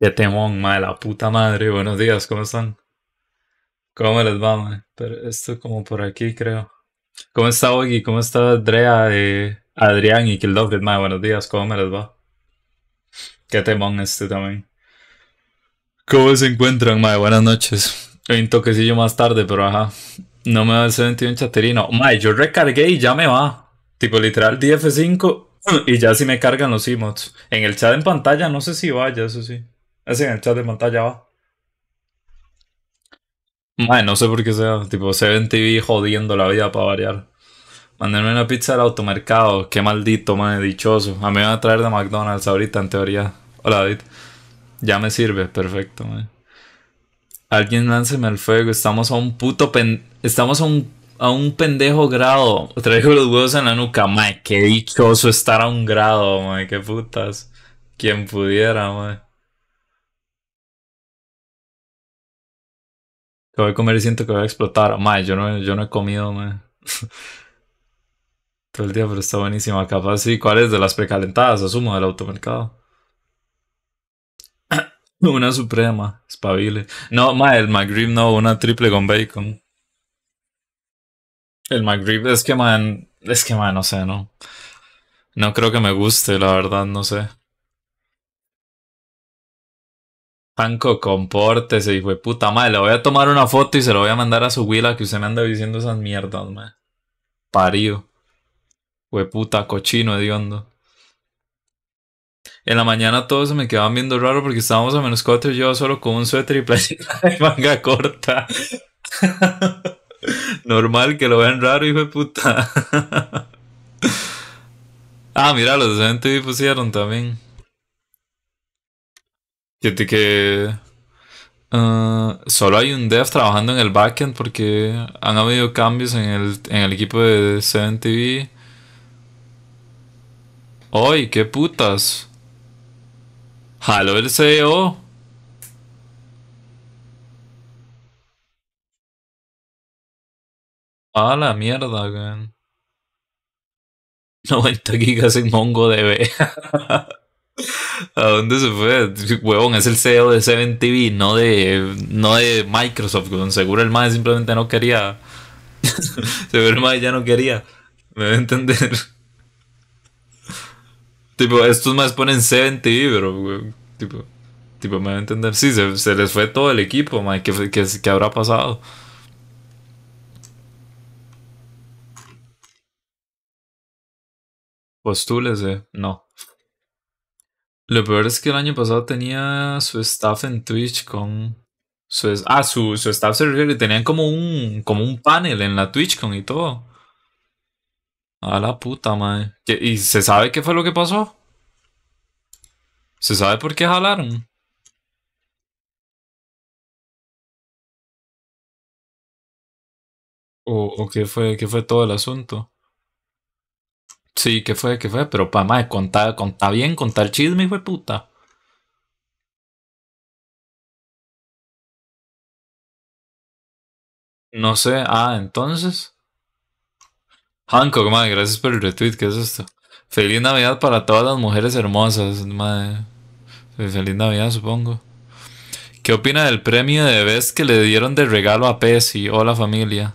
Qué temón, madre, la puta madre. Buenos días, ¿cómo están? ¿Cómo les va, madre? Pero esto como por aquí, creo. ¿Cómo está Oggy? ¿Cómo está Andrea, de eh, Adrián y Kildoffred? Madre, buenos días, ¿cómo me les va? Qué temón este también. ¿Cómo se encuentran, madre? Buenas noches. Hay un toquecillo más tarde, pero ajá. No me va a sentido un chaterino. Madre, yo recargué y ya me va. Tipo, literal, DF5 y ya si sí me cargan los emotes. En el chat en pantalla, no sé si vaya, eso sí. Es en el chat de pantalla, va. Mm. no sé por qué sea. Tipo, se TV jodiendo la vida para variar. Mandarme una pizza al automercado. Qué maldito, man, dichoso. A mí me van a traer de McDonald's ahorita, en teoría. Hola, David. Ya me sirve, perfecto, man. Alguien lánceme al fuego. Estamos a un puto Estamos a un, pendejo grado. Traigo los huevos en la nuca. Madre, qué dichoso estar a un grado, man, Qué putas. Quien pudiera, man. voy a comer y siento que voy a explotar. Mae, yo no, yo no he comido, Todo el día, pero está buenísima. Capaz sí. ¿Cuál es de las precalentadas? Asumo del automercado. una suprema. Espabile. No, el McRib no. Una triple con bacon. El McRib es que, man. Es que, man, no sé, no. No creo que me guste, la verdad, no sé. Franco, compórtese, hijo de puta madre. Le voy a tomar una foto y se lo voy a mandar a su huila que usted me anda diciendo esas mierdas, madre. Parido. Hueputa, cochino, hediondo. En la mañana todos se me quedaban viendo raro porque estábamos a menos cuatro y yo solo con un suéter y playera de manga corta. Normal que lo vean raro, hijo de puta. ah, mira, los de pusieron también. Que, que eh, solo hay un dev trabajando en el backend porque han habido cambios en el, en el equipo de 7TV. ¡Ay, qué putas! ¡Halo el CEO! A la mierda, güey. 90 gigas en MongoDB. ¿A dónde se fue? Huevón, es el CEO de 7TV, no de, no de Microsoft. Seguro el MAE simplemente no quería. Seguro el MAE ya no quería. Me voy entender. tipo, estos más ponen 7TV, pero, Tipo, tipo, me debe entender. Sí, se, les fue todo el equipo, mae. ¿Qué, qué, qué habrá pasado? Postúlese. Eh, no. Lo peor es que el año pasado tenía su staff en Twitch con. Su, ah, su, su staff y tenían como un, como un panel en la Twitch con y todo. A la puta, madre. ¿Y se sabe qué fue lo que pasó? ¿Se sabe por qué jalaron? ¿O, o qué, fue, qué fue todo el asunto? Sí, que fue, que fue, pero pa, más contar, contar bien, contar chisme, hijo de puta. No sé, ah, entonces. Hancock, madre, gracias por el retweet, ¿qué es esto? Feliz Navidad para todas las mujeres hermosas, madre. Feliz Navidad, supongo. ¿Qué opina del premio de vez que le dieron de regalo a Pesi? Hola familia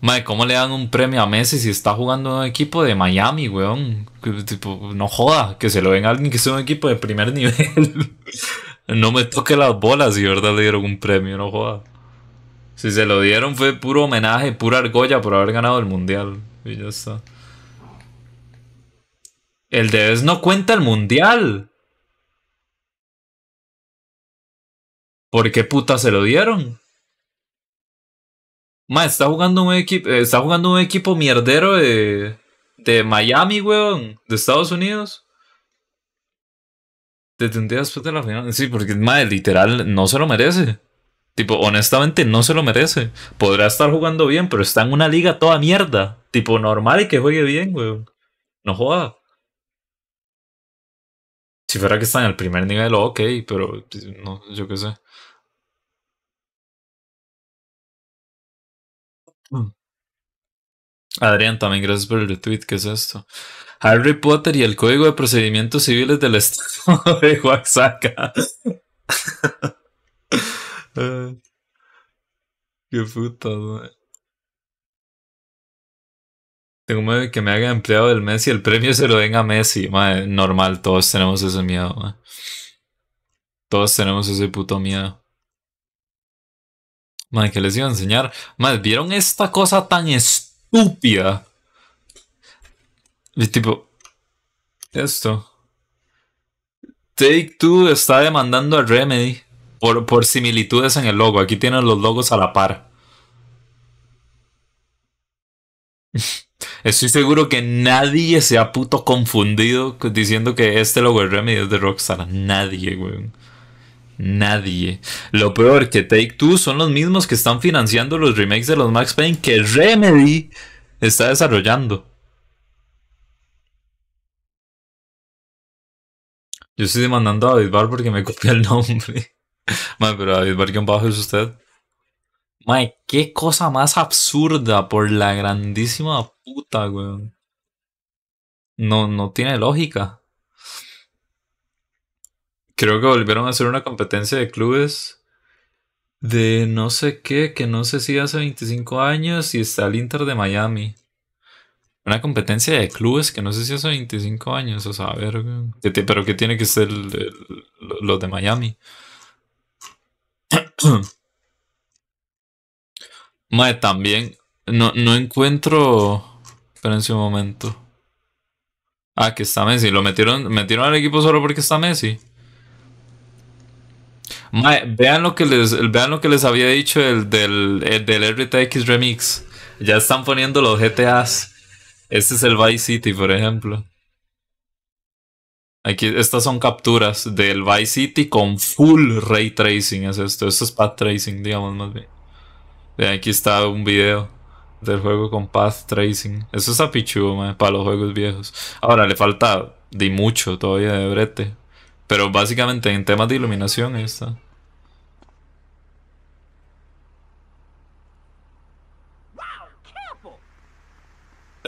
madre ¿cómo le dan un premio a Messi si está jugando en un equipo de Miami, weón? no joda, que se lo den a alguien que sea un equipo de primer nivel. no me toque las bolas si verdad le dieron un premio, no joda. Si se lo dieron fue puro homenaje, pura argolla por haber ganado el mundial. Y ya está. El Debes no cuenta el mundial. ¿Por qué puta se lo dieron? Ma, está jugando un equipo, eh, está jugando un equipo mierdero de, Miami, weón, de Estados Unidos. te un día después de la final. Sí, porque madre, literal, no se lo merece. Tipo, honestamente, no se lo merece. Podrá estar jugando bien, pero está en una liga toda mierda. Tipo, normal y que juegue bien, weón. No juega. Si fuera que está en el primer nivel, ok, pero no, yo qué sé. Mm. Adrián, también gracias por el retweet. ¿Qué es esto? Harry Potter y el Código de Procedimientos Civiles del Estado de Oaxaca. qué puta, Tengo miedo que me haga empleado del Messi, el premio se lo den a Messi. normal, todos tenemos ese miedo. Todos tenemos ese puto miedo. Madre, que les iba a enseñar. Madre, ¿vieron esta cosa tan estúpida? Y tipo, esto. Take Two está demandando a Remedy por, por similitudes en el logo. Aquí tienen los logos a la par. Estoy seguro que nadie se ha puto confundido diciendo que este logo de Remedy es de Rockstar. Nadie, weón nadie. Lo peor que Take Two son los mismos que están financiando los remakes de los Max Payne que Remedy está desarrollando. Yo estoy demandando a David Bar porque me copió el nombre. pero David Bar, ¿quién bajo es usted? Mae, qué cosa más absurda por la grandísima puta, weón. No, no tiene lógica creo que volvieron a hacer una competencia de clubes de no sé qué, que no sé si hace 25 años y está el Inter de Miami. Una competencia de clubes que no sé si hace 25 años, o sea, a ver, pero que tiene que ser los de Miami. también, no, no encuentro, en un momento. Ah, que está Messi, lo metieron, metieron al equipo solo porque está Messi vean lo que les, vean lo que les había dicho el del, del RTX Remix. Ya están poniendo los GTAs. Este es el Vice City, por ejemplo. Aquí, estas son capturas del Vice City con full ray tracing. Es esto. Esto es path tracing, digamos más bien. Vean, aquí está un video del juego con path tracing. Eso es a para los juegos viejos. Ahora le falta de mucho todavía de brete, pero básicamente en temas de iluminación ahí está.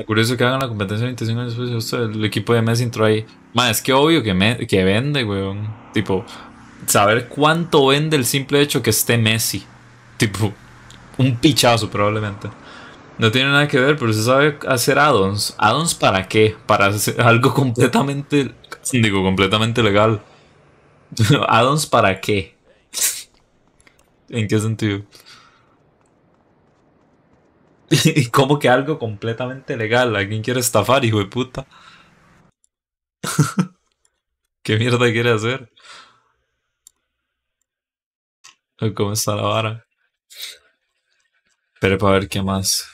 curioso que hagan la competencia de 25 años después. el equipo de Messi entró ahí. Más es que obvio que, me, que vende, weón. Tipo, saber cuánto vende el simple hecho que esté Messi. Tipo, un pichazo probablemente. No tiene nada que ver, pero se sabe hacer addons. ¿Addons para qué? Para hacer algo completamente, digo, completamente legal. ¿Addons para qué? ¿En qué sentido? ¿Y cómo que algo completamente legal? ¿Alguien quiere estafar, hijo de puta? ¿Qué mierda quiere hacer? ¿Cómo está la vara? Pero para ver qué más.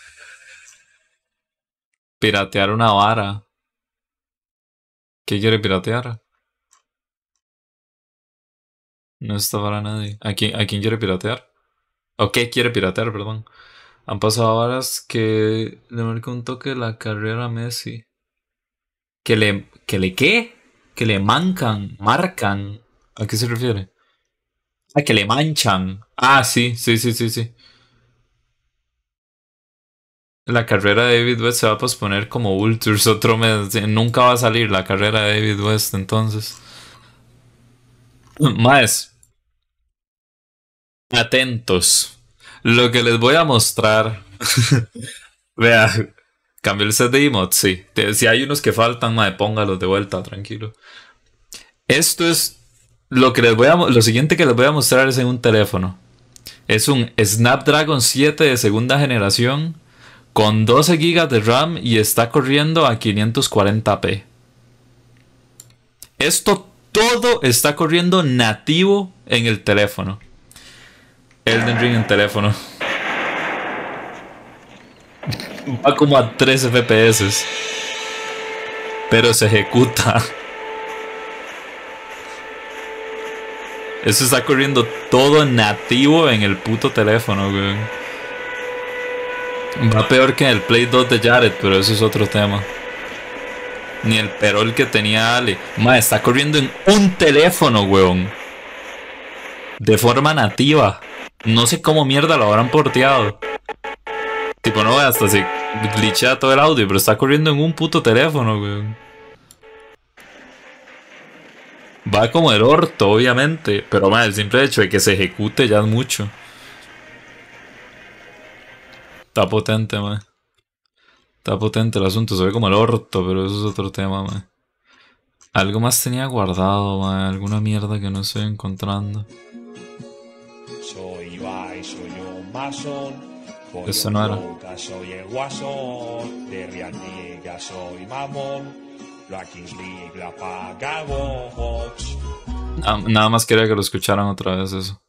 Piratear una vara. ¿Qué quiere piratear? No está para nadie. ¿A quién, quiere piratear? ¿O qué quiere piratear, perdón? Han pasado horas que le marca un toque la carrera Messi. ¿Que le, que le qué? ¿Que le mancan? ¿Marcan? ¿A qué se refiere? A ah, que le manchan. Ah, sí, sí, sí, sí, sí. La carrera de David West se va a posponer como Ultras otro mes. Nunca va a salir la carrera de David West entonces. Más Atentos. Lo que les voy a mostrar. Vea, cambio el set de emotes, sí. Si hay unos que faltan, mae, póngalos de vuelta, tranquilo. Esto es lo que les voy a lo siguiente que les voy a mostrar es en un teléfono. Es un Snapdragon 7 de segunda generación con 12 GB de RAM y está corriendo a 540p. Esto todo está corriendo nativo en el teléfono. Elden Ring en teléfono. Va como a 13 FPS. Pero se ejecuta. Eso está corriendo todo nativo en el puto teléfono, güey. Va peor que en el Play 2 de Jared, pero eso es otro tema ni el perol que tenía Ale. Madre, está corriendo en un teléfono, weón. De forma nativa. No sé cómo mierda lo habrán porteado. Tipo, no, hasta se glitchea todo el audio, pero está corriendo en un puto teléfono, weón. Va como el orto, obviamente. Pero, madre, el simple hecho de que se ejecute ya es mucho. Está potente, madre. Está potente el asunto, se ve como el orto, pero eso es otro tema, man. Algo más tenía guardado, man. Alguna mierda que no estoy encontrando. Eso no era. nada más quería que lo escucharan otra vez eso.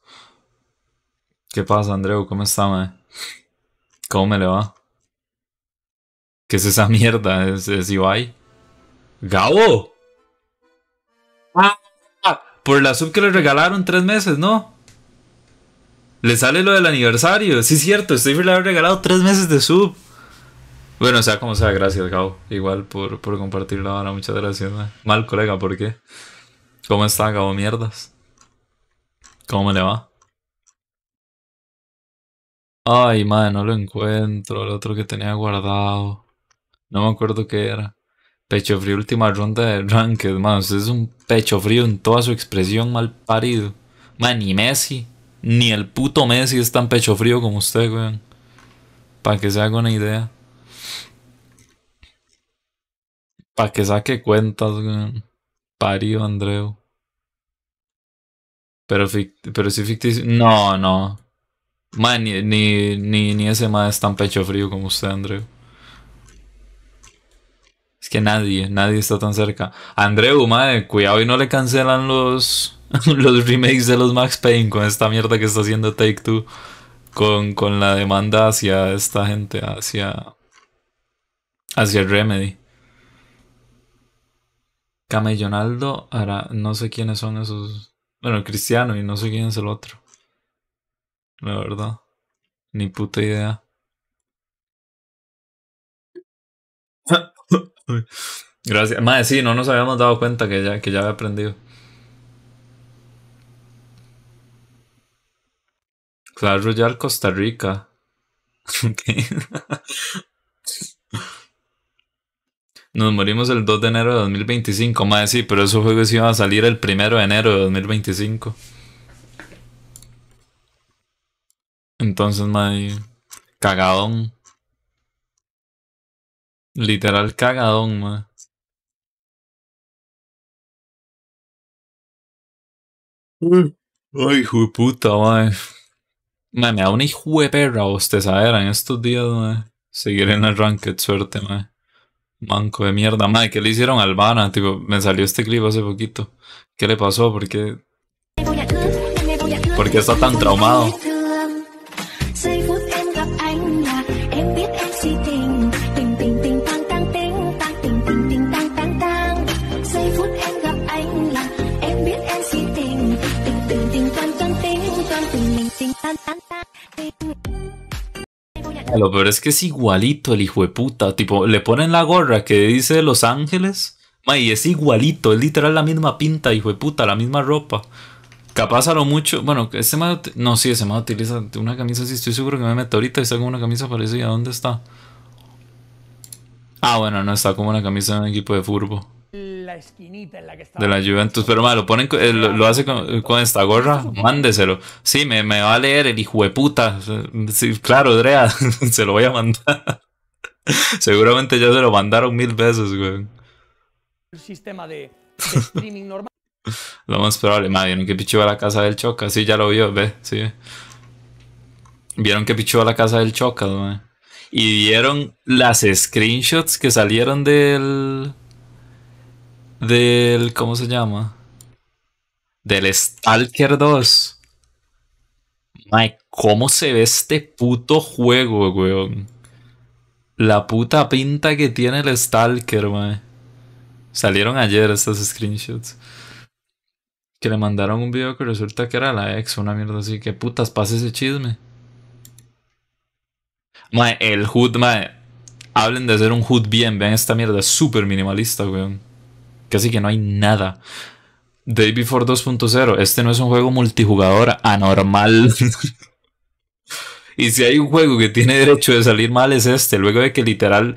¿Qué pasa, Andreu? ¿Cómo está, mae? ¿Cómo me le va? ¿Qué es esa mierda? ¿Es, es ¡Gabo! Ah, ah, por la sub que le regalaron tres meses, ¿no? Le sale lo del aniversario. Sí, es cierto. Steve le ha regalado tres meses de sub. Bueno, sea como sea, gracias, Gabo. Igual por, por compartir la Muchas gracias. Mal, colega, ¿por qué? ¿Cómo está, Gabo? Mierdas. ¿Cómo me le va? Ay, madre, no lo encuentro. El otro que tenía guardado. No me acuerdo qué era. Pecho frío, última ronda de ranked, man. Usted es un pecho frío en toda su expresión mal parido. Man, ni Messi, ni el puto Messi es tan pecho frío como usted, weón. Para que se haga una idea. Para que saque cuentas, weón. Parido, Andreu. Pero, pero sí ficticio. No, no. Man, ni, ni, ni, ese más es tan pecho frío como usted, Andreu. Es que nadie, nadie está tan cerca. Andreu, madre, cuidado y no le cancelan los, los remakes de los Max Payne con esta mierda que está haciendo Take Two. Con, la demanda hacia esta gente, hacia. hacia Remedy. Camellonaldo ahora No sé quiénes son esos. Bueno, Cristiano y no sé quién es el otro. La verdad. Ni puta idea. Gracias. Madre, sí, no nos habíamos dado cuenta que ya, que ya había aprendido. Clash Royale Costa Rica. Nos morimos el 2 de enero de 2025, madre, sí, pero esos juegos iba a salir el 1 de enero de 2025. Entonces, madre, cagadón. Literal cagadón, man. Ay, hijo de puta, man. me da una hijo de perra bostezadera en estos días, wey. Seguir en el ranked, suerte, man. Manco de mierda, madre, ¿qué le hicieron a Albana? Tipo, me salió este clip hace poquito. ¿Qué le pasó? ¿Por qué? ¿Por qué está tan traumado? Lo peor es que es igualito el hijo de puta. Tipo, le ponen la gorra que dice Los Ángeles. Ma, y es igualito, es literal la misma pinta, hijo de puta, la misma ropa. Capaz a lo mucho. Bueno, ese más. No, sí, ese más utiliza una camisa. Sí, estoy seguro que me meto ahorita y está con una camisa parecida. ¿Dónde está? Ah, bueno, no está como una camisa de un equipo de furbo la esquinita en la que está. De la Juventus, pero ma, lo, ponen, eh, lo, hace con, esta gorra, mándeselo. Sí, me, va a leer el hijo de puta. Sí, claro, Drea, se lo voy a mandar. Seguramente ya se lo mandaron mil veces, güey. El sistema de, streaming normal. lo más probable, ma, vieron que pichó a la casa del Choca, sí, ya lo vio, ve, sí. Vieron que pichó a la casa del Choca, Y vieron las screenshots que salieron del del. ¿Cómo se llama? Del Stalker 2. mae ¿cómo se ve este puto juego, weón? La puta pinta que tiene el Stalker, mae. Salieron ayer estos screenshots. Que le mandaron un video que resulta que era la ex, una mierda así. Que putas, pase ese chisme. Mae, el hood mae. Hablen de hacer un hood bien, vean esta mierda, es súper minimalista, weón casi que no hay nada. Day Before 2.0, este no es un juego multijugador anormal. y si hay un juego que tiene derecho de salir mal es este, luego de que literal,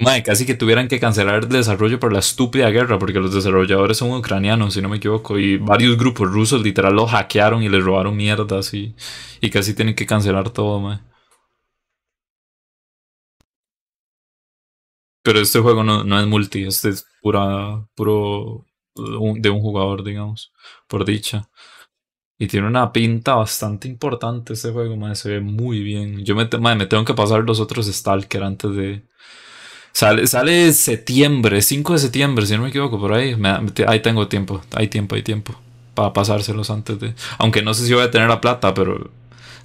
madre, casi que tuvieran que cancelar el desarrollo por la estúpida guerra, porque los desarrolladores son ucranianos, si no me equivoco, y varios grupos rusos literal lo hackearon y les robaron mierdas y, y casi tienen que cancelar todo, madre. Pero este juego no, es multi, este es pura, puro de un jugador, digamos, por dicha. Y tiene una pinta bastante importante este juego, madre, se ve muy bien. Yo me, tengo que pasar los otros Stalker antes de... Sale, sale septiembre, 5 de septiembre, si no me equivoco, por ahí. ahí tengo tiempo, hay tiempo, hay tiempo. Para pasárselos antes de... Aunque no sé si voy a tener la plata, pero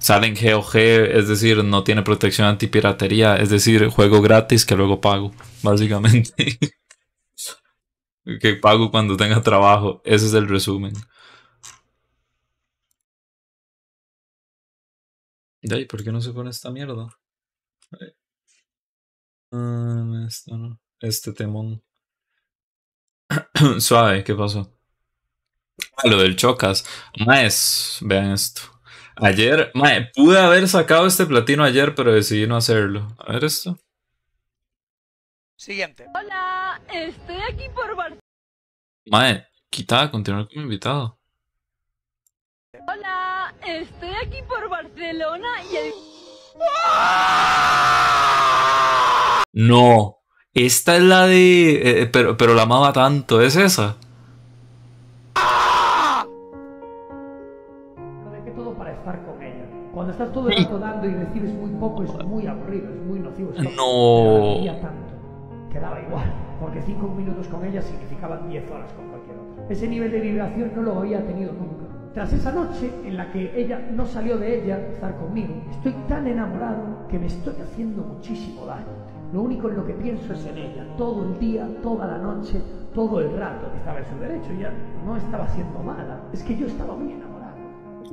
Salen GOG, es decir, no tiene protección antipiratería, es decir, juego gratis que luego pago, básicamente. que pago cuando tenga trabajo, ese es el resumen. ¿y ¿por qué no se pone esta mierda? Eh, ah, este temón. Suave, ¿qué pasó? Ah, lo del Chocas. Más, vean esto. Ayer, mae, pude haber sacado este platino ayer, pero decidí no hacerlo. A ver esto. Siguiente. Hola, estoy aquí por Barcelona. Mae, quita, continuar como invitado. Hola, estoy aquí por Barcelona y No, esta es la de... Eh, eh, pero, pero la amaba tanto, ¿es esa? Cuando estás todo el rato dando y recibes muy poco es muy aburrido, es muy nocivo. no. Quedaba igual, porque cinco minutos con ella significaban 10 horas con cualquier otra. Ese nivel de vibración no lo había tenido nunca. Tras esa noche en la que ella no salió de ella estar conmigo, estoy tan enamorado que me estoy haciendo muchísimo daño. Lo único en lo que pienso es en ella, todo el día, toda la noche, todo el rato. Estaba en su derecho, ya no estaba siendo mala, es que yo estaba bien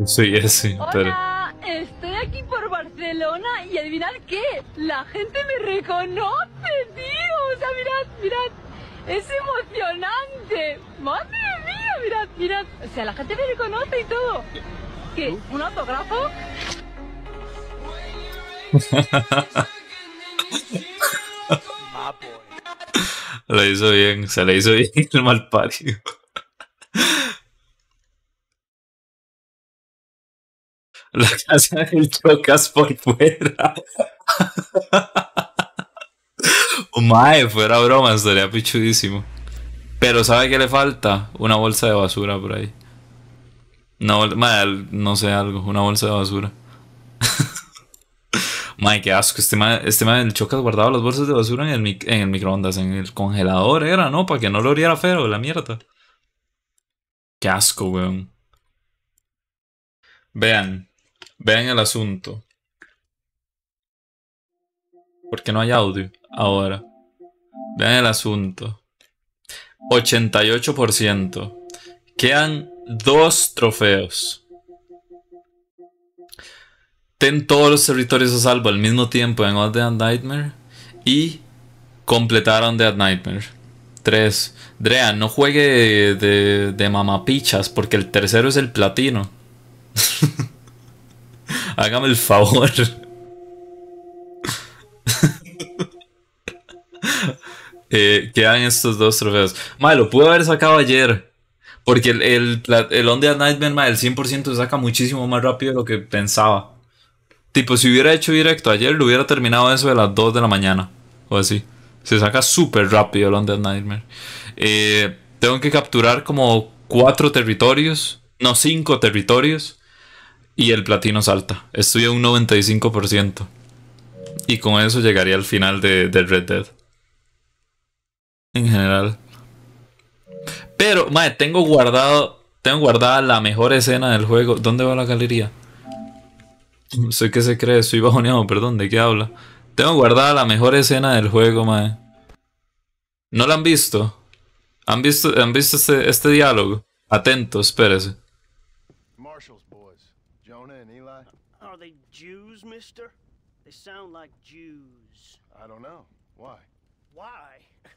soy ese, pero... Hola, estoy aquí por Barcelona y adivinad qué, la gente me reconoce, tío. O sea, mirad, mirad, es emocionante. Madre mía, mirad, mirad. O sea, la gente me reconoce y todo. ¿Qué? ¿Un autógrafo? Lo hizo bien, se le hizo bien el mal la casa del Chocas por fuera. Mae, fuera broma, estaría pichudísimo. Pero ¿sabe qué le falta? Una bolsa de basura por ahí. No, no sé algo, una bolsa de basura. mae, qué asco. Este mae, este Chocas guardaba las bolsas de basura en el, en el microondas, en el congelador era, ¿no? Para que no lo oliera feo, la mierda. Qué asco, weón. Vean, Vean el asunto. Porque no hay audio ahora. Vean el asunto. 88%. Quedan dos trofeos. Ten todos los territorios a salvo al mismo tiempo en All Nightmare. Y completaron Dead Nightmare. Tres Drea, no juegue de, de mamapichas porque el tercero es el platino. Hágame el favor. Eh, quedan estos dos trofeos. Madre, lo pude haber sacado ayer. Porque el, el, Nightmare, madre, el 100% se saca muchísimo más rápido de lo que pensaba. Tipo, si hubiera hecho directo ayer, lo hubiera terminado eso de las 2 de la mañana. O así. Se saca súper rápido el Ondead Nightmare. Eh, tengo que capturar como 4 territorios. No, 5 territorios y el platino salta. Estoy a un 95%. Y con eso llegaría al final de, Red Dead. En general. Pero, madre, tengo guardado. Tengo guardada la mejor escena del juego. ¿Dónde va la galería? Soy que se cree, Soy bajoneado, perdón, ¿de qué habla? Tengo guardada la mejor escena del juego, mae ¿No la han visto? ¿Han visto, han visto este, este diálogo? Atento, espérese. mister? They sound like Jews. I don't know. Why? Why?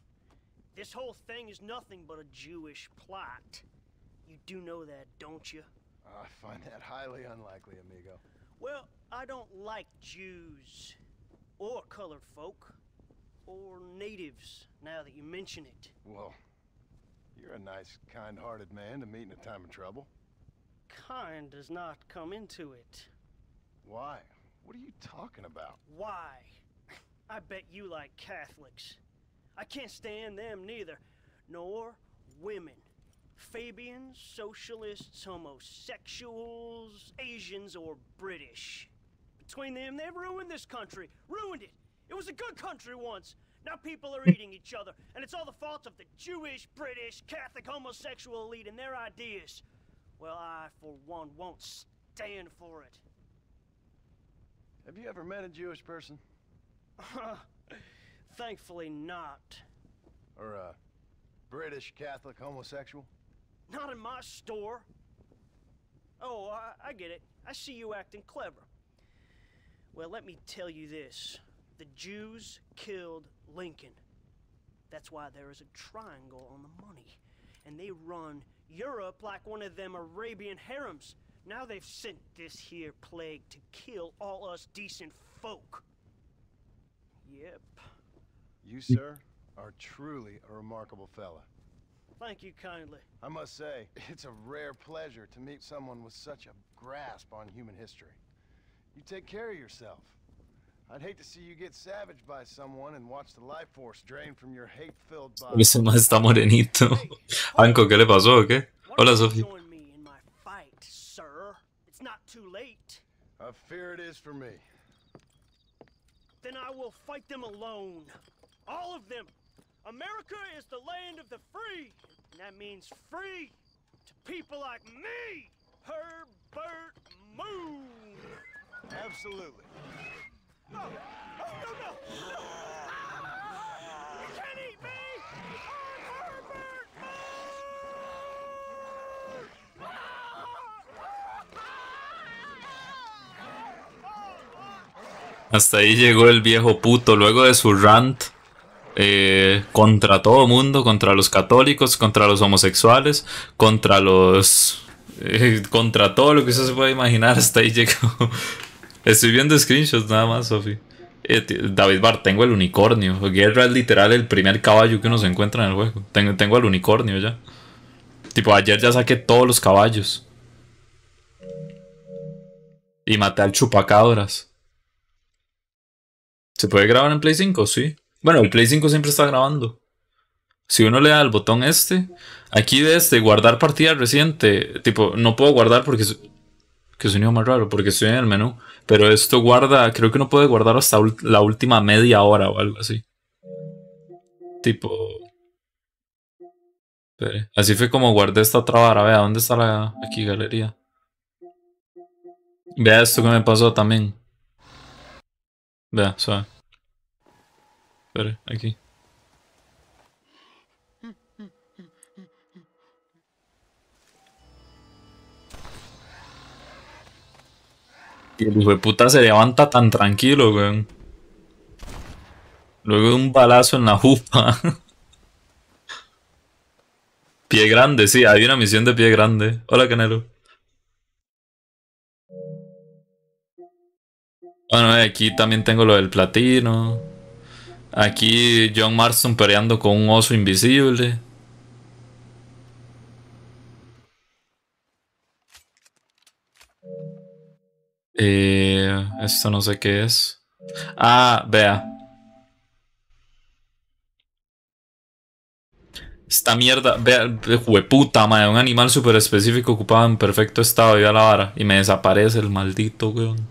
This whole thing is nothing but a Jewish plot. You do know that, don't you? I find that highly unlikely, amigo. Well, I don't like Jews. Or colored folk. Or natives, now that you mention it. Well, you're a nice, kind-hearted man to meet in a time of trouble. Kind does not come into it. Why? What are you talking about? Why? I bet you like Catholics. I can't stand them neither, nor women. Fabians, socialists, homosexuals, Asians, or British. Between them, they have ruined this country. Ruined it. It was a good country once. Now people are eating each other, and it's all the fault of the Jewish, British, Catholic, homosexual elite and their ideas. Well, I, for one, won't stand for it. Have you ever met a Jewish person? Thankfully not. Or a British Catholic homosexual? Not in my store. Oh, I, I get it. I see you acting clever. Well, let me tell you this. The Jews killed Lincoln. That's why there is a triangle on the money. And they run Europe like one of them Arabian harems. Now they've sent this here plague to kill all us decent folk. Yep. You, sir, are truly a remarkable fella. Thank you kindly. I must say, it's a rare pleasure to meet someone with such a grasp on human history. You take care of yourself. I'd hate to see you get savaged by someone and watch the life force drain from your hate-filled body. Mislim, mai stăm morenito. renit. Anco, le pasó, qué? Hola, Sofía sir. It's not too late. I fear it is for me. Then I will fight them alone. All of them. America is the land of the free. And that means free to people like me, Herbert Moon. Absolutely. No, oh, oh, no, no, no. Hasta ahí llegó el viejo puto. Luego de su rant eh, contra todo mundo, contra los católicos, contra los homosexuales, contra los... Eh, contra todo lo que se puede imaginar, hasta ahí llegó. Estoy viendo screenshots nada más, Sofi. Eh, David Bar, tengo el unicornio. Guerra es literal el primer caballo que uno se encuentra en el juego. Tengo, tengo el unicornio ya. Tipo, ayer ya saqué todos los caballos. Y maté al chupacabras. ¿Se puede grabar en Play 5? Sí. Bueno, el Play 5 siempre está grabando. Si uno le da al botón este, aquí de este, guardar partida reciente, tipo, no puedo guardar porque que sonido más raro, porque estoy en el menú, pero esto guarda, creo que no puede guardar hasta la última media hora o algo así. Tipo Así fue como guardé esta otra vara, vea, ¿dónde está la aquí galería? Vea esto que me pasó también. Vea, suave. aquí. Y el hijo de puta se levanta tan tranquilo, weón. Luego de un balazo en la jupa. pie grande, sí, hay una misión de pie grande. Hola, Canelo. Bueno, eh, aquí también tengo lo del platino. Aquí John Marston peleando con un oso invisible. Eh, esto no sé qué es. Ah, vea. Esta mierda, vea, hueputa, madre, un animal súper específico ocupado en perfecto estado, y a la vara. Y me desaparece el maldito, weón.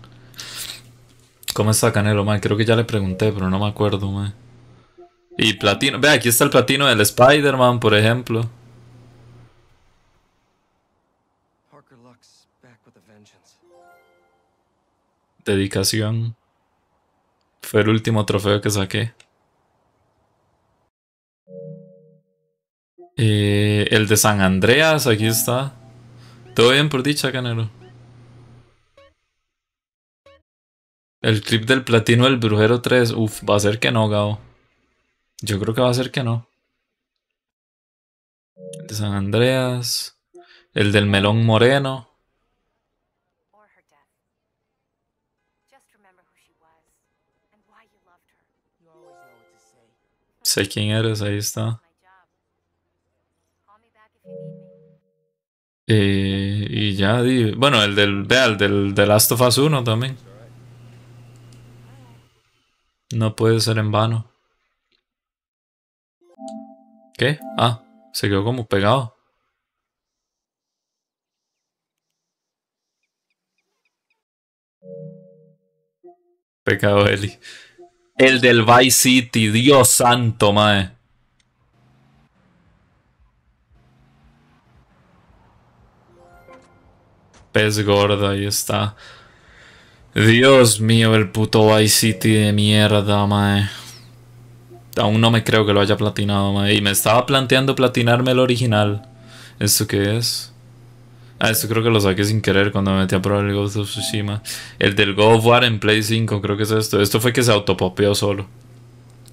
¿Cómo está Canelo, man? Creo que ya le pregunté, pero no me acuerdo, man. Y platino. Ve, aquí está el platino del Spider-Man, por ejemplo. Dedicación. Fue el último trofeo que saqué. Eh, el de San Andreas, aquí está. Todo bien por dicha, Canelo. El clip del platino del Brujero 3, uff, va a ser que no, Gabo. Yo creo que va a ser que no. El de San Andreas. El del Melón Moreno. Sé quién eres, ahí está. Eh, y ya, bueno, el del, vea, el del, del Last of Us 1 también. No puede ser en vano. ¿Qué? Ah, se quedó como pegado. Pecado Eli. El del Vice City, Dios santo, mae. Pez gordo, ahí está. Dios mío, el puto Vice City de mierda, mae. Aún no me creo que lo haya platinado, mae. Y me estaba planteando platinarme el original. ¿Esto qué es? Ah, esto creo que lo saqué sin querer cuando me metí a probar el Ghost of Tsushima. El del God of War en Play 5, creo que es esto. Esto fue que se autopopeó solo.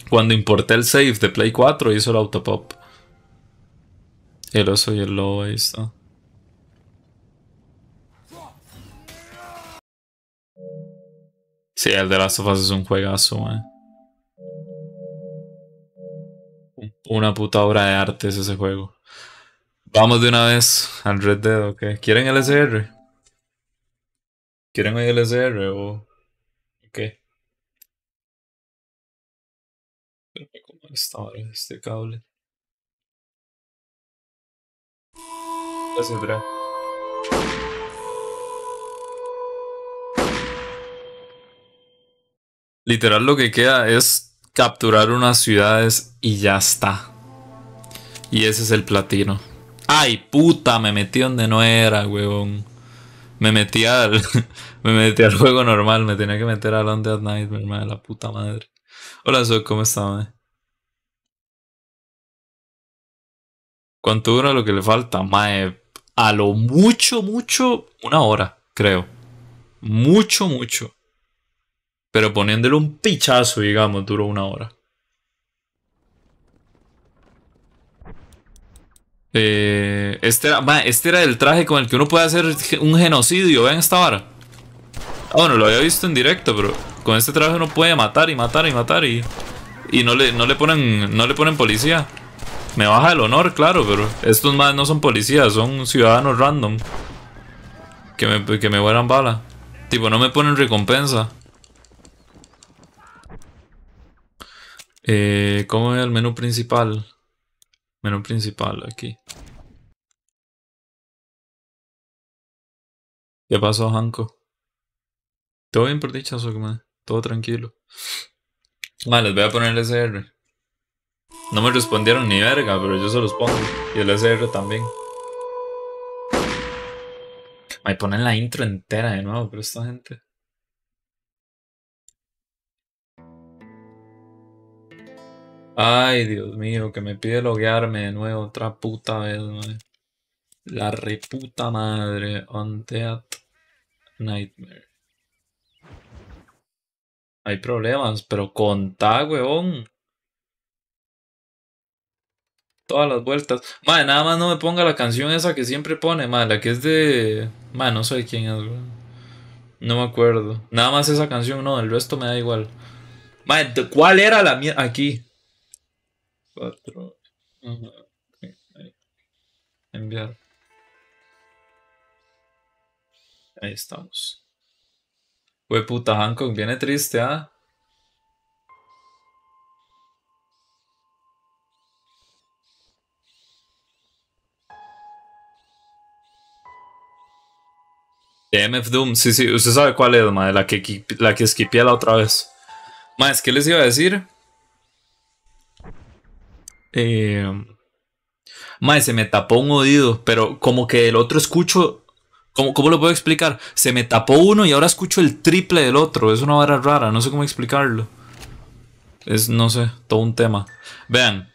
Cuando importé el save de Play 4, hizo el autopop. El oso y el lobo, ahí está. Sí, el de las sofás es un juegazo, man. Una puta obra de arte es ese juego. Vamos de una vez al Red Dead, ok. ¿Quieren LSR? ¿Quieren el LSR o.? qué? ¿Cómo está ahora este cable? Gracias, Literal lo que queda es capturar unas ciudades y ya está. Y ese es el platino. Ay, puta, me metí donde no era, huevón. Me metí al, me metí al juego normal, me tenía que meter a London at Night, mi la puta madre. Hola, soy, ¿cómo estás, ¿Cuánto dura lo que le falta? Mae, a lo mucho, mucho, una hora, creo. Mucho, mucho. Pero poniéndole un pichazo, digamos, duró una hora. Eh, este, era, este era el traje con el que uno puede hacer un genocidio. ven esta vara. Ah, bueno, lo había visto en directo, pero con este traje uno puede matar y matar y matar y. Y no le, no le ponen. No le ponen policía. Me baja el honor, claro, pero estos más no son policías, son ciudadanos random. Que me, que me bala. Tipo, no me ponen recompensa. Eh, ¿Cómo es el menú principal? Menú principal aquí. ¿Qué pasó, Hanco? Todo bien por dicha, Todo tranquilo. Vale, les voy a poner el SR. No me respondieron ni verga, pero yo se los pongo. Y el SR también. Me ponen la intro entera de nuevo, pero esta gente. Ay, Dios mío, que me pide loguearme de nuevo otra puta vez, madre. La reputa madre. that Nightmare. Hay problemas, pero contá, weón. Todas las vueltas. Madre, nada más no me ponga la canción esa que siempre pone, madre, la que es de. Madre, no sé quién es, weón. No me acuerdo. Nada más esa canción, no, el resto me da igual. Madre, ¿cuál era la mierda? Aquí. 4. ahí. Enviar. Ahí estamos. Güey, puta Hancock, viene triste, ¿ah? MF Doom, sí, sí, usted sabe cuál es, madre la que, la que esquipé la otra vez. Más, ¿qué les iba a decir? Eh, madre, se me tapó un oído, pero como que el otro escucho. ¿Cómo, ¿Cómo lo puedo explicar? Se me tapó uno y ahora escucho el triple del otro. Es una vara rara, no sé cómo explicarlo. Es, no sé, todo un tema. Vean,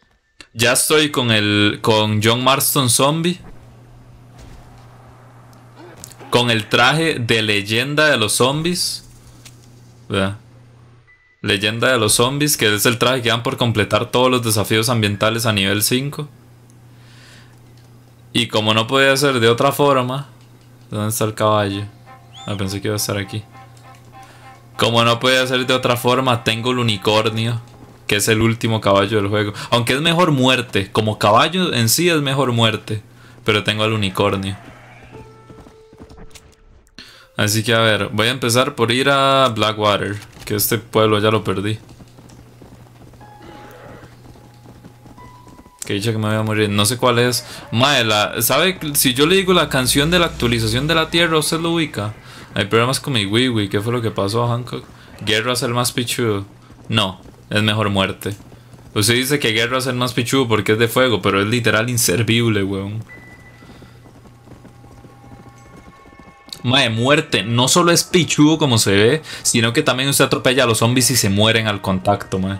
ya estoy con el. con John Marston Zombie. Con el traje de leyenda de los zombies. Vean. Leyenda de los Zombies, que es el traje que dan por completar todos los desafíos ambientales a nivel 5. Y como no podía ser de otra forma, ¿dónde está el caballo? Ah, pensé que iba a estar aquí. Como no podía ser de otra forma, tengo el unicornio, que es el último caballo del juego. Aunque es mejor muerte, como caballo en sí es mejor muerte, pero tengo al unicornio. Así que a ver, voy a empezar por ir a Blackwater. Que este pueblo ya lo perdí. Que dicha que me voy a morir. No sé cuál es. Mae, la, ¿sabe? Si yo le digo la canción de la actualización de la Tierra, usted lo ubica. Hay problemas con mi Wiwi. ¿Qué fue lo que pasó a Hancock? Guerra es el más pichudo. No, es mejor muerte. Usted dice que guerra es el más pichudo porque es de fuego, pero es literal inservible, weón. Mae, muerte. No solo es pichudo como se ve, sino que también usted atropella a los zombies y se mueren al contacto, mae.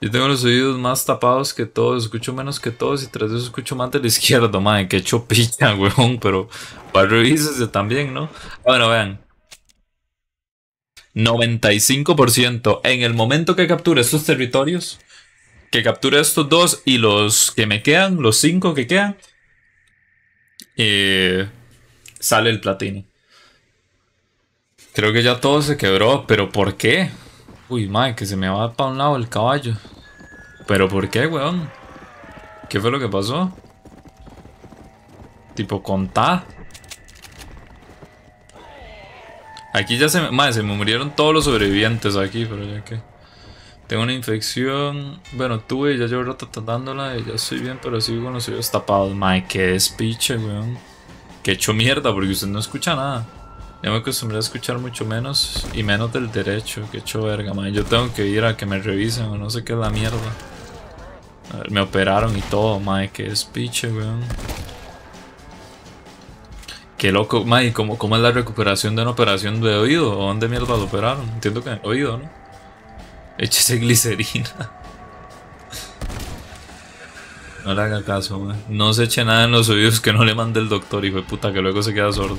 Yo tengo los oídos más tapados que todos, escucho menos que todos y tras eso escucho más de la izquierdo, madre, que chopilla, weón, pero para revísese también, ¿no? Bueno, vean. 95% en el momento que captura estos territorios, que capture estos dos y los que me quedan, los cinco que quedan, eh, sale el platino. Creo que ya todo se quebró, pero ¿por qué? Uy, madre, que se me va para un lado el caballo. ¿Pero por qué, weón? ¿Qué fue lo que pasó? Tipo, contá. Aquí ya se me... Madre, se me murieron todos los sobrevivientes aquí, pero ya que... Tengo una infección. Bueno, tuve, ya llevo rato tratándola y ya estoy bien, pero sigo con los oídos tapados. que qué despiche, weón. Qué hecho mierda, porque usted no escucha nada. Ya me acostumbré a escuchar mucho menos y menos del derecho. Qué hecho verga, Yo tengo que ir a que me revisen o no sé qué es la mierda. A ver, me operaron y todo, mae. Qué despiche, weón. Qué loco, mae. ¿cómo, ¿Cómo es la recuperación de una operación de oído? ¿O dónde mierda lo operaron? Entiendo que oído, ¿no? Echese glicerina. No le haga caso, No se eche nada en los oídos que no le mande el doctor, hijo de puta, que luego se queda sordo.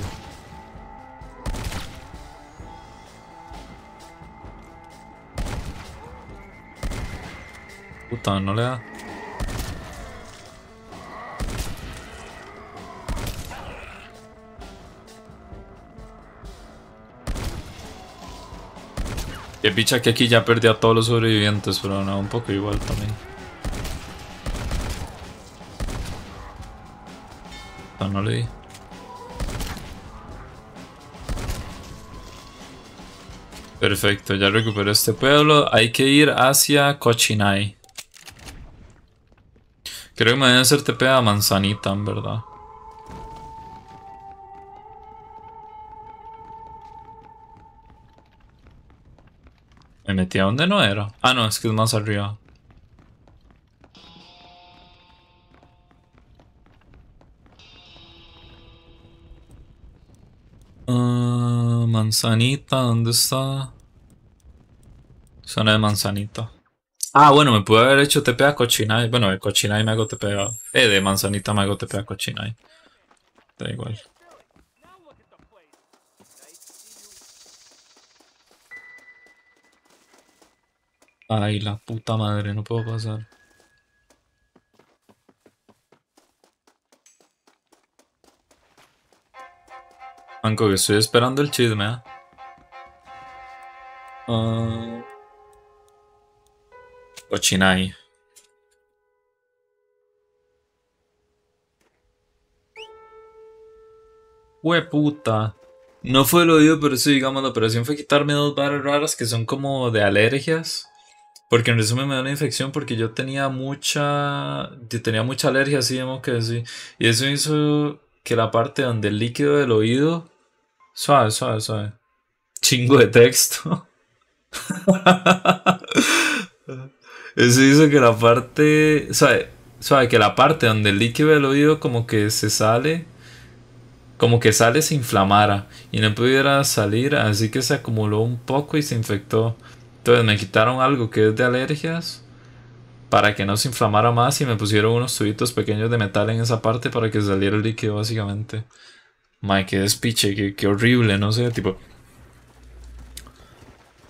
Puta, no le da. Que picha que aquí ya perdí a todos los sobrevivientes, pero no, un poco igual también. No, no le di. Perfecto, ya recuperé este pueblo. Hay que ir hacia Cochinay. Creo que me deben hacer TP a Manzanita, en verdad. ¿Me metí a donde no era? Ah, no, es que es más arriba. Ah, manzanita, ¿dónde está? Zona de manzanita. Ah, bueno, me pude haber hecho TP a Cochinay. Bueno, de Cochinay me hago TP a... Eh, de manzanita me hago TP a Cochinay. Da igual. Ay, la puta madre, no puedo pasar. ¿Aunque que estoy esperando el chisme, ¿eh? ¿ah? Uh... Ah. Ochinai. puta. No fue lo oído, pero sí, digamos, la operación fue quitarme dos barras raras que son como de alergias. Porque en resumen me da una infección porque yo tenía mucha, yo tenía mucha alergia, así digamos que decir. Y eso hizo que la parte donde el líquido del oído, suave, suave, suave. Chingo de texto. eso hizo que la parte, suave, suave, que la parte donde el líquido del oído como que se sale, como que sale se inflamara y no pudiera salir, así que se acumuló un poco y se infectó. Entonces me quitaron algo que es de alergias para que no se inflamara más y me pusieron unos tubitos pequeños de metal en esa parte para que saliera el líquido básicamente. Mae, qué despiche, qué, horrible, no sé, tipo...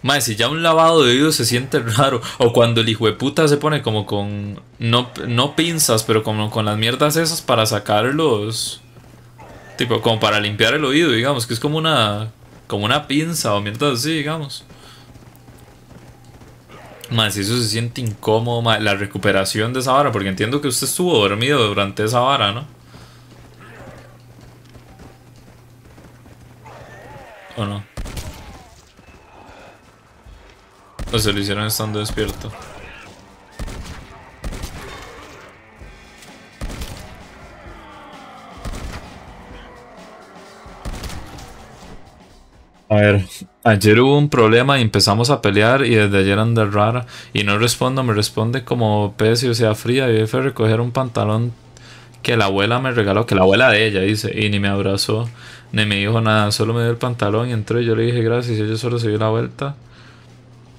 Mae, si ya un lavado de oído se siente raro, o cuando el hijo de puta se pone como con. No, no pinzas, pero como con las mierdas esas para sacar los. Tipo, como para limpiar el oído, digamos, que es como una. Como una pinza o mierda así, digamos. Más eso se siente incómodo, la recuperación de esa vara, porque entiendo que usted estuvo dormido durante esa vara, ¿no? ¿O no? O se lo hicieron estando despierto. A ver, Ayer hubo un problema y empezamos a pelear y desde ayer anda rara y no respondo, me responde como pecio, o sea, fría y fue recoger un pantalón que la abuela me regaló, que la abuela de ella dice, y ni me abrazó, ni me dijo nada, solo me dio el pantalón y entré y yo le dije gracias y ella solo se dio la vuelta.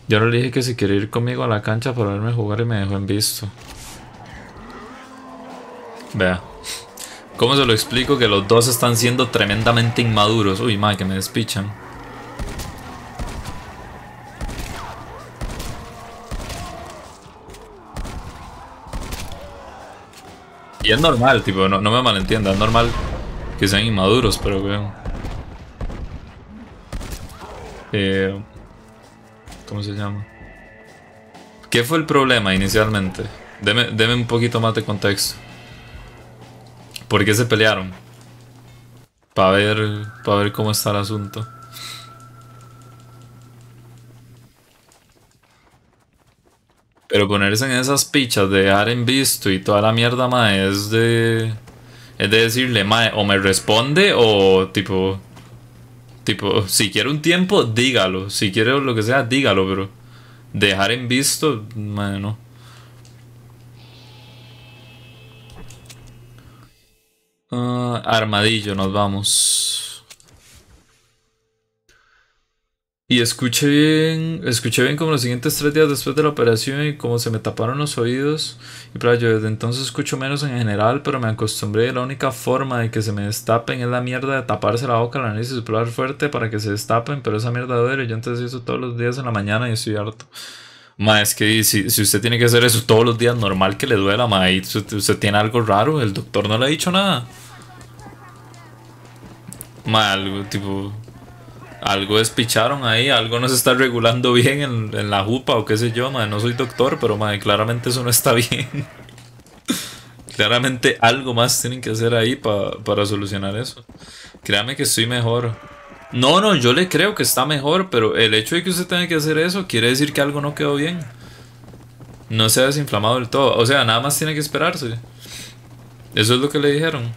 Yo le dije que si quiere ir conmigo a la cancha para verme jugar y me dejó en visto. Vea. ¿Cómo se lo explico que los dos están siendo tremendamente inmaduros? Uy, madre, que me despichan. Y es normal, tipo, no, me malentienda, es normal que sean inmaduros, pero que. Eh, ¿Cómo se llama? ¿Qué fue el problema inicialmente? Deme, un poquito más de contexto. ¿Por qué se pelearon? Para ver, para ver cómo está el asunto. Pero ponerse en esas pichas de dejar en visto y toda la mierda, más es de. Es de decirle, o me responde o tipo. Tipo, si quiere un tiempo, dígalo. Si quiere lo que sea, dígalo, pero. Dejar en visto, mae, no. Ah, armadillo, nos vamos. Y escuché bien, escuché bien como los siguientes tres días después de la operación y como se me taparon los oídos. Y pues yo desde entonces escucho menos en general, pero me acostumbré. La única forma de que se me destapen es la mierda de taparse la boca, la nariz y fuerte para que se destapen, pero esa mierda duele. Yo entonces hice eso todos los días en la mañana y estoy harto. Ma, es que si, usted tiene que hacer eso todos los días, normal que le duela, ma, y usted, usted tiene algo raro, el doctor no le ha dicho nada. Ma, algo tipo algo despicharon ahí, algo no se está regulando bien en, la jupa o qué sé yo, madre. No soy doctor, pero madre, claramente eso no está bien. claramente algo más tienen que hacer ahí para solucionar eso. Créame que estoy mejor. No, no, yo le creo que está mejor, pero el hecho de que usted tenga que hacer eso quiere decir que algo no quedó bien. No se ha desinflamado del todo. O sea, nada más tiene que esperarse. Eso es lo que le dijeron.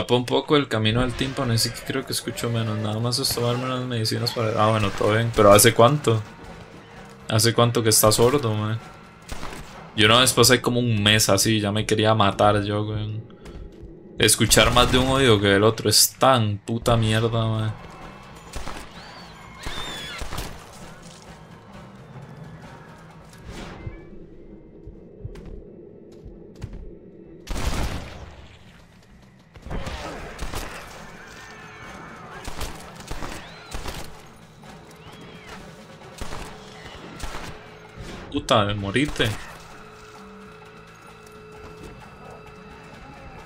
Tapo un poco el camino al tímpano, así que creo que escucho menos. Nada más es tomarme las medicinas para. Ah, bueno, todo bien. Pero ¿hace cuánto? ¿Hace cuánto que está sordo, man? Yo no después hay como un mes así, ya me quería matar yo, güey. Escuchar más de un oído que del otro es tan puta mierda, man. puta, morite.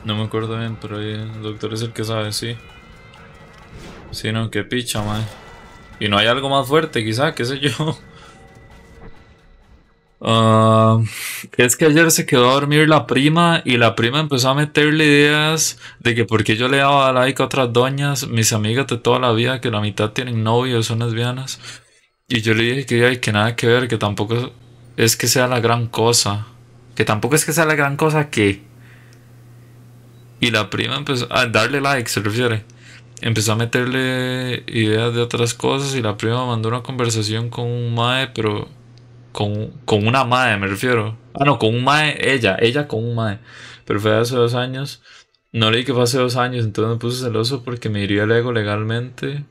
No me acuerdo bien, pero el doctor es el que sabe, sí. Sí, no, que picha, man. Y no hay algo más fuerte, quizás, qué sé yo. Ah, es que ayer se quedó a dormir la prima y la prima empezó a meterle ideas de que porque yo le daba like a otras doñas, mis amigas de toda la vida, que la mitad tienen novios, son lesbianas. Y yo le dije que, que nada que ver, que tampoco es que sea la gran cosa. Que tampoco es que sea la gran cosa que. Y la prima empezó a darle like, se refiere. Empezó a meterle ideas de otras cosas y la prima mandó una conversación con un mae, pero. Con, una mae, me refiero. Ah, no, con un mae, ella, ella con un mae. Pero fue hace dos años. No leí que fue hace dos años, entonces me puse celoso porque me hirió el ego legalmente.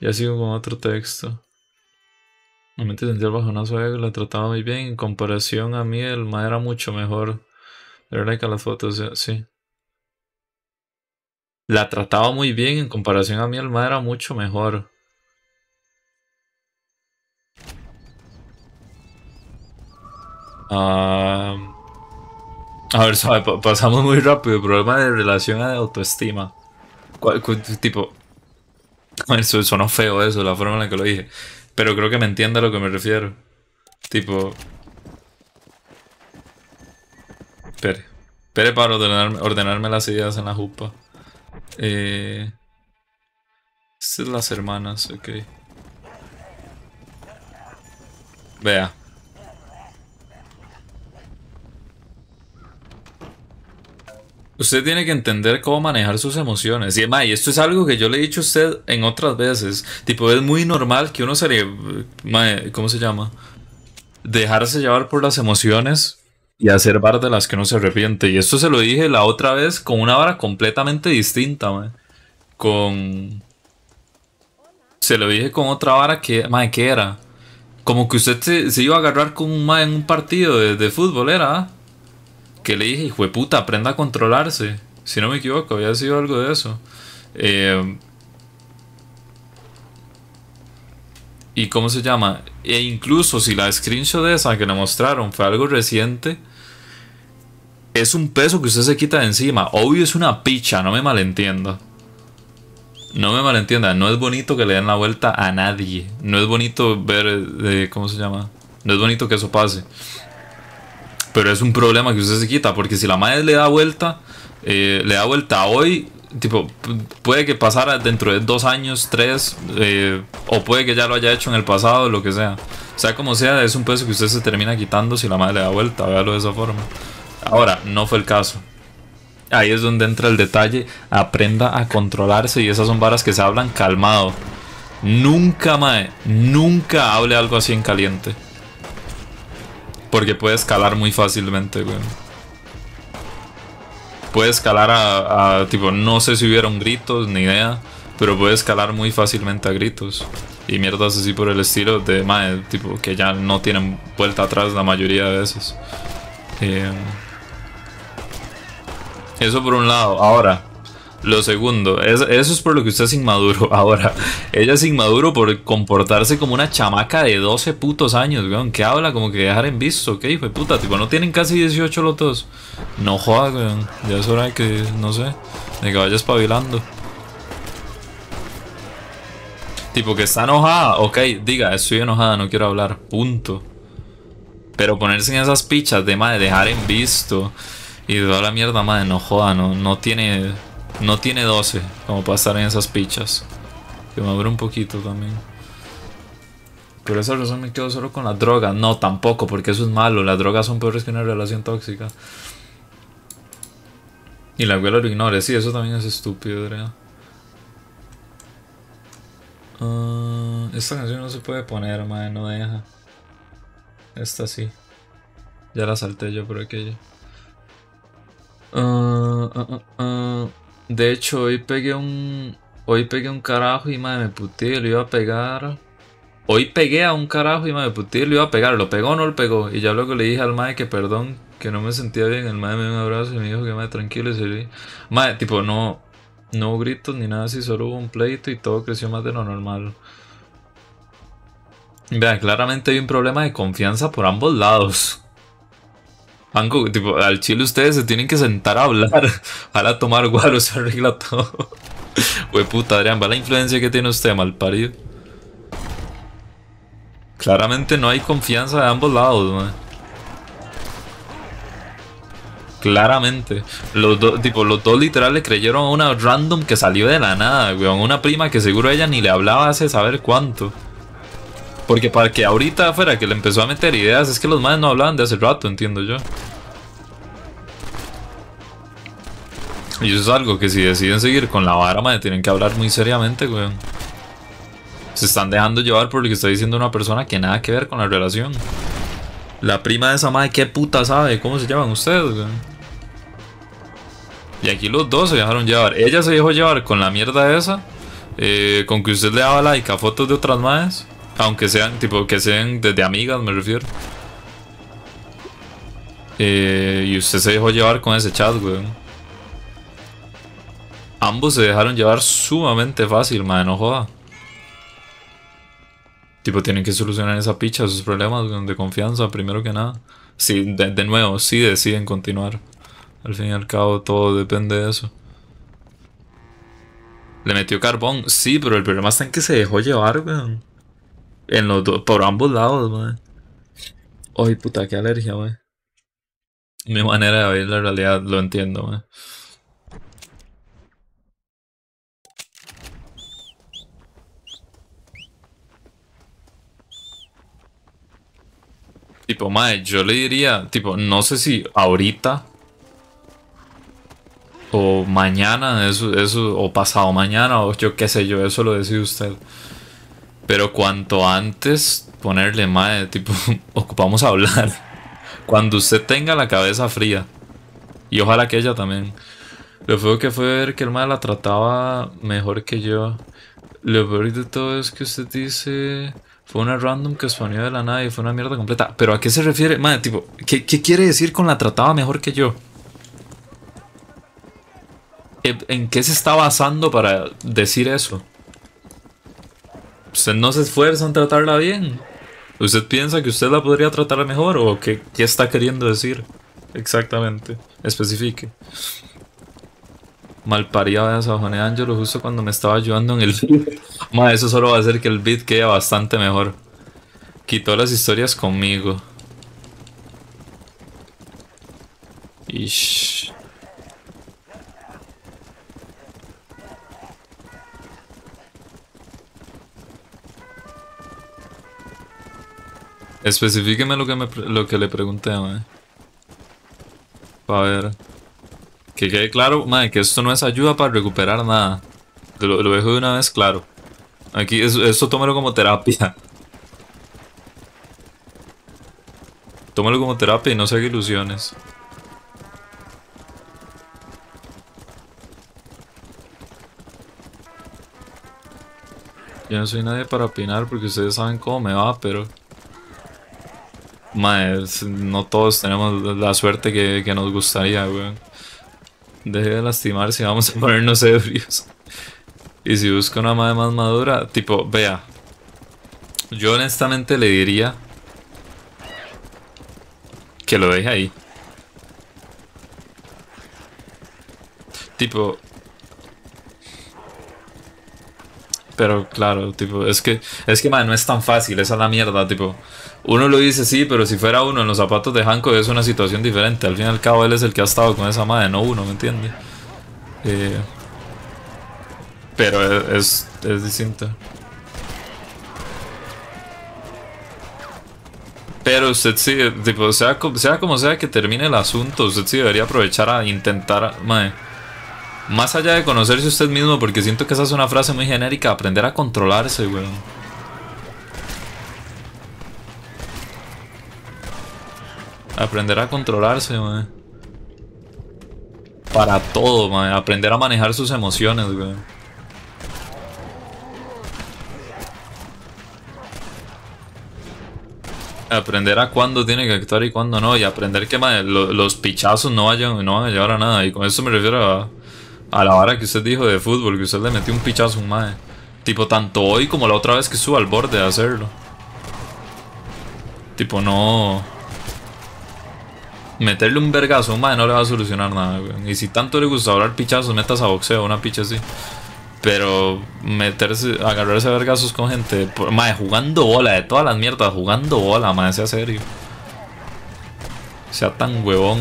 Y así con otro texto. Realmente sentía el bajonazo a la trataba muy bien. En comparación a mí, el ma era mucho mejor. De verdad que las fotos, eh, sí. La trataba muy bien, en comparación a mí, el ma era mucho mejor. a ver, pasamos muy rápido. Problema de relación a autoestima. tipo. eso eso sonó feo eso, la forma en la que lo dije. Pero creo que me entiende a lo que me refiero. Tipo... Espere. Espere para ordenarme, ordenarme las ideas en la jupa. Eh... son las hermanas, ok. Vea, Usted tiene que entender cómo manejar sus emociones. Y esto es algo que yo le he dicho a usted en otras veces. Tipo, es muy normal que uno se ¿Cómo se llama? Dejarse llevar por las emociones y hacer bar de las que no se arrepiente. Y esto se lo dije la otra vez con una vara completamente distinta, Con. Se lo dije con otra vara que. Mae, ¿qué era? Como que usted se, iba a agarrar con un en un partido de, de fútbol, ¿era? que le dije, hijo de puta, aprenda a controlarse. Si no me equivoco, había sido algo de eso. Eh, ¿Y cómo se llama? E incluso si la screenshot de esa que le mostraron fue algo reciente, es un peso que usted se quita de encima. Obvio es una picha, no me malentienda. No me malentienda, no es bonito que le den la vuelta a nadie. No es bonito ver, eh, ¿cómo se llama? No es bonito que eso pase. Pero es un problema que usted se quita, porque si la madre le da vuelta, eh, le da vuelta hoy, tipo, puede que pasara dentro de dos años, tres, eh, o puede que ya lo haya hecho en el pasado, lo que sea. sea como sea, es un peso que usted se termina quitando si la madre le da vuelta, véalo de esa forma. Ahora, no fue el caso. Ahí es donde entra el detalle, aprenda a controlarse y esas son varas que se hablan calmado. Nunca, madre nunca hable algo así en caliente. Porque puede escalar muy fácilmente, güey. Puede escalar a, tipo, no sé si hubieron gritos, ni idea. Pero puede escalar muy fácilmente a gritos. Y mierdas así por el estilo de, madre, tipo, que ya no tienen vuelta atrás la mayoría de veces. Eh, eso por un lado. Ahora, lo segundo, eso es por lo que usted es inmaduro. Ahora, ella es inmaduro por comportarse como una chamaca de 12 putos años, weón. Que habla como que dejar en visto, ok, de puta. Tipo, no tienen casi 18 lotos, No joda, weón. Ya es hora de que, no sé, de que vaya espabilando. Tipo, que está enojada, ok, diga, estoy enojada, no quiero hablar, punto. Pero ponerse en esas pichas de madre, dejar en visto y toda la mierda, madre, no joda, no, no tiene no tiene 12, como para estar en esas pichas. Que me abre un poquito también. Por esa razón me quedo solo con la droga. No, tampoco, porque eso es malo. Las drogas son peores que una relación tóxica. Y la abuela lo ignore. Sí, eso también es estúpido, Drea. Ah, esta canción no se puede poner, madre, no deja. Esta sí. Ya la salté yo por aquella. Ah, ah, de hecho, hoy pegué un. Hoy pegué un carajo y madre, me puté, lo iba a pegar. Hoy pegué a un carajo y madre, me puté, lo iba a pegar. ¿Lo pegó o no lo pegó? Y ya luego le dije al madre que perdón, que no me sentía bien. El madre me dio un abrazo y me dijo que madre, tranquilo. Y se... Madre, tipo, no. No hubo gritos ni nada así, solo hubo un pleito y todo creció más de lo normal. Vean, claramente hay un problema de confianza por ambos lados tipo, al chile ustedes se tienen que sentar a hablar, a tomar guaro, se arregla todo. Güey, puta, Adrián, va la influencia que tiene usted, mal parido. Claramente no hay confianza de ambos lados, man. Claramente. Los dos, tipo, los dos literales creyeron a una random que salió de la nada, A Una prima que seguro ella ni le hablaba hace saber cuánto. Porque para que ahorita fuera que le empezó a meter ideas, es que los madres no hablaban de hace rato, entiendo yo. Y eso es algo que si deciden seguir con la vara, madre, tienen que hablar muy seriamente, weón. Se están dejando llevar por lo que está diciendo una persona que nada que ver con la relación. La prima de esa madre, qué puta sabe, ¿cómo se llaman ustedes, weón? Y aquí los dos se dejaron llevar. Ella se dejó llevar con la mierda esa. Eh, con que usted le daba like a fotos de otras madres. Aunque sean, tipo, que sean desde amigas, me refiero. Eh, y usted se dejó llevar con ese chat, weón. Ambos se dejaron llevar sumamente fácil, madre, no joda. Tipo, tienen que solucionar esa picha, sus problemas de confianza, primero que nada. sí, de, nuevo, sí deciden continuar. Al fin y al cabo, todo depende de eso. Le metió carbón, sí, pero el problema está en que se dejó llevar, weón. En los dos, por ambos lados, man. Ay, puta, qué alergia, wey. Mi manera de ver la realidad, lo entiendo, man. Tipo, madre, yo le diría, tipo, no sé si ahorita o mañana, eso, eso, o pasado mañana, o yo qué sé yo, eso lo decide usted. Pero cuanto antes ponerle madre, tipo, ocupamos hablar. Cuando usted tenga la cabeza fría. Y ojalá que ella también. Lo feo que fue ver que el madre la trataba mejor que yo. Lo peor de todo es que usted dice. Fue una random que de la nada y fue una mierda completa. ¿Pero a qué se refiere? Madre, tipo, ¿qué, qué quiere decir con la trataba mejor que yo? ¿En qué se está basando para decir eso? usted no se esfuerza en tratarla bien. ¿Usted piensa que usted la podría tratar mejor o qué está queriendo decir? Exactamente, especifique. pariaba esa Juan Angelo justo cuando me estaba ayudando en el... Ma, eso solo va a hacer que el beat quede bastante mejor. Quitó las historias conmigo. Ish. Especifíqueme lo que, lo que le pregunté, mae. Para ver. Que quede claro, mae, que esto no es ayuda para recuperar nada. Lo, dejo de una vez claro. Aquí, esto tómelo como terapia. Tómalo como terapia y no se haga ilusiones. Yo no soy nadie para opinar porque ustedes saben cómo me va, pero... Madre. no todos tenemos la suerte que, nos gustaría, weón. Deje de lastimar si vamos a ponernos ebrios. Y si busco una madre más madura, tipo, vea. Yo honestamente le diría que lo deje ahí. Tipo. Pero claro, tipo, es que. Es que madre, no es tan fácil, esa es la mierda, tipo uno lo dice sí, pero si fuera uno en los zapatos de Hanko es una situación diferente. Al fin y al cabo él es el que ha estado con esa madre, no uno, ¿me entiendes? Eh, pero es, distinto. Pero usted sí, sea, como sea que termine el asunto, usted sí debería aprovechar a intentar, más allá de conocerse usted mismo, porque siento que esa es una frase muy genérica, aprender a controlarse, weón. Aprender a controlarse, Para todo, man. Aprender a manejar sus emociones, güey. Aprender a cuándo tiene que actuar y cuándo no. Y aprender que los pichazos no, vayan, no van a llevar a nada. Y con eso me refiero a, la vara que usted dijo de fútbol. Que usted le metió un pichazo Tipo, tanto hoy como la otra vez que suba al borde de hacerlo. Tipo, no meterle un vergazo a no le va a solucionar nada, weón. Y si tanto le gusta hablar pichazos, metas a boxeo, una picha así. Pero meterse, agarrarse a vergazos con gente, madre, jugando bola, de todas las mierdas, jugando bola, madre, sea serio. Sea tan huevón,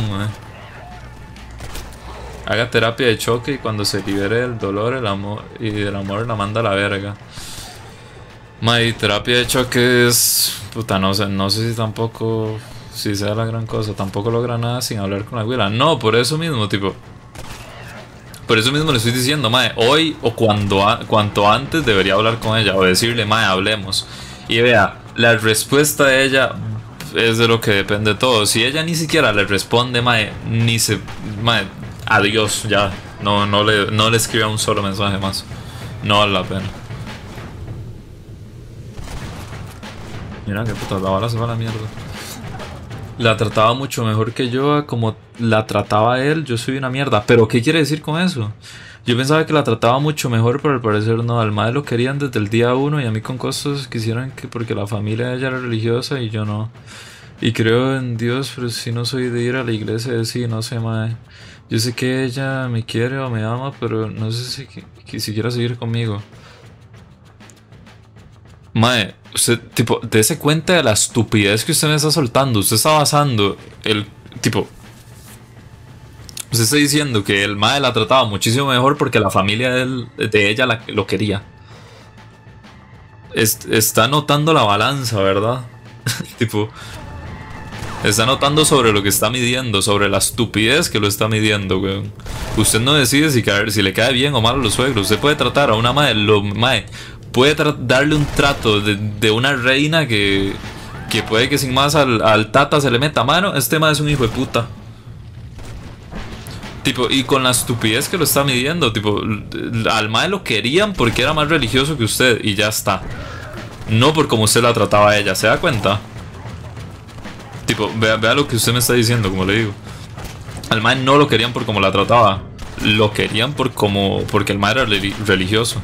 Haga terapia de choque y cuando se libere del dolor el amor y del amor la manda a la verga. Madre, terapia de choque es. Puta, no sé, no sé si tampoco si sea la gran cosa. Tampoco logra nada sin hablar con la abuela. No, por eso mismo, tipo. Por eso mismo le estoy diciendo, mae, hoy o cuando cuanto antes debería hablar con ella o decirle, mae, hablemos. Y vea, la respuesta de ella es de lo que depende todo. Si ella ni siquiera le responde, mae, ni se. Mae, adiós, ya. No, no, le, no le escriba un solo mensaje más. No vale la pena. Mira que puta, la bala se va a la mierda la trataba mucho mejor que yo, como la trataba él, yo soy una mierda. Pero ¿qué quiere decir con eso? Yo pensaba que la trataba mucho mejor, pero al parecer no, al madre lo querían desde el día uno y a mí con costos quisieran que porque la familia de ella era religiosa y yo no. Y creo en Dios, pero si no soy de ir a la iglesia, sí, no sé, madre. Yo sé que ella me quiere o me ama, pero no sé si, si quiera seguir conmigo. Mae, usted, tipo, dése cuenta de la estupidez que usted me está soltando. Usted está basando el, tipo, usted está diciendo que el Mae la trataba muchísimo mejor porque la familia de, ella lo quería. está notando la balanza, ¿verdad? tipo, está notando sobre lo que está midiendo, sobre la estupidez que lo está midiendo, Usted no decide si, caer, si le cae bien o mal a los suegros. Usted puede tratar a una madre, lo, mae, puede darle un trato de, una reina que, que puede que sin más al, Tata se le meta mano. Este más es un hijo de puta. Tipo, y con la estupidez que lo está midiendo, tipo, al mae lo querían porque era más religioso que usted y ya está. No por como usted la trataba a ella, ¿se da cuenta? Tipo, vea, vea lo que usted me está diciendo, como le digo. Al mae no lo querían por como la trataba, lo querían por como, porque el mae era religioso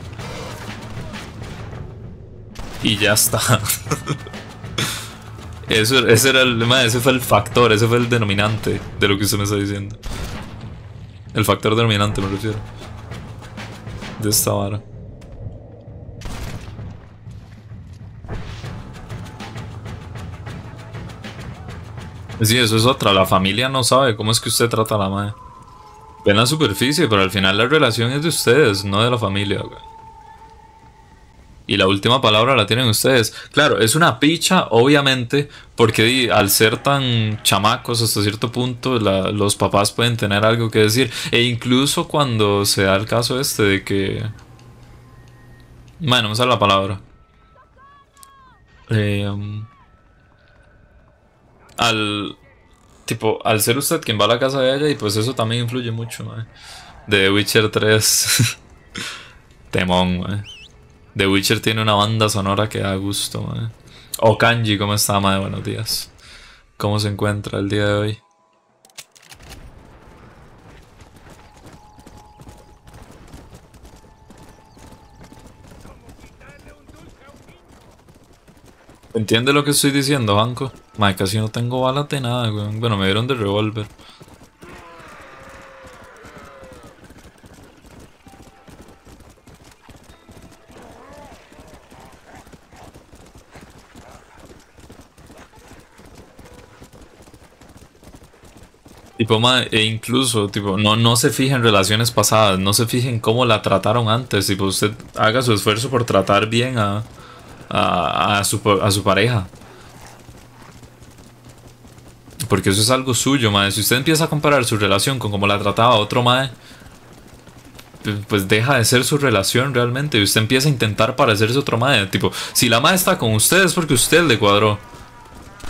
y ya está. eso, ese era el fue el factor, ese fue el denominante de lo que usted me está diciendo. El factor denominante me refiero. De esta vara. Sí, eso es otra. La familia no sabe cómo es que usted trata a la madre. en la superficie, pero al final la relación es de ustedes, no de la familia, güey y la última palabra la tienen ustedes. Claro, es una picha, obviamente, porque al ser tan chamacos hasta cierto punto, los papás pueden tener algo que decir. E incluso cuando se da el caso este de que... Bueno, me sale la palabra. Eh, um, al... Tipo, al ser usted quien va a la casa de ella y pues eso también influye mucho, ¿no? De Witcher 3. Temón, wey The Witcher tiene una banda sonora que da gusto, man. O Kanji, ¿cómo está, madre? Buenos días. ¿Cómo se encuentra el día de hoy? ¿Entiendes lo que estoy diciendo, Banco? Madre, casi no tengo balas de nada, weón. Bueno, me dieron de revólver. Tipo, más e incluso, tipo, no, no se fijen en relaciones pasadas, no se fijen en cómo la trataron antes. Tipo, usted haga su esfuerzo por tratar bien a, su, a su pareja. Porque eso es algo suyo, madre. Si usted empieza a comparar su relación con cómo la trataba otro madre, pues deja de ser su relación realmente. Y usted empieza a intentar parecerse otro madre. Tipo, si la madre está con usted es porque usted le cuadró.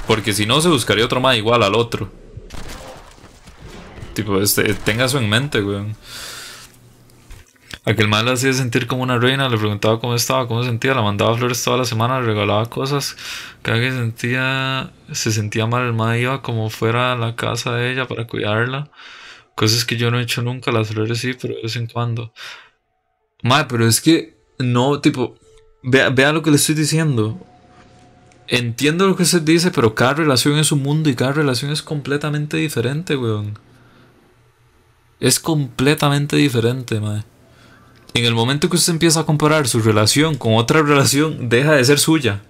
Porque si no, se buscaría otro madre igual al otro. Tipo, este, tenga eso en mente, weón. Aquel mal hacía sentir como una reina, le preguntaba cómo estaba, cómo sentía, la mandaba flores toda la semana, le regalaba cosas. Cada que sentía, se sentía mal, el mal iba como fuera a la casa de ella para cuidarla. Cosas que yo no he hecho nunca, las flores sí, pero de vez en cuando. Mae, pero es que no, tipo, vea, vea lo que le estoy diciendo. Entiendo lo que usted dice, pero cada relación es un mundo y cada relación es completamente diferente, weón es completamente diferente, mae. En el momento que usted empieza a comparar su relación con otra relación, deja de ser suya.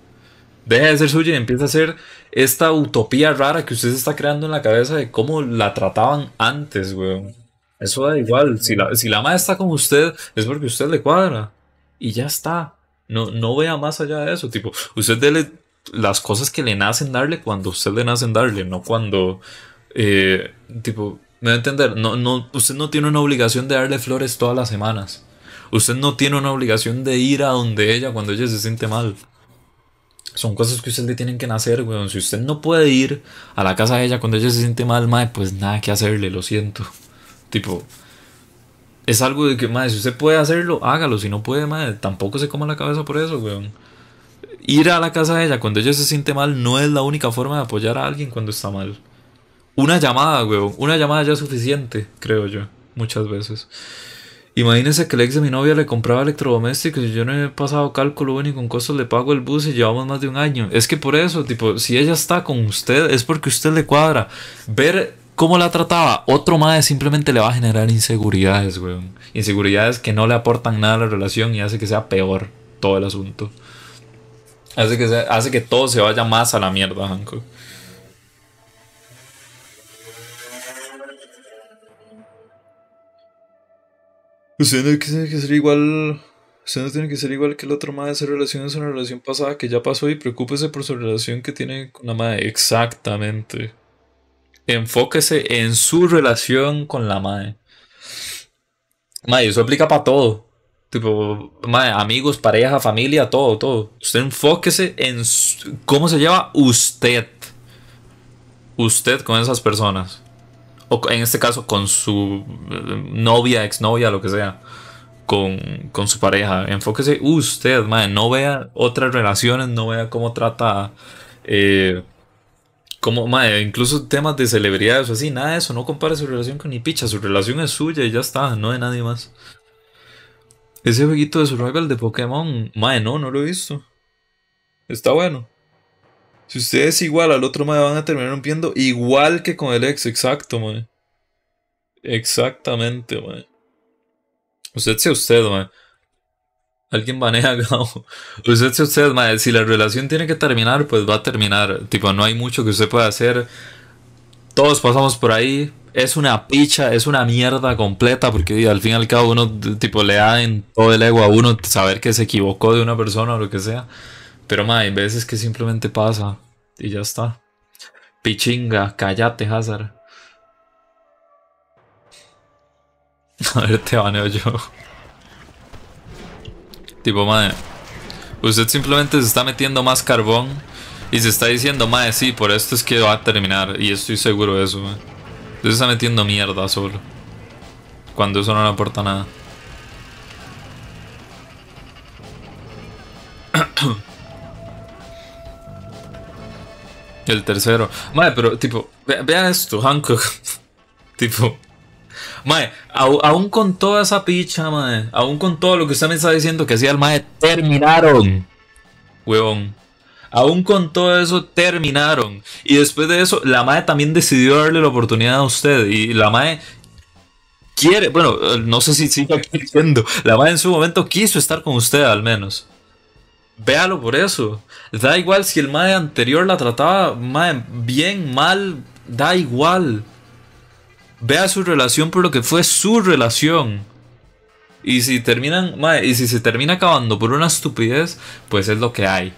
Deja de ser suya y empieza a ser esta utopía rara que usted se está creando en la cabeza de cómo la trataban antes, weón. Eso da igual. Si la, si la madre está con usted, es porque usted le cuadra. Y ya está. No, no vea más allá de eso. Tipo, usted dele las cosas que le nacen darle cuando usted le nacen darle, no cuando. Eh, tipo, me entender, no, no, usted no tiene una obligación de darle flores todas las semanas. Usted no tiene una obligación de ir a donde ella cuando ella se siente mal. Son cosas que usted le tienen que nacer, weón. Si usted no puede ir a la casa de ella cuando ella se siente mal, madre, pues nada que hacerle, lo siento. Tipo, es algo de que, madre, si usted puede hacerlo, hágalo. Si no puede, madre, tampoco se coma la cabeza por eso, weón. Ir a la casa de ella cuando ella se siente mal no es la única forma de apoyar a alguien cuando está mal. Una llamada, weón. Una llamada ya es suficiente, creo yo, muchas veces. Imagínese que el ex de mi novia le compraba electrodomésticos y yo no he pasado cálculo Ni con costos le pago el bus y llevamos más de un año. Es que por eso, tipo, si ella está con usted, es porque usted le cuadra. Ver cómo la trataba otro madre simplemente le va a generar inseguridades, weón. Inseguridades que no le aportan nada a la relación y hace que sea peor todo el asunto. Hace que, hace que todo se vaya más a la mierda, Hancock. Usted pues no tiene que ser igual. tiene que ser igual que el otro madre. Esa relación es una relación pasada que ya pasó y preocúpese por su relación que tiene con la madre. Exactamente. Enfóquese en su relación con la madre. Madre, eso aplica para todo. Tipo, madre, amigos, pareja, familia, todo, todo. Usted enfóquese en cómo se llama usted. Usted con esas personas en este caso con su eh, novia, exnovia, lo que sea, con, su pareja. Enfóquese uh, usted, madre, no vea otras relaciones, no vea cómo trata, eh, madre, incluso temas de celebridades o así, nada de eso, no compare su relación con ni picha, su relación es suya y ya está, no de nadie más. Ese jueguito de Survival de Pokémon, madre, no, no lo he visto. Está bueno. Si usted es igual al otro mae van a terminar rompiendo igual que con el ex, exacto, mae. Exactamente, mae. Usted sea usted, mae. Alguien banea a Usted sea usted, mae. Si la relación tiene que terminar, pues va a terminar. Tipo, no hay mucho que usted pueda hacer. Todos pasamos por ahí. Es una picha, es una mierda completa, porque al fin y al cabo uno tipo le da en todo el ego a uno saber que se equivocó de una persona o lo que sea. Pero mae, hay veces que simplemente pasa. Y ya está. Pichinga, cállate, Hazard. A ver, te baneo yo. Tipo, madre. Usted simplemente se está metiendo más carbón. Y se está diciendo, madre, sí, por esto es que va a terminar. Y estoy seguro de eso, Usted se está metiendo mierda solo. Cuando eso no le aporta nada. El tercero. Mae, pero tipo, vean esto, Hancock. tipo. Mae, aún con toda esa picha, mae, aún con todo lo que usted me está diciendo que hacía el mae, terminaron. Huevón. Aún con todo eso, terminaron. Y después de eso, la mae también decidió darle la oportunidad a usted. Y la mae quiere, bueno, eh, no sé si sigue diciendo, la mae en su momento quiso estar con usted al menos véalo por eso. Da igual si el madre anterior la trataba bien, mal, da igual. Vea su relación por lo que fue su relación. Y si terminan, y si se termina acabando por una estupidez, pues es lo que hay.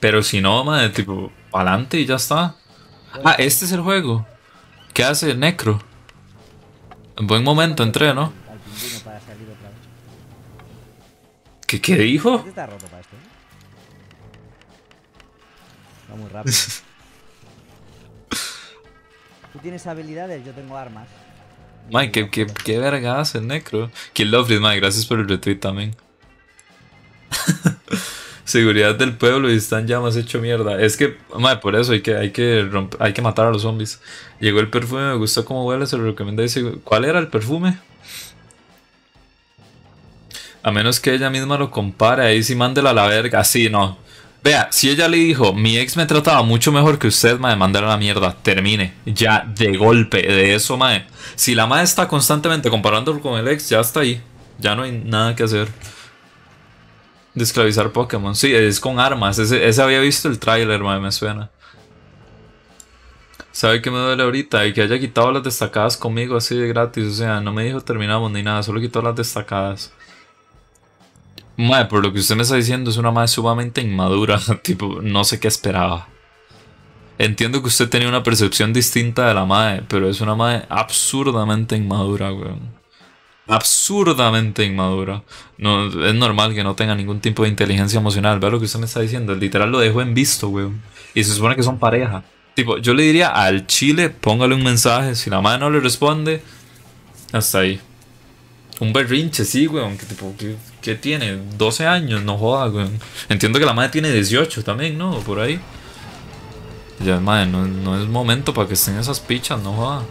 Pero si no, madre, tipo, adelante y ya está. Ah, este es el juego. ¿Qué hace Necro? buen momento entré, ¿no? ¿Qué, qué dijo? Este está roto para esto. ¿eh? Va muy rápido. Tú tienes habilidades, yo tengo armas. Mike, ¿qué, qué, verga hace el necro? Kill lovely, Mike, gracias por el retweet también. Seguridad del pueblo y están llamas hecho mierda. Es que, madre, por eso hay que, hay que hay que matar a los zombies. Llegó el perfume, me gustó cómo huele, se lo recomendé. ¿Cuál era el perfume? A menos que ella misma lo compare, ahí sí mándela a la verga. Así no. Vea, si ella le dijo, mi ex me trataba mucho mejor que usted, madre, mandar a la mierda. Termine. Ya, de golpe, de eso, madre. Si la madre está constantemente comparándolo con el ex, ya está ahí. Ya no hay nada que hacer. Desclavizar Pokémon. Sí, es con armas. Ese, había visto el tráiler, madre, me suena. ¿Sabe qué me duele ahorita? Y que haya quitado las destacadas conmigo así de gratis. O sea, no me dijo terminamos ni nada, solo quitó las destacadas. Madre, por lo que usted me está diciendo, es una madre sumamente inmadura. tipo, no sé qué esperaba. Entiendo que usted tenía una percepción distinta de la madre, pero es una madre absurdamente inmadura, weón. Absurdamente inmadura. No, es normal que no tenga ningún tipo de inteligencia emocional. Vea lo que usted me está diciendo. literal lo dejó en visto, weón. Y se supone que son pareja. Tipo, yo le diría al chile, póngale un mensaje. Si la madre no le responde, hasta ahí. Un berrinche, sí, weón. Que tipo, que ¿Qué tiene 12 años, no joda. Entiendo que la madre tiene 18 también, ¿no? Por ahí. Ya, madre, no, es momento para que estén esas pichas, no joda.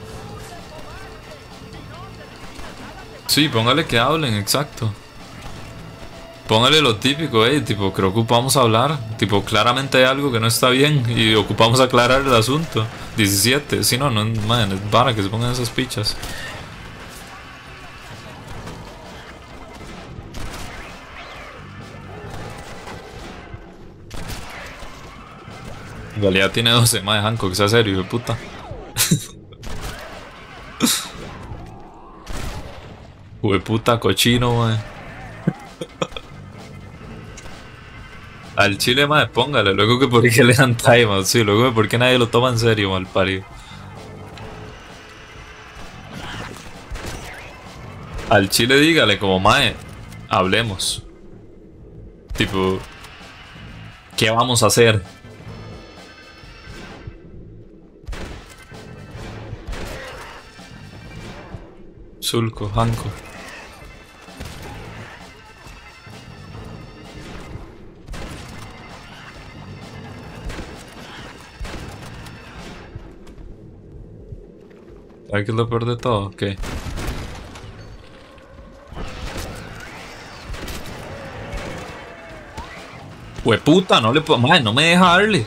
Sí, póngale que hablen, exacto. Póngale lo típico, eh, tipo, Creo que ocupamos hablar. Tipo, claramente hay algo que no está bien y ocupamos aclarar el asunto. 17, si no, no, madre, es para que se pongan esas pichas. En realidad tiene 12, más de Hancock, sea serio, hijo de puta. Jue puta cochino, Al chile, madre, póngale. Luego que por qué le dan time sí. Luego que por qué nadie lo toma en serio, mal parido. Al chile, dígale como, mae, hablemos. Tipo, ¿qué vamos a hacer? Zulko, Hanko. ¿Hay que lo pierde todo? Ok. puta, no le puedo. no me deja darle.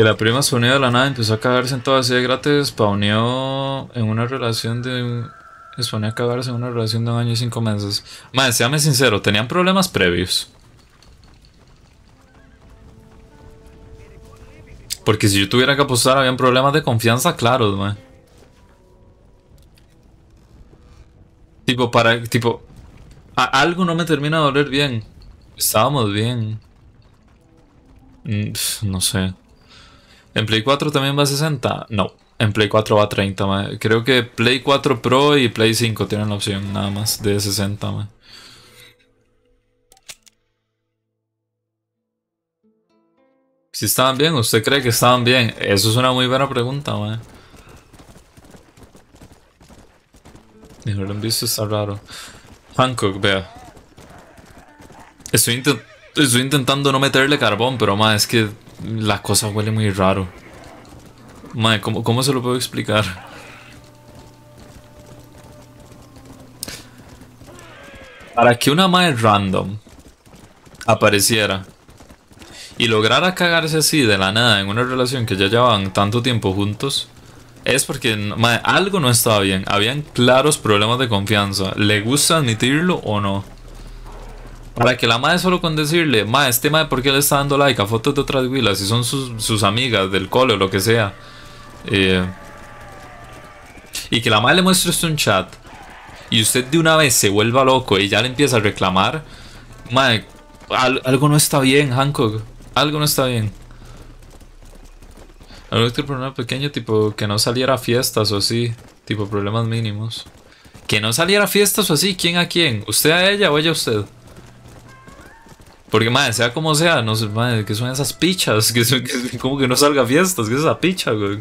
que la prima unió de la nada empezó a cagarse en todas de gratis, unió... en una relación de. Spawneó a cagarse en una relación de un año y cinco meses. Madre, séame sincero, tenían problemas previos. Porque si yo tuviera que apostar, habían problemas de confianza claros, man. Tipo, para. Tipo. algo no me termina de doler bien. Estábamos bien. Mm, no sé. ¿En Play 4 también va a 60? No. En Play 4 va a 30, man. Creo que Play 4 Pro y Play 5 tienen la opción nada más de 60, man. Si estaban bien, ¿usted cree que estaban bien? Eso es una muy buena pregunta, man. Ni lo han visto, está raro. Hancock, vea. Estoy, estoy intentando no meterle carbón, pero más es que la cosa huele muy raro. Madre, ¿cómo, se lo puedo explicar? Para que una madre random apareciera y lograra cagarse así de la nada en una relación que ya llevaban tanto tiempo juntos, es porque madre, algo no estaba bien. Habían claros problemas de confianza. ¿Le gusta admitirlo o no? Para que la madre solo con decirle, ma, este de ¿por qué le está dando like a fotos de otras güilas Si son sus, amigas del cole o lo que sea. Eh, y que la madre le muestre esto un chat. Y usted de una vez se vuelva loco y ya le empieza a reclamar. Madre, algo no está bien, Hancock. Algo no está bien. Algo un problema pequeño, tipo que no saliera a fiestas o así. Tipo problemas mínimos. Que no saliera a fiestas o así, ¿quién a quién? ¿Usted a ella o ella a usted? Porque, madre, sea como sea, no sé, madre, ¿qué son esas pichas? que son, que, que no salga fiestas? ¿Qué es esa picha, güey?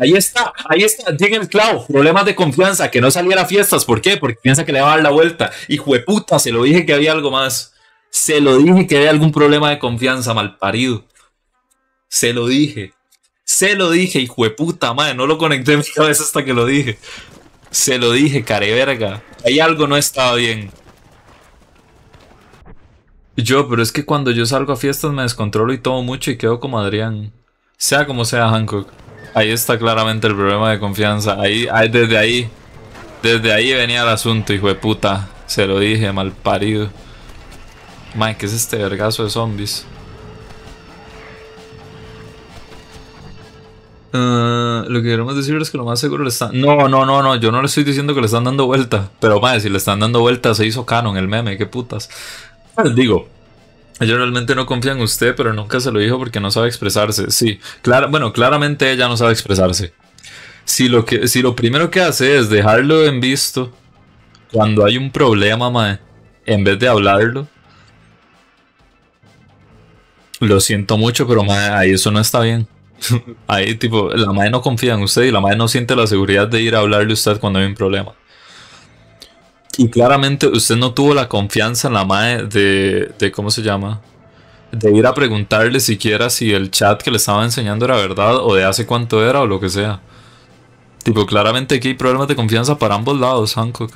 Ahí está, ahí está, tiene el clavo, problemas de confianza, que no saliera fiestas, ¿por qué? Porque piensa que le va a dar la vuelta. Y jueputa, se lo dije que había algo más. Se lo dije que había algún problema de confianza, mal parido. Se lo dije. Se lo dije, y de madre, no lo conecté en mi cabeza hasta que lo dije. Se lo dije, careverga. Ahí algo no estaba bien. Yo, pero es que cuando yo salgo a fiestas me descontrolo y tomo mucho y quedo como Adrián. Sea como sea Hancock. Ahí está claramente el problema de confianza. Ahí, desde ahí. Desde ahí venía el asunto, hijo de puta. Se lo dije, mal parido. Mike, ¿qué es este vergazo de zombies? Ah, lo que queremos decir es que lo más seguro le están. No, no, no, no. Yo no le estoy diciendo que le están dando vuelta. Pero madre, si le están dando vuelta, se hizo canon el meme, qué putas. Digo, ella realmente no confía en usted, pero nunca se lo dijo porque no sabe expresarse. Sí, claro, bueno, claramente ella no sabe expresarse. Si lo, que, si lo primero que hace es dejarlo en visto cuando hay un problema, mae, en vez de hablarlo, lo siento mucho, pero mae, ahí eso no está bien. ahí, tipo, la madre no confía en usted y la madre no siente la seguridad de ir a hablarle a usted cuando hay un problema. Y claramente usted no tuvo la confianza en la MAE de, ¿cómo se llama? De ir a preguntarle siquiera si el chat que le estaba enseñando era verdad o de hace cuánto era o lo que sea. Tipo, claramente aquí hay problemas de confianza para ambos lados, Hancock.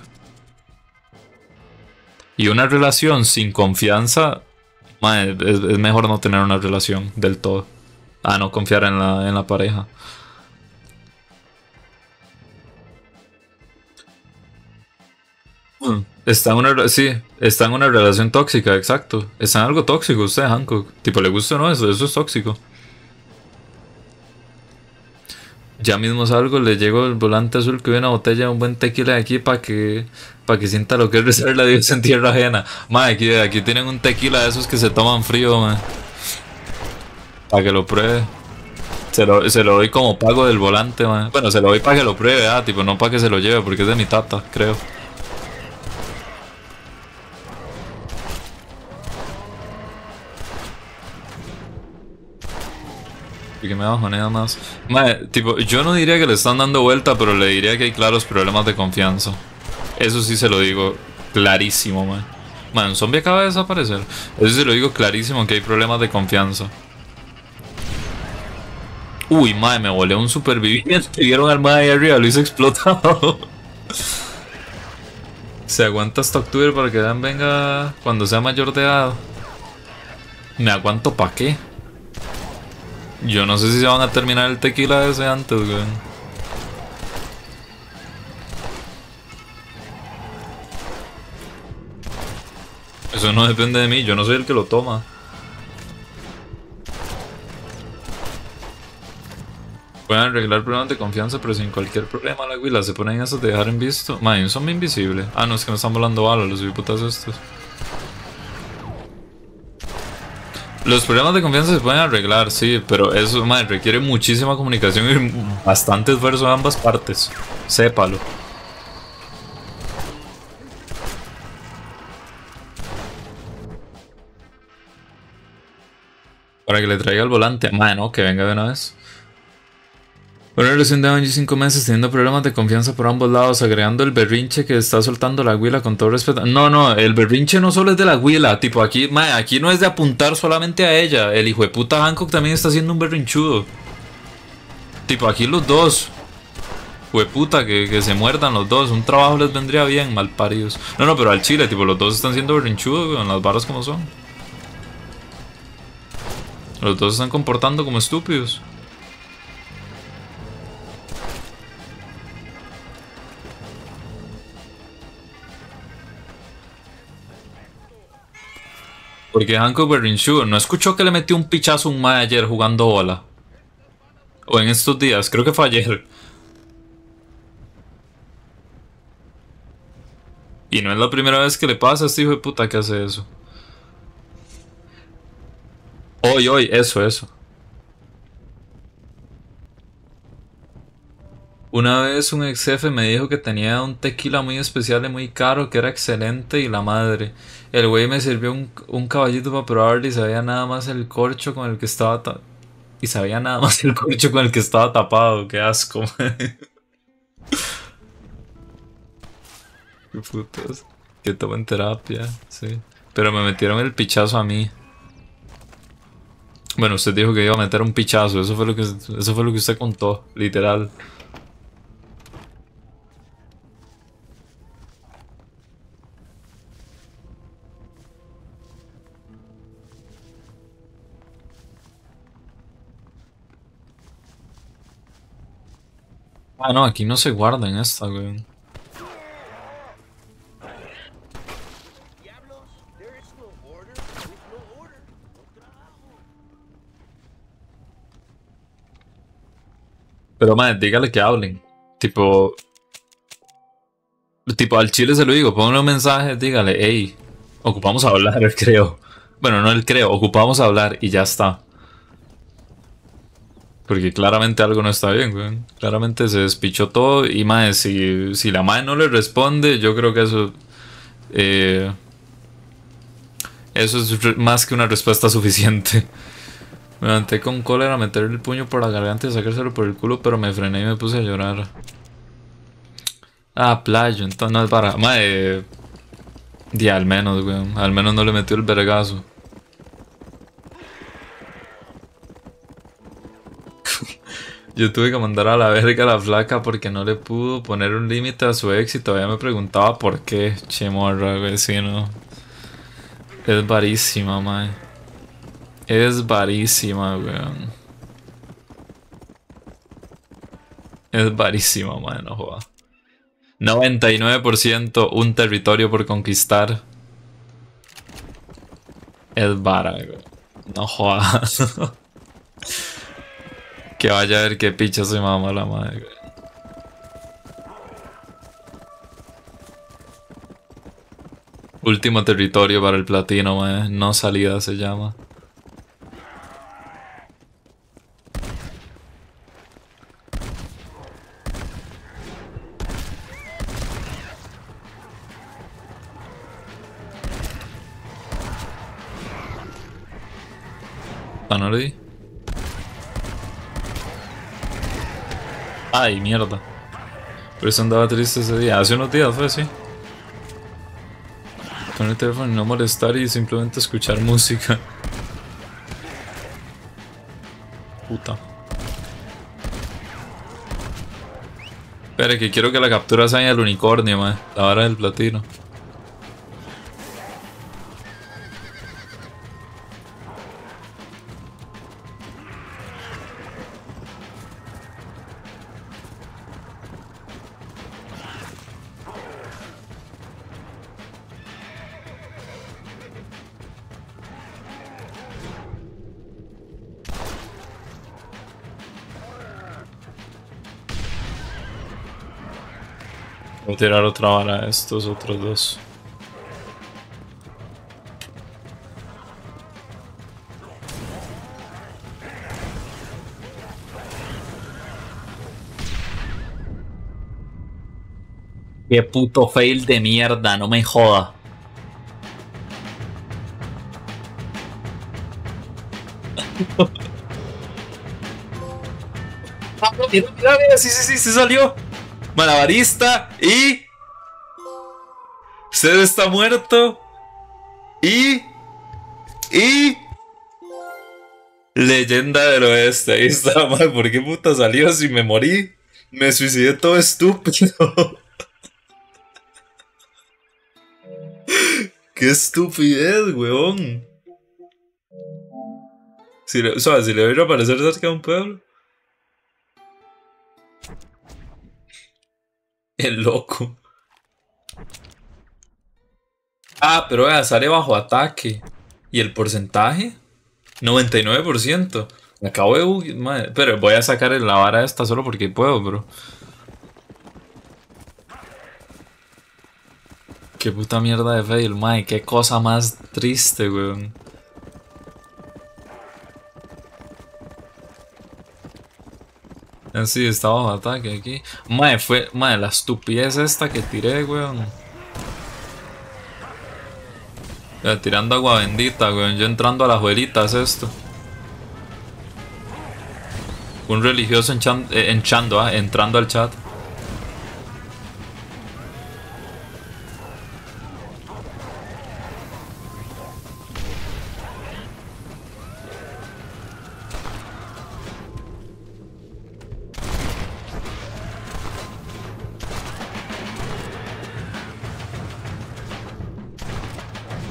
Y una relación sin confianza, mae, es, mejor no tener una relación del todo. A ah, no confiar en la, en la pareja. Está en una, sí, está en una relación tóxica, exacto. Está en algo tóxico usted, Hancock. Tipo, le gusta o no, eso, eso es tóxico. Ya mismo salgo, le llego el volante azul que viene una botella, un buen tequila de aquí para que, que sienta lo que es de la Dios en tierra ajena. Madre, aquí, tienen un tequila de esos que se toman frío, man. Para que lo pruebe. Se lo, doy como pago del volante, man. Bueno, se lo doy para que lo pruebe, ah, tipo, no para que se lo lleve, porque es de mi tata, creo. Que me bajonea más. tipo, yo no diría que le están dando vuelta, pero le diría que hay claros problemas de confianza. Eso sí se lo digo clarísimo, man. Man, un zombie acaba de desaparecer. Eso sí se lo digo clarísimo, que hay problemas de confianza. Uy, madre, me volé un superviviente. Vieron al madre ahí arriba, lo hizo explotado. se aguanta hasta octubre para que Dan venga cuando sea mayor de edad. ¿Me aguanto para qué? Yo no sé si se van a terminar el tequila ese antes, weón Eso no depende de mí, yo no soy el que lo toma. Pueden arreglar problemas de confianza, pero sin cualquier problema, la güila se ponen eso de dejar en visto. Man, un zombie invisible. Ah, no, es que me están volando balas, los biputas estos. Los problemas de confianza se pueden arreglar, sí, pero eso madre, requiere muchísima comunicación y bastante esfuerzo en ambas partes. Sépalo. Para que le traiga el volante. Madre, no, que venga de una vez. Bueno, de en cinco meses teniendo problemas de confianza por ambos lados, agregando el berrinche que está soltando la huila con todo respeto. No, no, el berrinche no solo es de la huila, tipo aquí, aquí no es de apuntar solamente a ella. El hijo de puta Hancock también está haciendo un berrinchudo. Tipo aquí los dos. Hueputa, que, que se muerdan los dos. Un trabajo les vendría bien, mal paridos. No, no, pero al chile, tipo, los dos están siendo berrinchudos con las barras como son. Los dos están comportando como estúpidos. Porque Hanko no escuchó que le metió un pichazo a un mae ayer jugando bola. O en estos días, creo que fue ayer. Y no es la primera vez que le pasa a este hijo de puta que hace eso. Hoy, hoy, eso, eso. Una vez un ex jefe me dijo que tenía un tequila muy especial y muy caro que era excelente y la madre. El güey me sirvió un, caballito para probar y sabía nada más el corcho con el que estaba y sabía nada más el corcho con el que estaba tapado, qué asco. qué putas. Que en terapia, sí. Pero me metieron el pichazo a mí. Bueno, usted dijo que iba a meter un pichazo, eso fue lo que eso fue lo que usted contó, literal. Ah, no, aquí no se guarda en esta, güey. Pero, madre, dígale que hablen. Tipo... Tipo, al chile se lo digo, ponle un mensaje, dígale, Ey ocupamos a hablar, creo. Bueno, no el creo, ocupamos a hablar y ya está. Porque claramente algo no está bien, güey. Claramente se despichó todo. Y madre, si, si la madre no le responde, yo creo que eso. Eh, eso es más que una respuesta suficiente. Me levanté con cólera, meter el puño por la garganta y sacárselo por el culo, pero me frené y me puse a llorar. Ah, playo, entonces no es para. Madre. y al menos, güey. Al menos no le metió el vergazo. Yo tuve que mandar a la verga a la flaca porque no le pudo poner un límite a su éxito ya me preguntaba por qué. Chimorra, güey, Es varísima, mae. Es varísima, weón. Es varísima, mae, no joda. 99% un territorio por conquistar. Es vara, weón. No joda. Que vaya a ver qué picha se mamá la madre, Último territorio para el platino, No salida se llama. Ay, mierda. Por eso andaba triste ese día. Hace unos días fue así. Con el teléfono y no molestar y simplemente escuchar música. Puta. Espera, que quiero que la captura sea en el unicornio, man. La vara del platino. tirar otra vara a estos otros dos. Qué puto fail de mierda, no me joda. Ah, mira, sí, sí, sí, se salió malabarista y... se está muerto y... Y... Leyenda del Oeste, ahí está mal, ¿por qué puta salió si me morí? Me suicidé todo estúpido. Qué estupidez, weón. Si o sea, si le voy a aparecer cerca de un pueblo. El loco. Ah, pero vea, sale bajo ataque. ¿Y el porcentaje? 99%. Me acabo de... Madre. Pero voy a sacar la vara esta solo porque puedo, bro. Qué puta mierda de fail, madre Qué cosa más triste, weón. Sí, está bajo ataque aquí. Madre, fue. Madre, la estupidez esta que tiré, weón. tirando agua bendita, weón. Yo entrando a las velitas esto. Un religioso eh, enchando, ah, entrando al chat.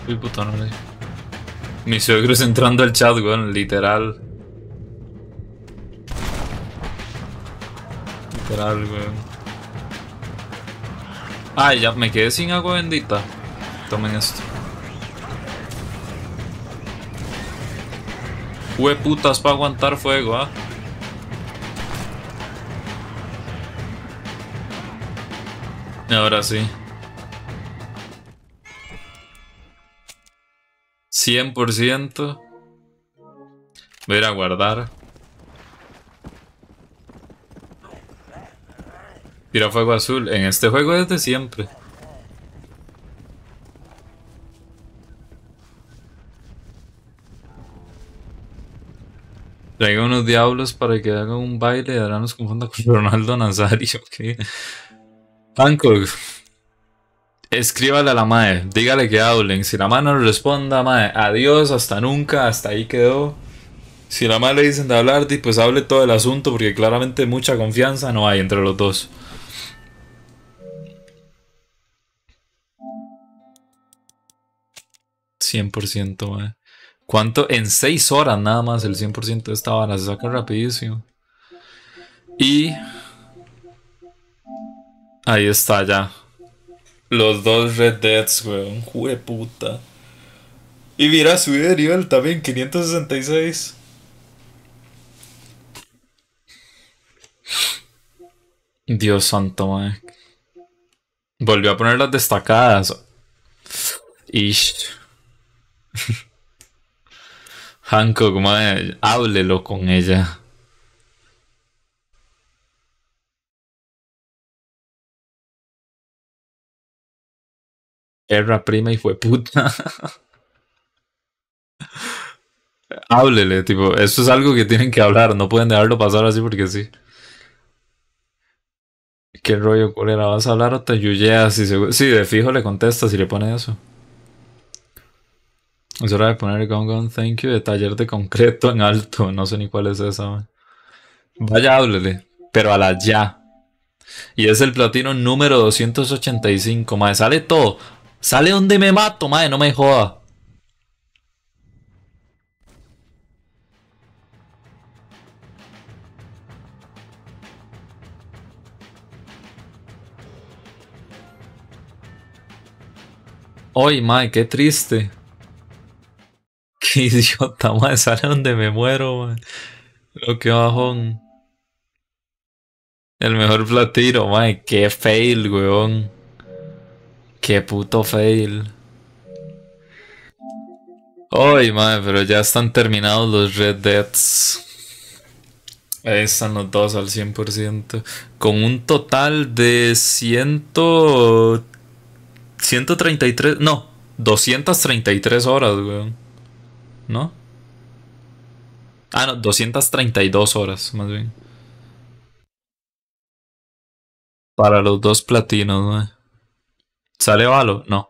Uy, puta, no le... Mi suegro es entrando al chat, weón, literal. Literal, weón. Ay, ya me quedé sin agua bendita. Tomen esto. Hue putas para aguantar fuego, ¿ah? Ahora sí. 100%. Voy a ir a guardar. Tira fuego azul. En este juego desde siempre. Traigo unos diablos para que hagan un baile Y ahora nos con Ronaldo Nazario. Okay. Hancock escríbale a la madre, dígale que hablen. Si la madre no responda, madre, adiós, hasta nunca, hasta ahí quedó. Si la madre le dicen de hablar, pues hable todo el asunto, porque claramente mucha confianza no hay entre los dos. ¿100%, ¿Cuánto? En 6 horas nada más el 100% de esta vara se saca rapidísimo. Y... Ahí está ya. Los dos Red Deads, weón. Jue puta. Y mira, subí de nivel también, 566. Dios santo, weón. Volvió a poner las destacadas. Ish. Hancock, háblelo con ella. Erra prima y fue puta. Háblele, tipo, eso es algo que tienen que hablar, no pueden dejarlo pasar así porque sí. ¿Qué rollo, ¿La ¿Vas a hablar o te yuyeas? Si, sí, de fijo le contestas si le pone eso. Es hora de poner gong gong Thank You de taller de concreto en alto. No sé ni cuál es esa. Vaya, háblele. Pero a la ya. Y es el platino número 285. más sale todo. Sale donde me mato, madre, no me joda. hoy mae! qué triste. Qué idiota, madre, sale donde me muero, mae! Lo que bajón. El mejor platino, mae! qué fail, weón. Qué puto fail. Ay, madre, pero ya están terminados los Red Deads. Ahí están los dos al 100%. Con un total de 100, 133. No, 233 horas, weón. ¿No? Ah, no, 232 horas, más bien. Para los dos platinos, weón. ¿Sale Valo? No.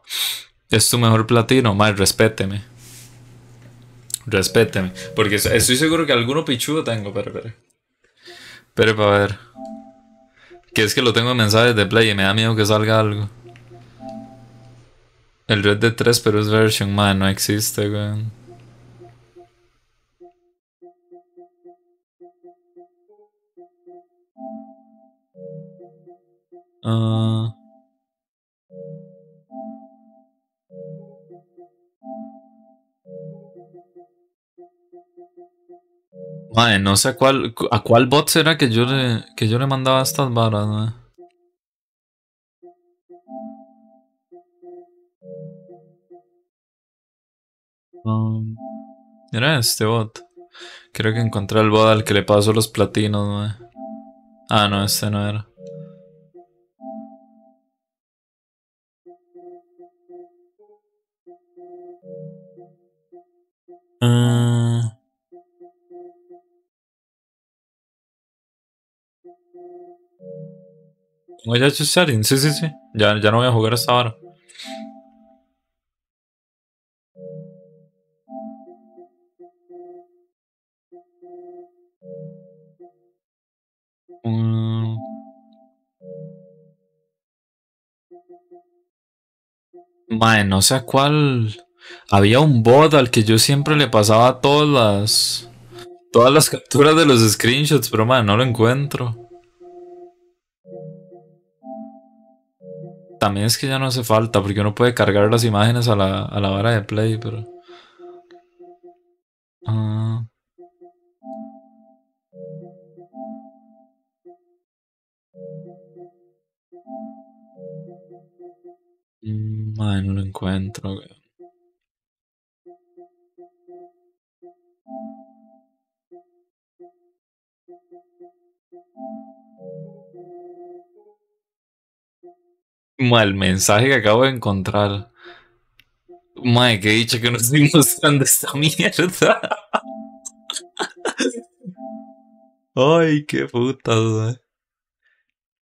Es tu mejor platino, mal. respéteme. Respéteme. Porque estoy seguro que alguno pichudo tengo, pero, pero. Pero para ver. Que es que lo tengo en mensajes de play y me da miedo que salga algo. El Red de 3, pero es version, man, no existe, weón. Ah... no sé a cuál, a cuál bot será que yo le, que yo le mandaba estas barras era um, este bot. Creo que encontré el bot al que le paso los platinos, Ah, no, este no era. Ah. ya sí, sí, sí. Ya, ya no voy a jugar hasta ahora. Mm. Madre, no sé a cuál. Había un bot al que yo siempre le pasaba todas las. Todas las capturas de los screenshots, pero madre, no lo encuentro. también es que ya no hace falta, porque uno puede cargar las imágenes a la, a la de play, pero... Ah. Mm, no lo encuentro, Mal el mensaje que acabo de encontrar. Mae, que he dicho que no estoy mostrando esta mierda. Ay, qué putas,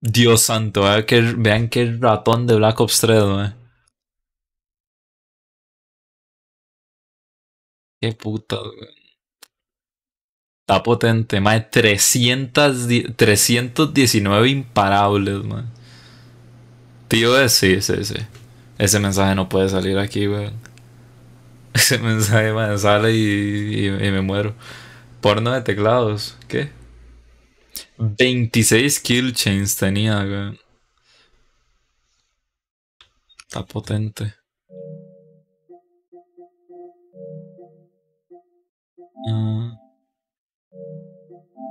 Dios santo, eh, vean que vean ratón de Black Ops 3, güey. Qué putas, Está potente, mae. 319 imparables, mae. Tío, eh, sí, sí, sí. Ese mensaje no puede salir aquí, weón. Ese mensaje sale y, y, me muero. Porno de teclados, ¿qué? 26 kill chains tenía, weón. Está potente.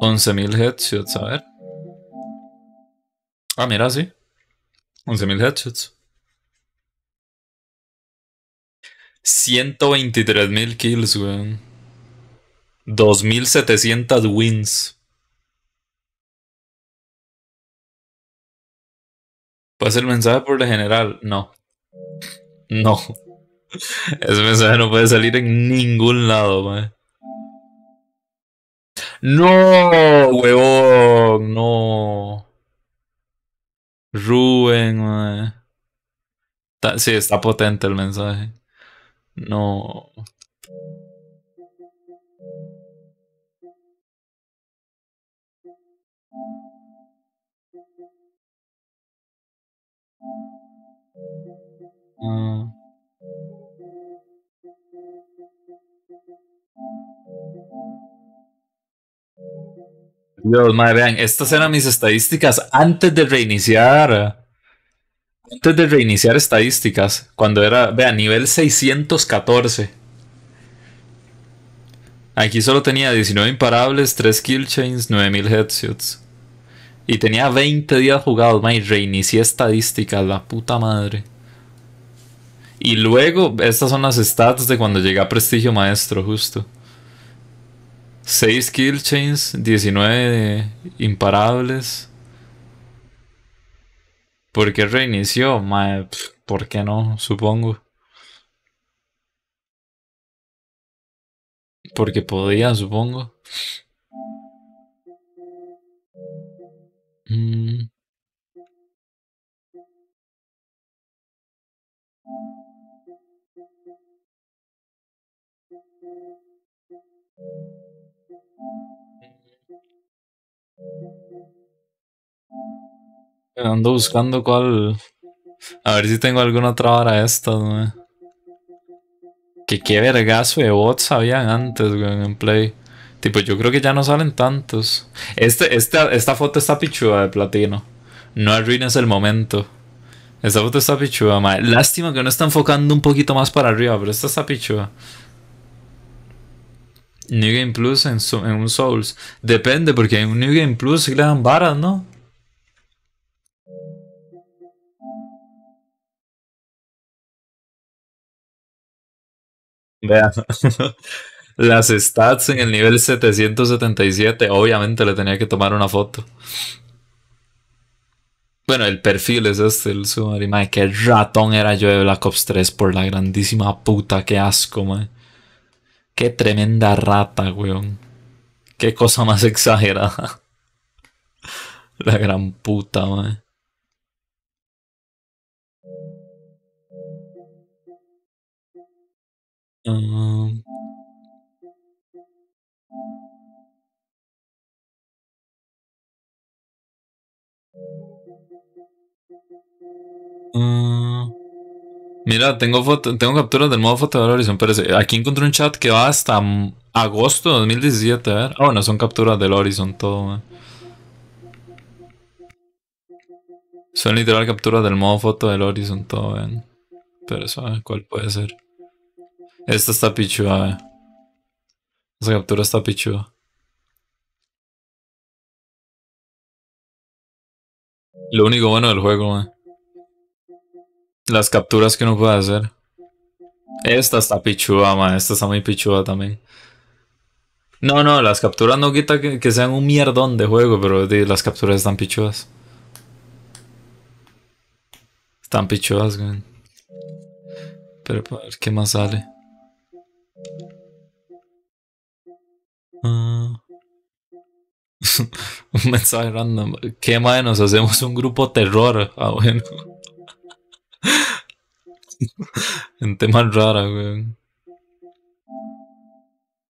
11.000 ah. headshots, a ver. Ah, mira, sí. 11.000 headshots. 123.000 kills, weón. 2.700 wins. ¿Puede el mensaje por el general? No. No. Ese mensaje no puede salir en ningún lado, weón No, huevón, no. Rubén, sí, está potente el mensaje. No. Ah. Dios, madre, vean, estas eran mis estadísticas antes de reiniciar. Antes de reiniciar estadísticas, cuando era, vean, nivel 614. Aquí solo tenía 19 imparables, 3 kill chains, 9000 headshots. Y tenía 20 días jugados, madre y reinicié estadísticas, la puta madre. Y luego, estas son las stats de cuando llegué a Prestigio Maestro, justo. 6 kill chains, 19 imparables. ¿Por qué reinició? Mae, ¿Por qué no? Supongo. Porque podía, supongo. Mm. Ando buscando cuál. A ver si tengo alguna otra vara esta Que Que qué vergazo de bots habían antes, en Play. Tipo, yo creo que ya no salen tantos. Este, esta, esta foto está pichuda de platino. No arruines el momento. Esta foto está pichuda, Lástima que no está enfocando un poquito más para arriba, pero esta está pichuda. New Game Plus en, un Souls. Depende, porque en un New Game Plus le dan varas, ¿no? Vean. Las stats en el nivel 777, obviamente le tenía que tomar una foto. Bueno, el perfil es este, el sumario. qué ratón era yo de Black Ops 3 por la grandísima puta, que asco, man. Qué tremenda rata, weón. Qué cosa más exagerada. La gran puta, weón. Mira, tengo foto, tengo capturas del modo foto del Horizon, pero aquí encontré un chat que va hasta agosto de 2017, a Ah, bueno, son capturas del Horizon todo, Son literal capturas del modo foto del Horizon todo, Pero eso, ah, ¿cuál puede ser? Esta está pichuda, eh. Esa captura está pichuda. Lo único bueno del juego, man. Las capturas que uno puede hacer. Esta está pichuda, man. Esta está muy pichuda también. No, no, las capturas no quita que, sean un mierdón de juego, pero las capturas están pichudas. Están pichudas, güey. Pero qué más sale. Ah. un mensaje random. ¿Qué más nos hacemos un grupo terror? Ah, bueno. en temas rara, weón.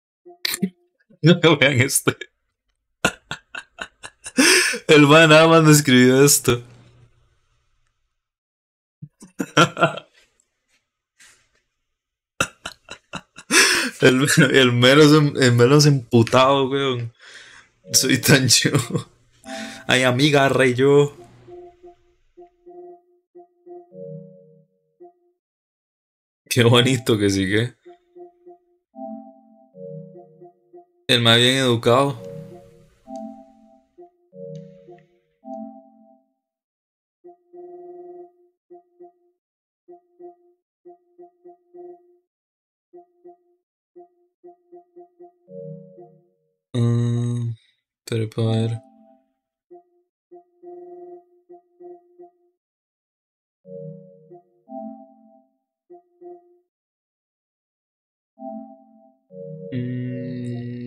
Vean este. El man nada más me escribió esto. El, menos, em, el menos emputado, weón. Soy tan yo. Ay, amiga, rey yo. Qué bonito que sí que. El más bien educado. Mm, pero para ver.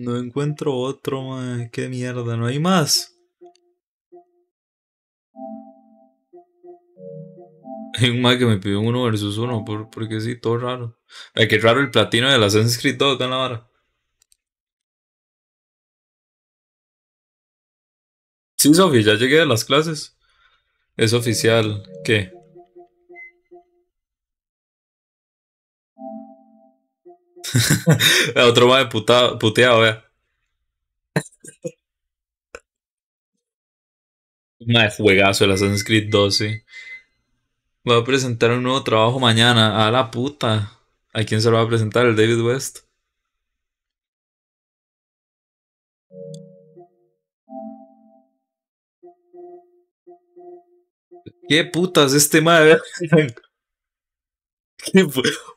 No encuentro otro, Qué mierda, no hay más. Hay un man que me pidió un 1 versus 1, por, porque sí, todo raro. Ay, qué raro el platino de las han todo está en la vara. Sí, Sofía, ya llegué a las clases. Es oficial. ¿Qué? Otro más de puta, puteado, vea. de juegazo el Assassin's Creed 2, sí. Va a presentar un nuevo trabajo mañana. A la puta. ¿A quién se lo va a presentar? ¿El David West? ¿Qué putas este madre? ¿Qué,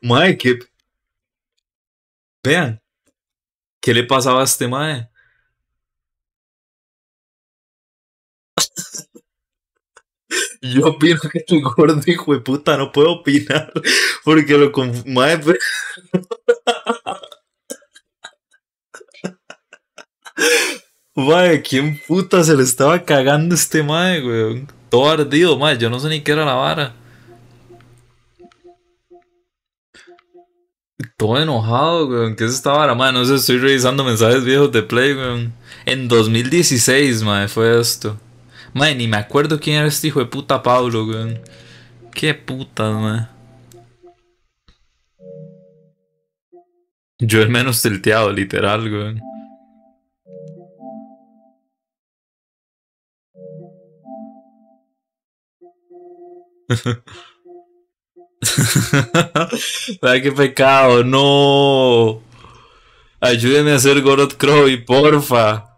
madre, qué, Vean, ¿qué le pasaba a este mae? Yo opino que estoy gordo hijo de puta no puedo opinar porque lo mae. mae, ¿quién puta se le estaba cagando este mae, weón? Todo ardido, mae, yo no sé ni qué era la vara. Todo enojado, weón. ¿Qué es esta vara? madre, no sé, estoy revisando mensajes viejos de Play, weón. En 2016, man, fue esto. madre. ni me acuerdo quién era este hijo de puta Pablo, weón. Qué puta, man. Yo el menos tilteado, literal, weón. Ay, que pecado, no. Ayúdenme a hacer Crow y porfa.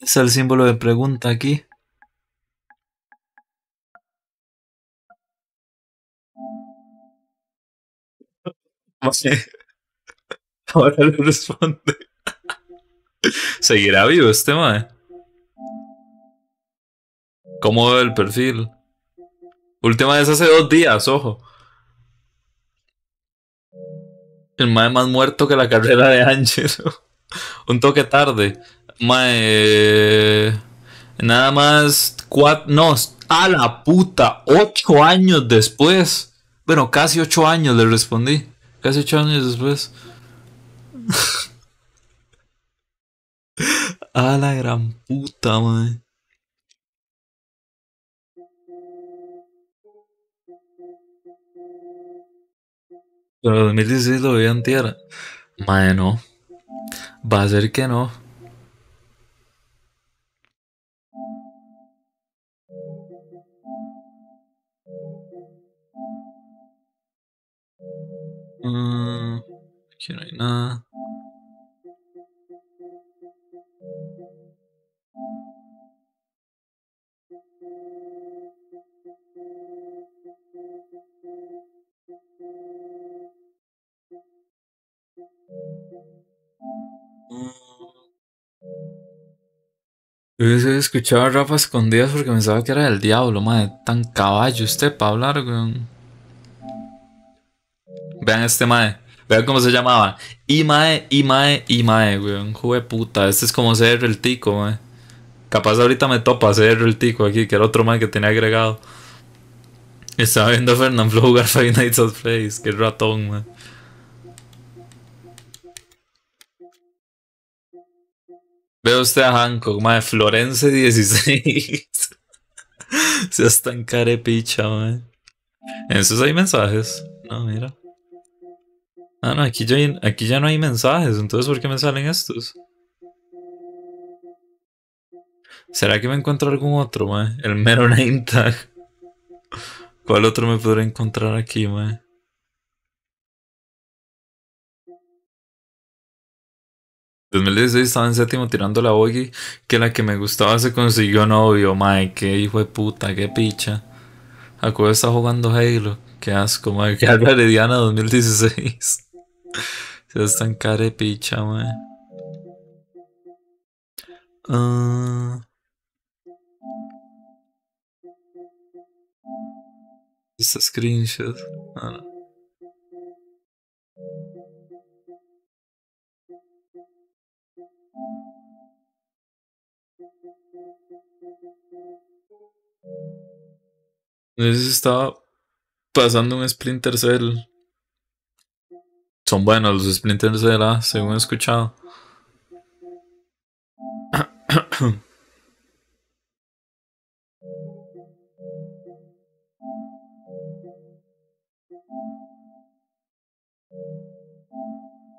Es el símbolo de pregunta aquí. Ahora le responde. ¿Seguirá vivo este mae? ¿Cómo ve el perfil? Última vez hace dos días, ojo. El mae más muerto que la carrera de Ángel. Un toque tarde. Mae. Eh, nada más No, a la puta. Ocho años después. Bueno, casi ocho años le respondí. Casi ocho años después. A la gran puta, man. Pero 2016 lo vi en tierra. Madre, no. Va a ser que no. Mm, aquí no hay nada. Yo escuchaba a Rafa escondidas porque pensaba que era del diablo, madre. Tan caballo usted para hablar, con vean este mae. Vean cómo se llamaba. Imae, Imae, Imae, weón. Jue puta. Este es como CR el tico, mae. Capaz ahorita me topa CR el tico aquí, que era otro mae que tenía agregado. Estaba viendo a Fernando jugar Five Nights at Freddy's. Qué ratón, mae. Veo usted a Hancock, mae. Florence 16. se tan carepicha, mae. En esos hay mensajes. No, mira. Ah, no, aquí ya, no hay mensajes, entonces ¿por qué me salen estos? ¿Será que me encuentro algún otro, mae? El mero name tag. ¿Cuál otro me podré encontrar aquí, mae? 2016 estaba en séptimo tirando la bogey, que la que me gustaba se consiguió novio, mae, qué hijo de puta, qué picha. de está jugando Halo, qué asco, mae, qué Diana 2016. Se están carepicha, wey Uh... Ah. Esta screenshot. Ah, no. No sé si estaba pasando un Splinter Cell. Son buenos los Splinter Cell, según he escuchado.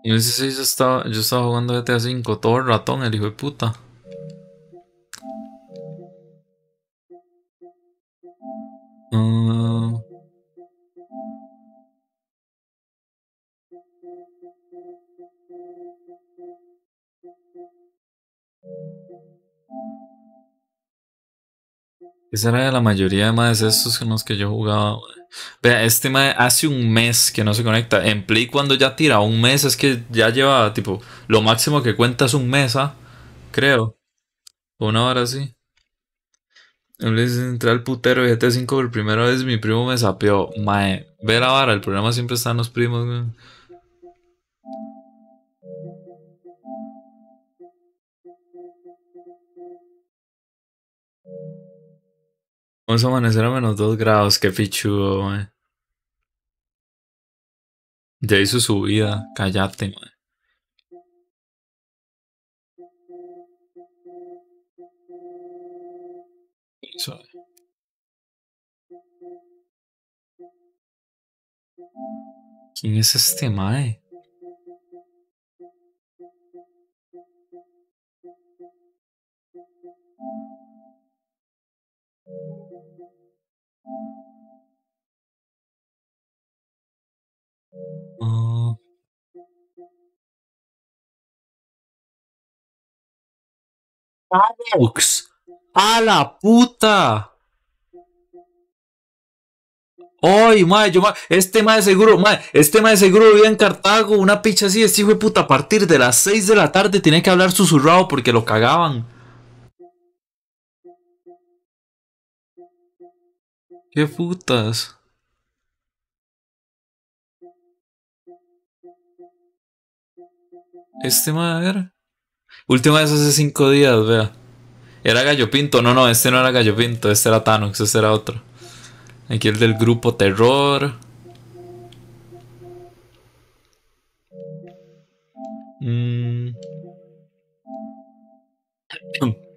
Y yo estaba, yo estaba jugando GTA V, todo el ratón, el hijo de puta. Ah. Esa era de la mayoría de más estos con los que yo jugaba. Vea, este mae hace un mes que no se conecta. En Play cuando ya tira un mes es que ya lleva, tipo, lo máximo que cuenta es un mes, ¿ah? Creo. Una hora así. En vez entré al putero y GT5 por primera vez, mi primo me sapeó. Mae, ve la vara, el problema siempre están los primos. Vamos a amanecer a menos 2 grados, qué pichudo, man. Ya hizo su vida, cállate, ¿Quién es este mae? Mm. a la puta. Ay, madre, yo, madre, este madre seguro, madre, este de seguro vive en Cartago, una picha así, este hijo de puta, a partir de las 6 de la tarde Tiene que hablar susurrado porque lo cagaban. ¿Qué putas? Este madre. Última vez hace cinco días, vea. Era Gallo Pinto. No, no, este no era Gallo Pinto. Este era Thanos, Este era otro. Aquí el del grupo Terror. Mmm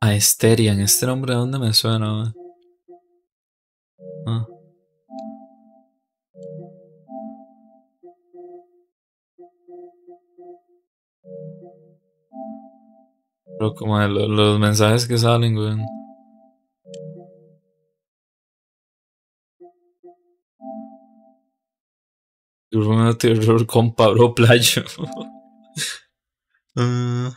a Esterian, este nombre de dónde me suena. Ah. como los, mensajes que salen, weón. de terror con Pablo playa. Ah.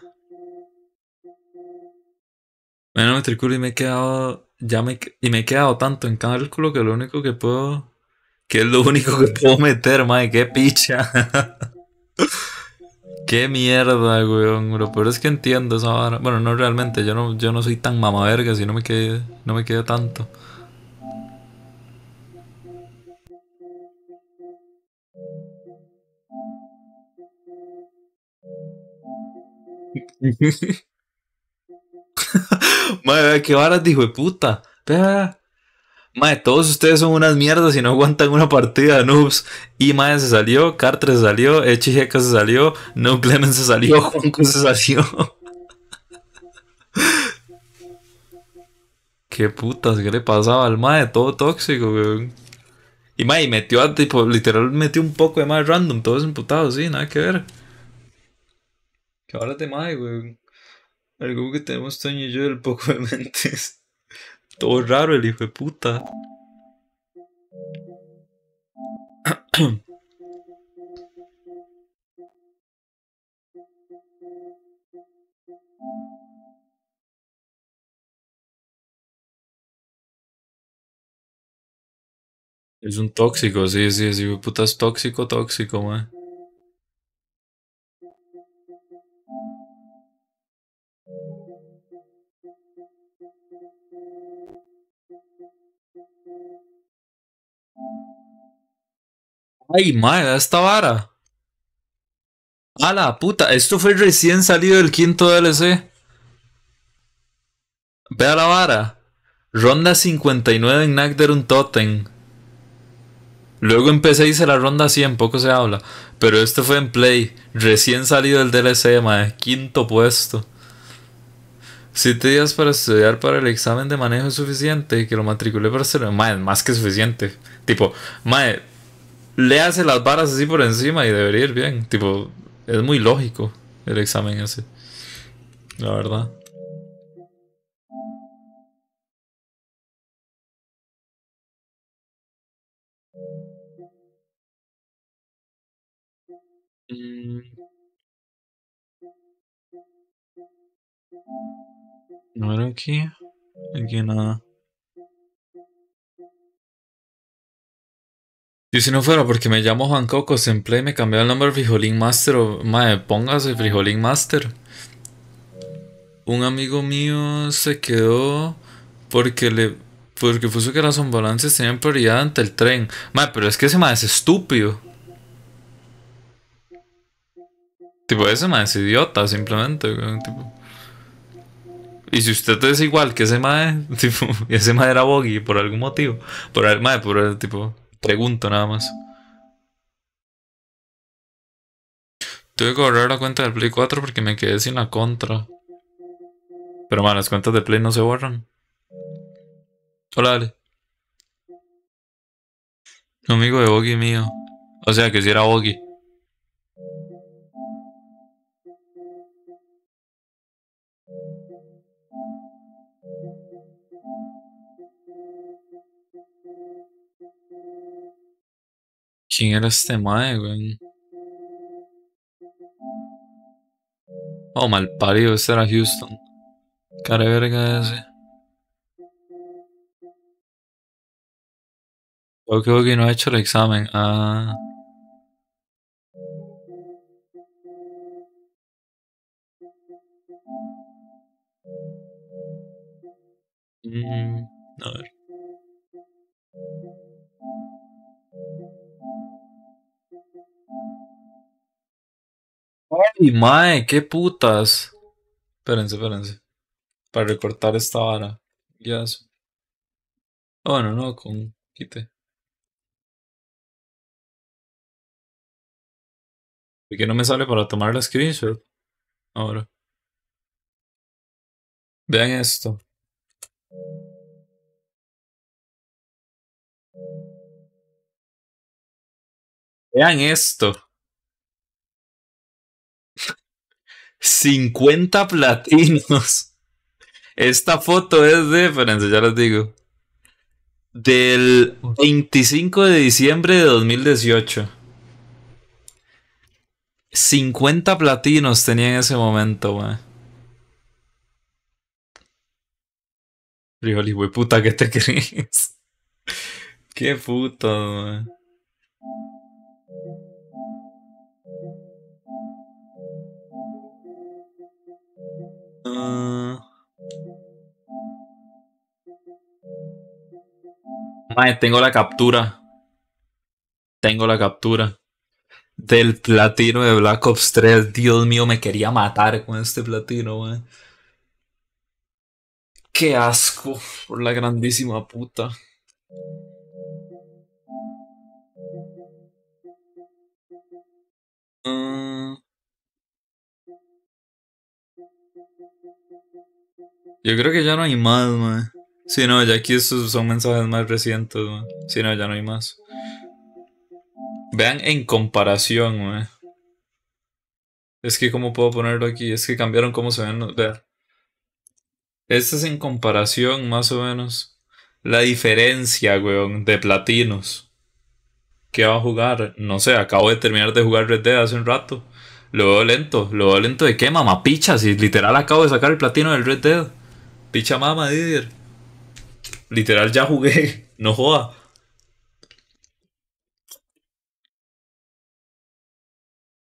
bueno, me y me he quedado. Ya me, y me he quedado tanto en cálculo que lo único que puedo. Que es lo único que puedo meter, madre. Qué picha. Qué mierda, weón. Pero es que entiendo esa vara. Bueno, no realmente. Yo no, yo no soy tan mamaverga si no me quedé, no me quedé tanto. madre, que varas, dijo de puta. Madre, todos ustedes son unas mierdas y no aguantan una partida noobs. Y madre se salió, Carter se salió, Echijeca se salió, No Clemens se salió, Juanco se salió. qué putas, que le pasaba al mae, todo tóxico, Y mae, metió tipo, literal metió un poco de más random, todos emputados, sí, nada que ver. Que ahora te mae, güey. Algo que tenemos Toño y yo el poco de mentes. Todo raro el hijo de puta. Es un tóxico, sí, sí, sí, puta, es tóxico, tóxico, man. Ay, madre, esta vara. A la puta, esto fue recién salido del quinto DLC. Vea la vara. Ronda 59 en un Totem. Luego empecé hice la ronda 100, poco se habla. Pero esto fue en Play. Recién salido del DLC, madre. Quinto puesto. Siete días para estudiar para el examen de manejo es suficiente. Que lo matricule para ser... Mae, más que suficiente. Tipo, mae, le hace las varas así por encima y debería ir bien. Tipo, es muy lógico el examen así La verdad. No era aquí. Aquí nada. Y si no fuera porque me llamo Juan Cocos en Play, me cambió el nombre a Frijolín Master o madre, eh, póngase Frijolín Master. Un amigo mío se quedó porque le porque puso que las ambulancias tenían prioridad ante el tren. Madre, pero es que ese madre es estúpido. Tipo, ese madre es idiota, simplemente. Tipo. Y si usted es igual que ese mae, y ese mae era Boggy por algún motivo, por el mae, por el tipo, pregunto nada más. Tuve que borrar la cuenta del Play 4 porque me quedé sin la contra. Pero man, las cuentas de Play no se borran. Hola, dale. Un amigo de Boggy mío. O sea que si era Boggy. ¿Quién era este mae, güey? Oh, mal parido, este era Houston. Cara verga ese. Creo que no ha hecho el examen. Ah. Mm, a ver. Ay, mae, qué putas. Espérense, espérense. Para recortar esta vara. Ya eso. Bueno, no, con quite. ¿Por qué no me sale para tomar la screenshot? Ahora. Vean esto. Vean esto. 50 platinos. Esta foto es de, ya les digo. Del 25 de diciembre de 2018. 50 platinos tenía en ese momento, man. wey, puta, ¿qué te crees? Qué puto, wey, Ah. tengo la captura. Tengo la captura. Del platino de Black Ops 3. Dios mío, me quería matar con este platino, Qué asco. Por la grandísima puta. Ah. Yo creo que ya no hay más, man. Sí, no, ya aquí estos son mensajes más recientes, man. Sí, no, ya no hay más. Vean en comparación, Es que cómo puedo ponerlo aquí, es que cambiaron cómo se ven, vean. Este es en comparación, más o menos. La diferencia, weón, de platinos. ¿Qué va a jugar? No sé, acabo de terminar de jugar Red Dead hace un rato. Lo veo lento. Lo veo lento de qué, mamapichas. Y literal acabo de sacar el platino del Red Dead. Picha mama, Didier. Literal, ya jugué. No joda.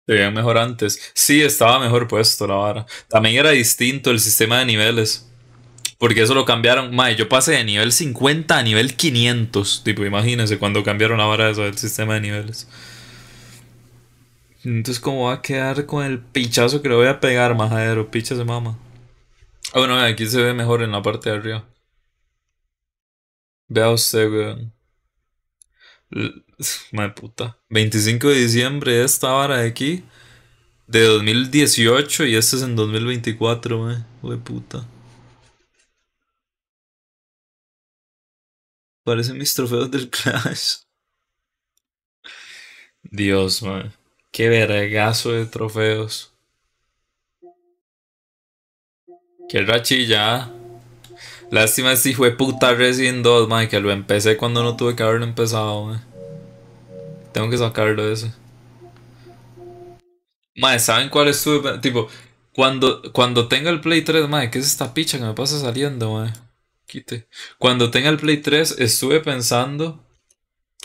Se mejor antes. Sí, estaba mejor puesto la vara. También era distinto el sistema de niveles. Porque eso lo cambiaron. Mae, yo pasé de nivel 50 a nivel 500. Tipo, imagínense cuando cambiaron la vara eso del sistema de niveles. Entonces, ¿cómo va a quedar con el pinchazo que le voy a pegar, majadero? Picha de mama. Ah, bueno, aquí se ve mejor en la parte de arriba. Vea usted, weón. Madre puta. 25 de diciembre, esta vara de aquí. De 2018 y este es en 2024, weón. puta. Parecen mis trofeos del Clash. Dios, man. Qué vergazo de trofeos. Qué rachilla. Lástima si fue este puta Resident 2, man, que lo empecé cuando no tuve que haberlo empezado, man. Tengo que sacarlo de eso. Madre, ¿saben cuál estuve? Tipo, cuando, cuando tenga el Play 3, madre, ¿qué es esta picha que me pasa saliendo, madre? Quite. Cuando tenga el Play 3, estuve pensando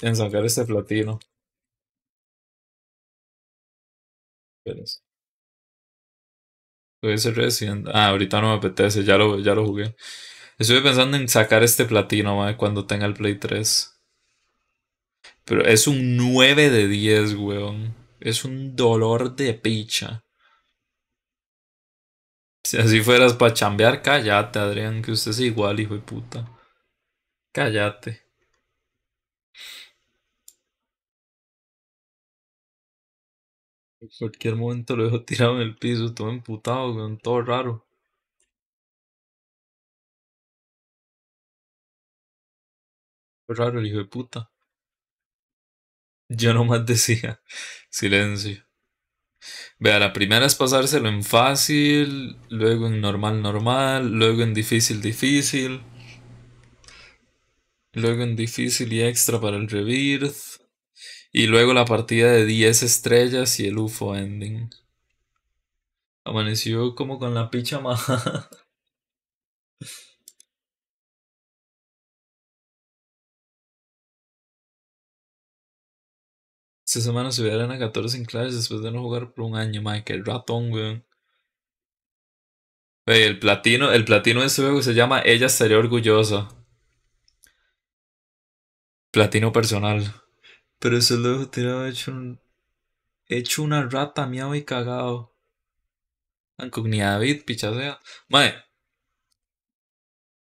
en sacar este platino. Espérense. Ah, ahorita no me apetece, ya lo, ya lo jugué. Estuve pensando en sacar este platino, cuando tenga el Play 3. Pero es un 9 de 10, weón. Es un dolor de picha. Si así fueras para chambear, cállate, Adrián, que usted es igual, hijo de puta. Cállate. En cualquier momento lo dejo tirado en el piso, todo emputado, con todo raro. Todo raro el hijo de puta. Yo nomás decía, silencio. Vea, la primera es pasárselo en fácil, luego en normal, normal, luego en difícil, difícil. Luego en difícil y extra para el rebirth. Y luego la partida de 10 estrellas y el UFO ending. Amaneció como con la picha maja. Esta semana subieron a 14 en clases después de no jugar por un año, Michael ratón, el platino, el platino de este juego se llama Ella sería orgullosa. Platino personal. Pero ese lo he tirado hecho, un, hecho una rata miado y cagado. Ancognidad David, pichasea. Mae.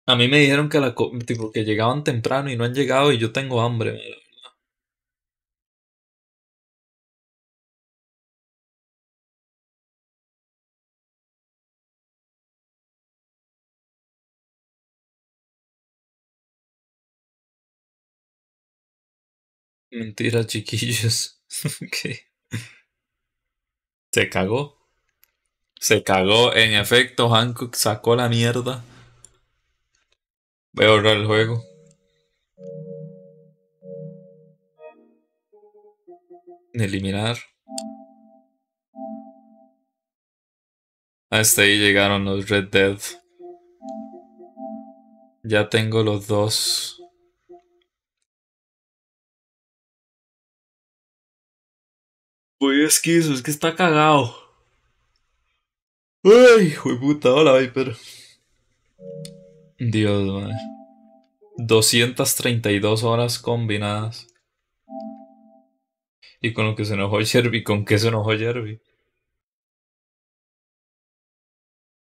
A mí me dijeron que la tipo, que llegaban temprano y no han llegado y yo tengo hambre, Mentira, chiquillos. Se cagó. Se cagó. En efecto, Hancock sacó la mierda. Voy a borrar el juego. Eliminar. Hasta ahí llegaron los Red Dead. Ya tengo los dos. Pues que eso, es que está cagado. Ay, hijo puta, hola Viper. Dios, madre. 232 horas combinadas. Y con lo que se enojó Jerby, ¿con qué se enojó Jerby?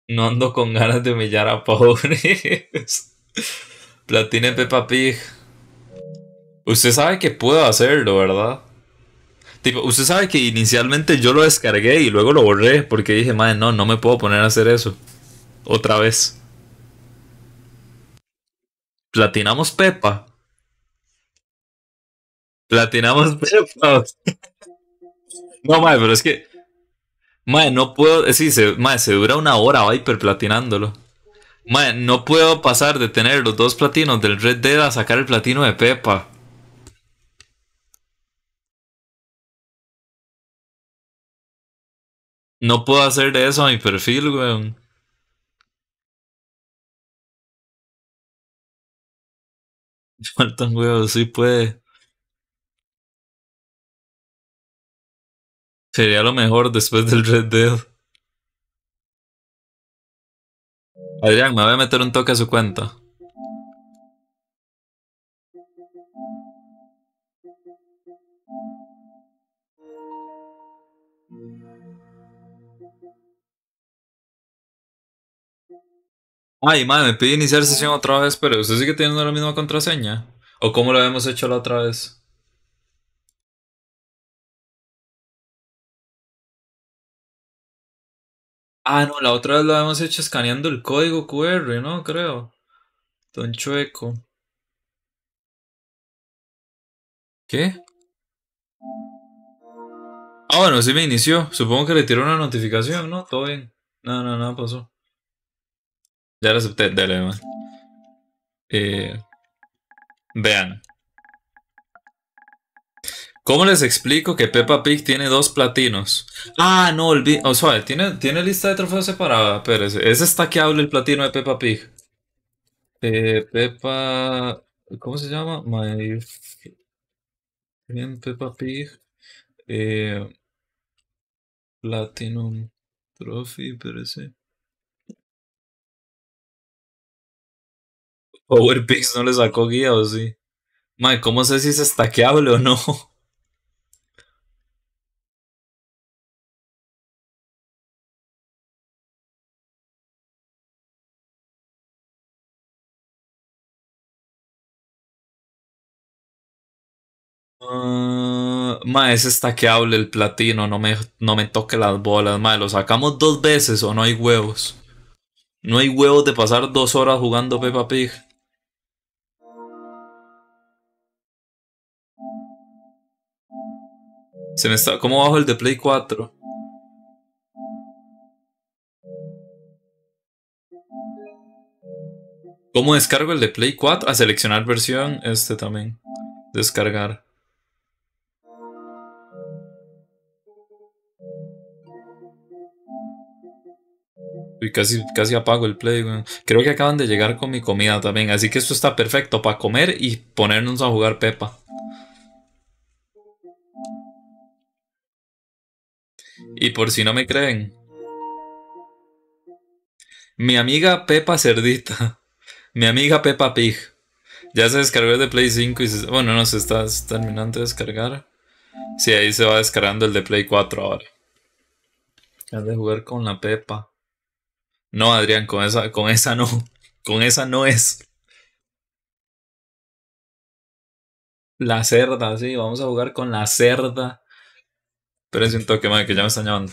No ando con ganas de humillar a pobres. Platine Peppa Pig. Usted sabe que puedo hacerlo, ¿verdad? Tipo, usted sabe que inicialmente yo lo descargué y luego lo borré porque dije, madre, no, no me puedo poner a hacer eso. Otra vez. Platinamos Pepa. Platinamos Pepa. No, madre, pero es que. Madre, no puedo. Eh, sí, se, madre, se dura una hora Viper platinándolo. Madre, no puedo pasar de tener los dos platinos del Red Dead a sacar el platino de Pepa. No puedo hacer de eso a mi perfil, weón. Faltan huevos, sí puede. Sería lo mejor después del Red Dead. Adrián, me voy a meter un toque a su cuenta. Ay, madre, me pide iniciar sesión otra vez, pero usted sigue teniendo la misma contraseña. ¿O cómo lo habíamos hecho la otra vez? Ah, no, la otra vez lo habíamos hecho escaneando el código QR, ¿no? Creo. Don Chueco. ¿Qué? Ah, bueno, sí me inició. Supongo que le tiró una notificación, ¿no? Todo bien. No, no, nada pasó. Ya lo acepté, dale eh, vean. ¿Cómo les explico que Peppa Pig tiene dos platinos? Ah, no, olví, O sea, tiene, tiene lista de trofeos separada. Pero ¿Es que habla el platino de Peppa Pig. Eh, Peppa. ¿Cómo se llama? My. Bien, Peppa Pig. Eh, Platinum Trophy, pero sí. PowerPix no le sacó guía o sí. Mae, ¿cómo sé si es stackeable o no? Ah, Ma es estaqueable el platino, no me, no me toque las bolas, Ma lo sacamos dos veces o no hay huevos. No hay huevos de pasar dos horas jugando Peppa Pig. Se me está. ¿Cómo bajo el de Play 4? ¿Cómo descargo el de Play 4? A seleccionar versión, este también. Descargar. Y casi, casi apago el play, Creo que acaban de llegar con mi comida también. Así que esto está perfecto para comer y ponernos a jugar Pepa. Y por si no me creen, mi amiga Pepa Cerdita, mi amiga Pepa Pig, ya se descargó el de Play 5 y se, bueno, no se está terminando de descargar. Sí, ahí se va descargando el de Play 4 ahora. Has de jugar con la Pepa. No, Adrián, con esa, con esa no. Con esa no es. La cerda, sí, vamos a jugar con la cerda pero es un toque, madre, que ya me están llamando.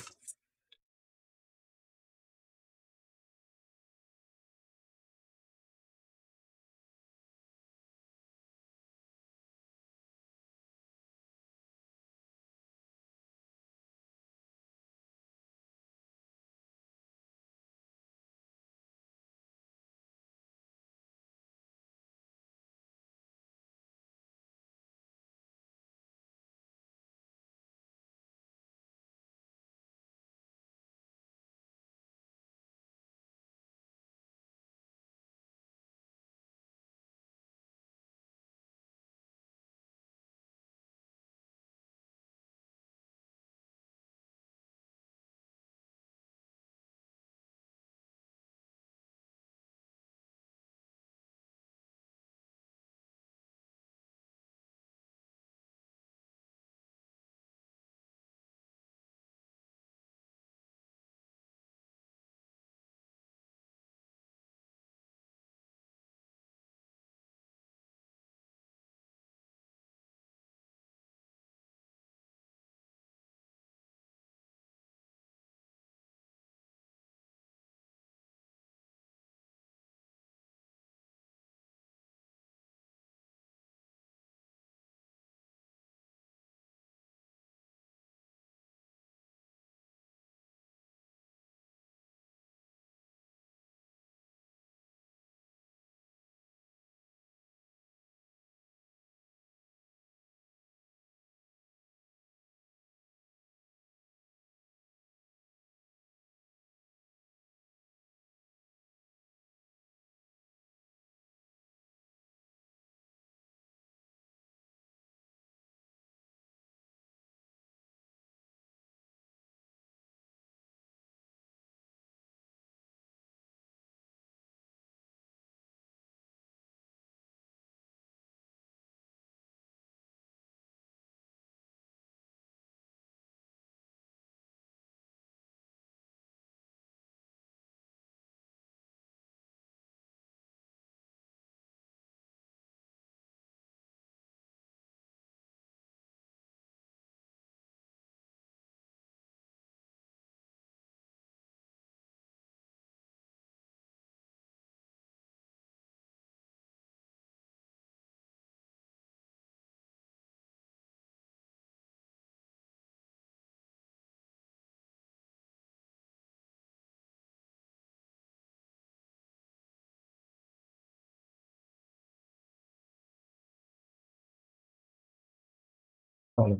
Vale.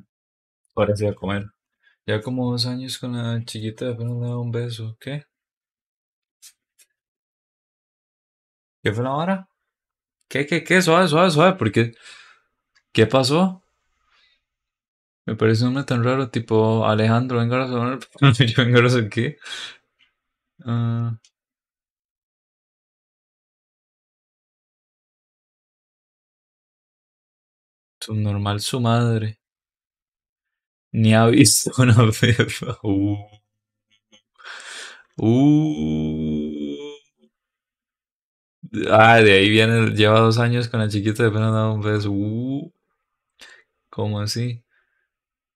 Ahora a comer. Ya como dos años con la chiquita, no le da un beso. ¿Qué? ¿Qué fue la hora? ¿Qué, qué, qué? Suave, suave, suave. ¿Por qué? ¿Qué pasó? Me parece un hombre tan raro, tipo Alejandro, venga a Yo ¿Venga a qué. Ah. subnormal su madre ni ha visto una vez Uh. uh. Ah, de ahí viene, lleva dos años con la chiquita de apenas dado un beso. Uh. ¿Cómo así?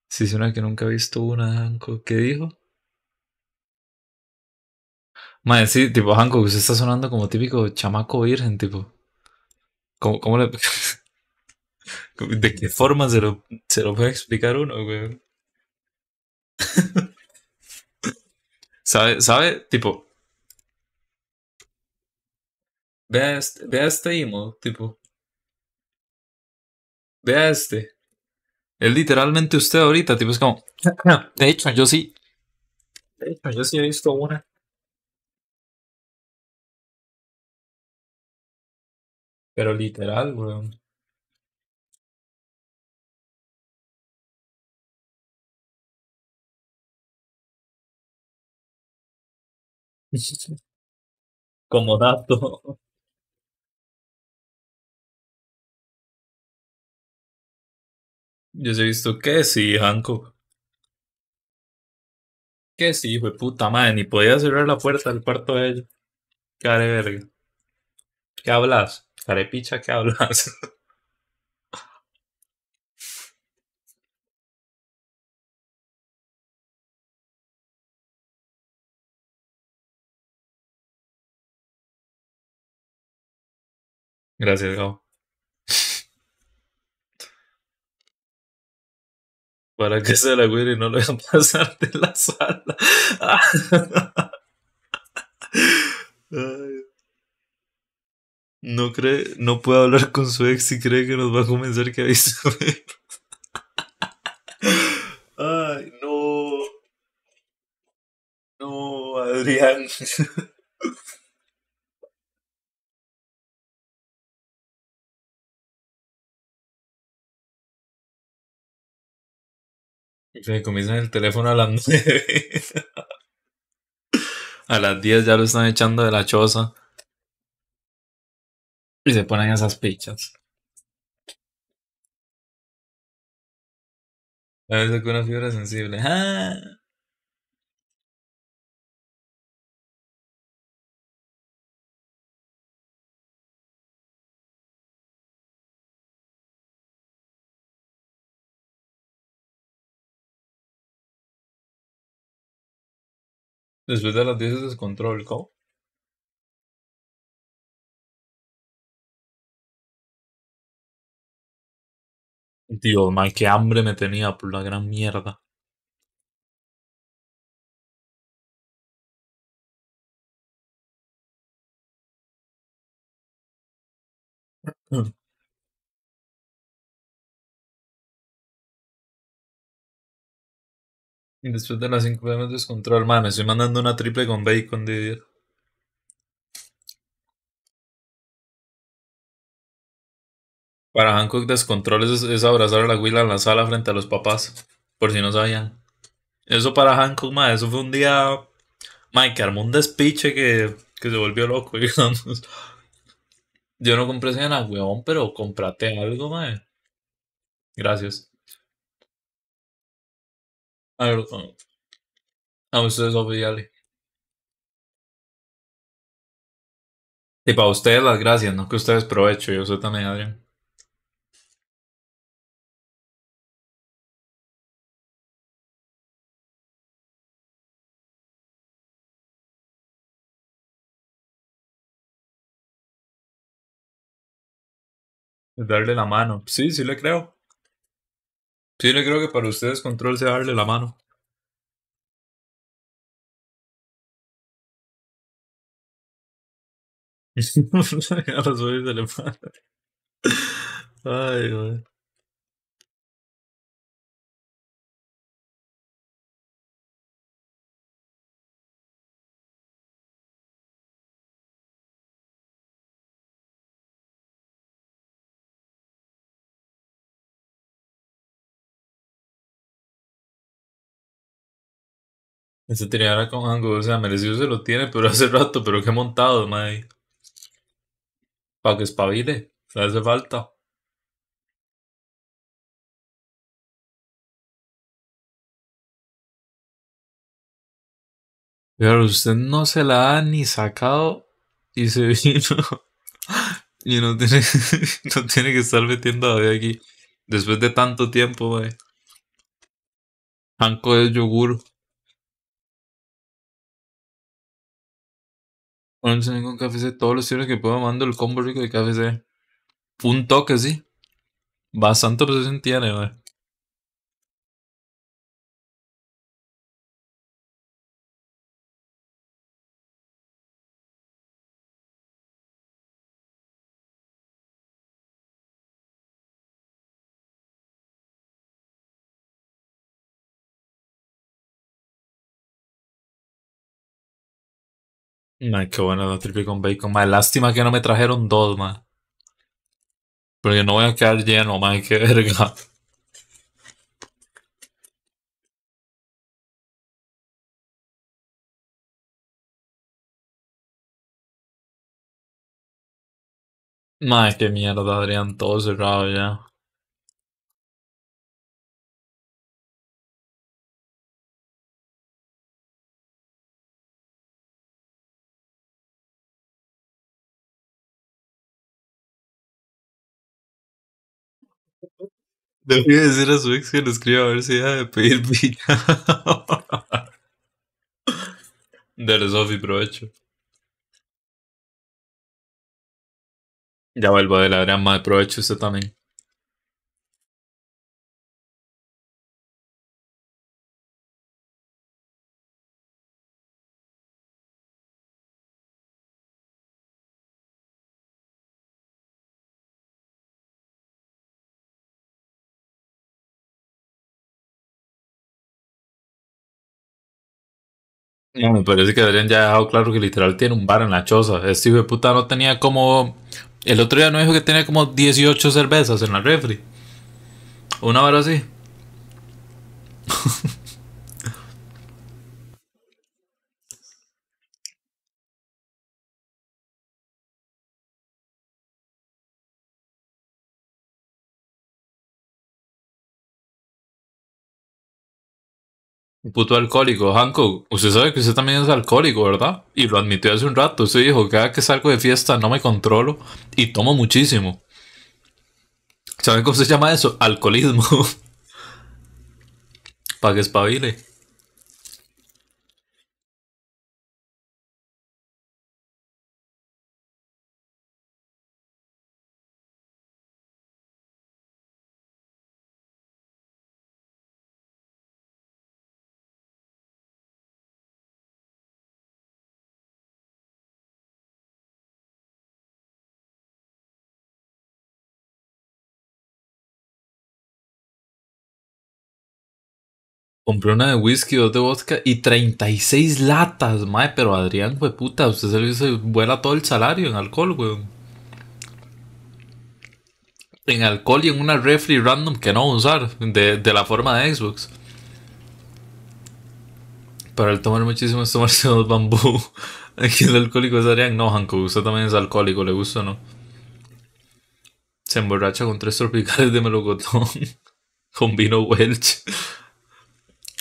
Si es una que nunca ha visto una, hanco ¿qué dijo? Madre, sí, tipo, Hanko usted está sonando como típico chamaco virgen, tipo. ¿Cómo, le... ¿De qué forma se lo, se lo puede explicar uno, güey? ¿Sabe? ¿Sabe? Tipo. Vea este, vea este tipo. Vea este. Es literalmente usted ahorita, tipo, es como. De hecho, yo sí. De hecho, yo sí he visto una. Pero literal, weón. Como dato. Yo se he visto que sí, Hancock. Que sí, hijo de puta madre, ni podía cerrar la puerta del cuarto de ella. Care verga. ¿Qué hablas? picha? ¿qué hablas? Gracias, Gabo. Para que se la güere y no lo a pasar de la sala. No cree, no puede hablar con su ex y cree que nos va a convencer que avisa. Ay, no. No, Adrián. Se comienzan el teléfono a las 9. a las 10 ya lo están echando de la choza. Y se ponen esas pichas. A veces con una fibra sensible. ¡Ah! Después de las 10 es descontrol, ¿cómo? Dios, man, qué hambre me tenía por la gran mierda. Y después de las 5 noche descontrol, me Estoy mandando una triple con bacon, de Para Hancock descontrol es, abrazar a la Willa en la sala frente a los papás, por si no sabían. Eso para Hancock, ma, eso fue un día, Mike que armó un despiche que, se volvió loco, Yo no compré cena, weón, pero comprate algo, ma. Gracias. A ustedes know. Y para ustedes las gracias, no que ustedes provecho, yo soy también Adrián. Darle la mano. Sí, sí le creo. Sí, le creo que para ustedes control sea darle la mano. A los oídos de la Ay, güey. Ese ahora con Ango, o sea, merecido se lo tiene, pero hace rato, pero qué montado, madre. Para que espabile, se hace falta. Pero usted no se la ha ni sacado y se vino. y no tiene, que estar metiendo a aquí. Después de tanto tiempo, mae. Hanco es yogur. Bueno, con KFC, todos los tiros que puedo mando el combo rico de KFC. Un toque, sí. Bastante se tiene, güey. Man, qué bueno la triple con bacon. Man, lástima que no me trajeron dos, man. Porque no voy a quedar lleno, man, qué verga. Man, qué mierda, Adrián, todo cerrado ya. Le voy a decir a su ex que lo escriba a ver si deja de pedir piña. Dale, provecho. Ya vuelvo de la gran de provecho usted también. No, parece que ya ha dejado claro que literal tiene un bar en la choza. Este hijo de puta no tenía como. El otro día no dijo que tenía como 18 cervezas en la refri. Una hora así. puto alcohólico. Hanko, usted sabe que usted también es alcohólico, ¿verdad? Y lo admitió hace un rato. Usted dijo, cada que salgo de fiesta no me controlo y tomo muchísimo. ¿Saben cómo se llama eso? Alcoholismo. Para que espabile. Compré una de whisky, dos de vodka y 36 latas, mae. Pero Adrián, güey, puta, usted se, vuela todo el salario en alcohol, weón. En alcohol y en una refri random que no usar, de, la forma de Xbox. Para el tomar muchísimo es tomarse dos bambú. Aquí el alcohólico es Adrián. No, Hanko, usted también es alcohólico, le gusta, ¿no? Se emborracha con tres tropicales de melocotón. con vino Welch.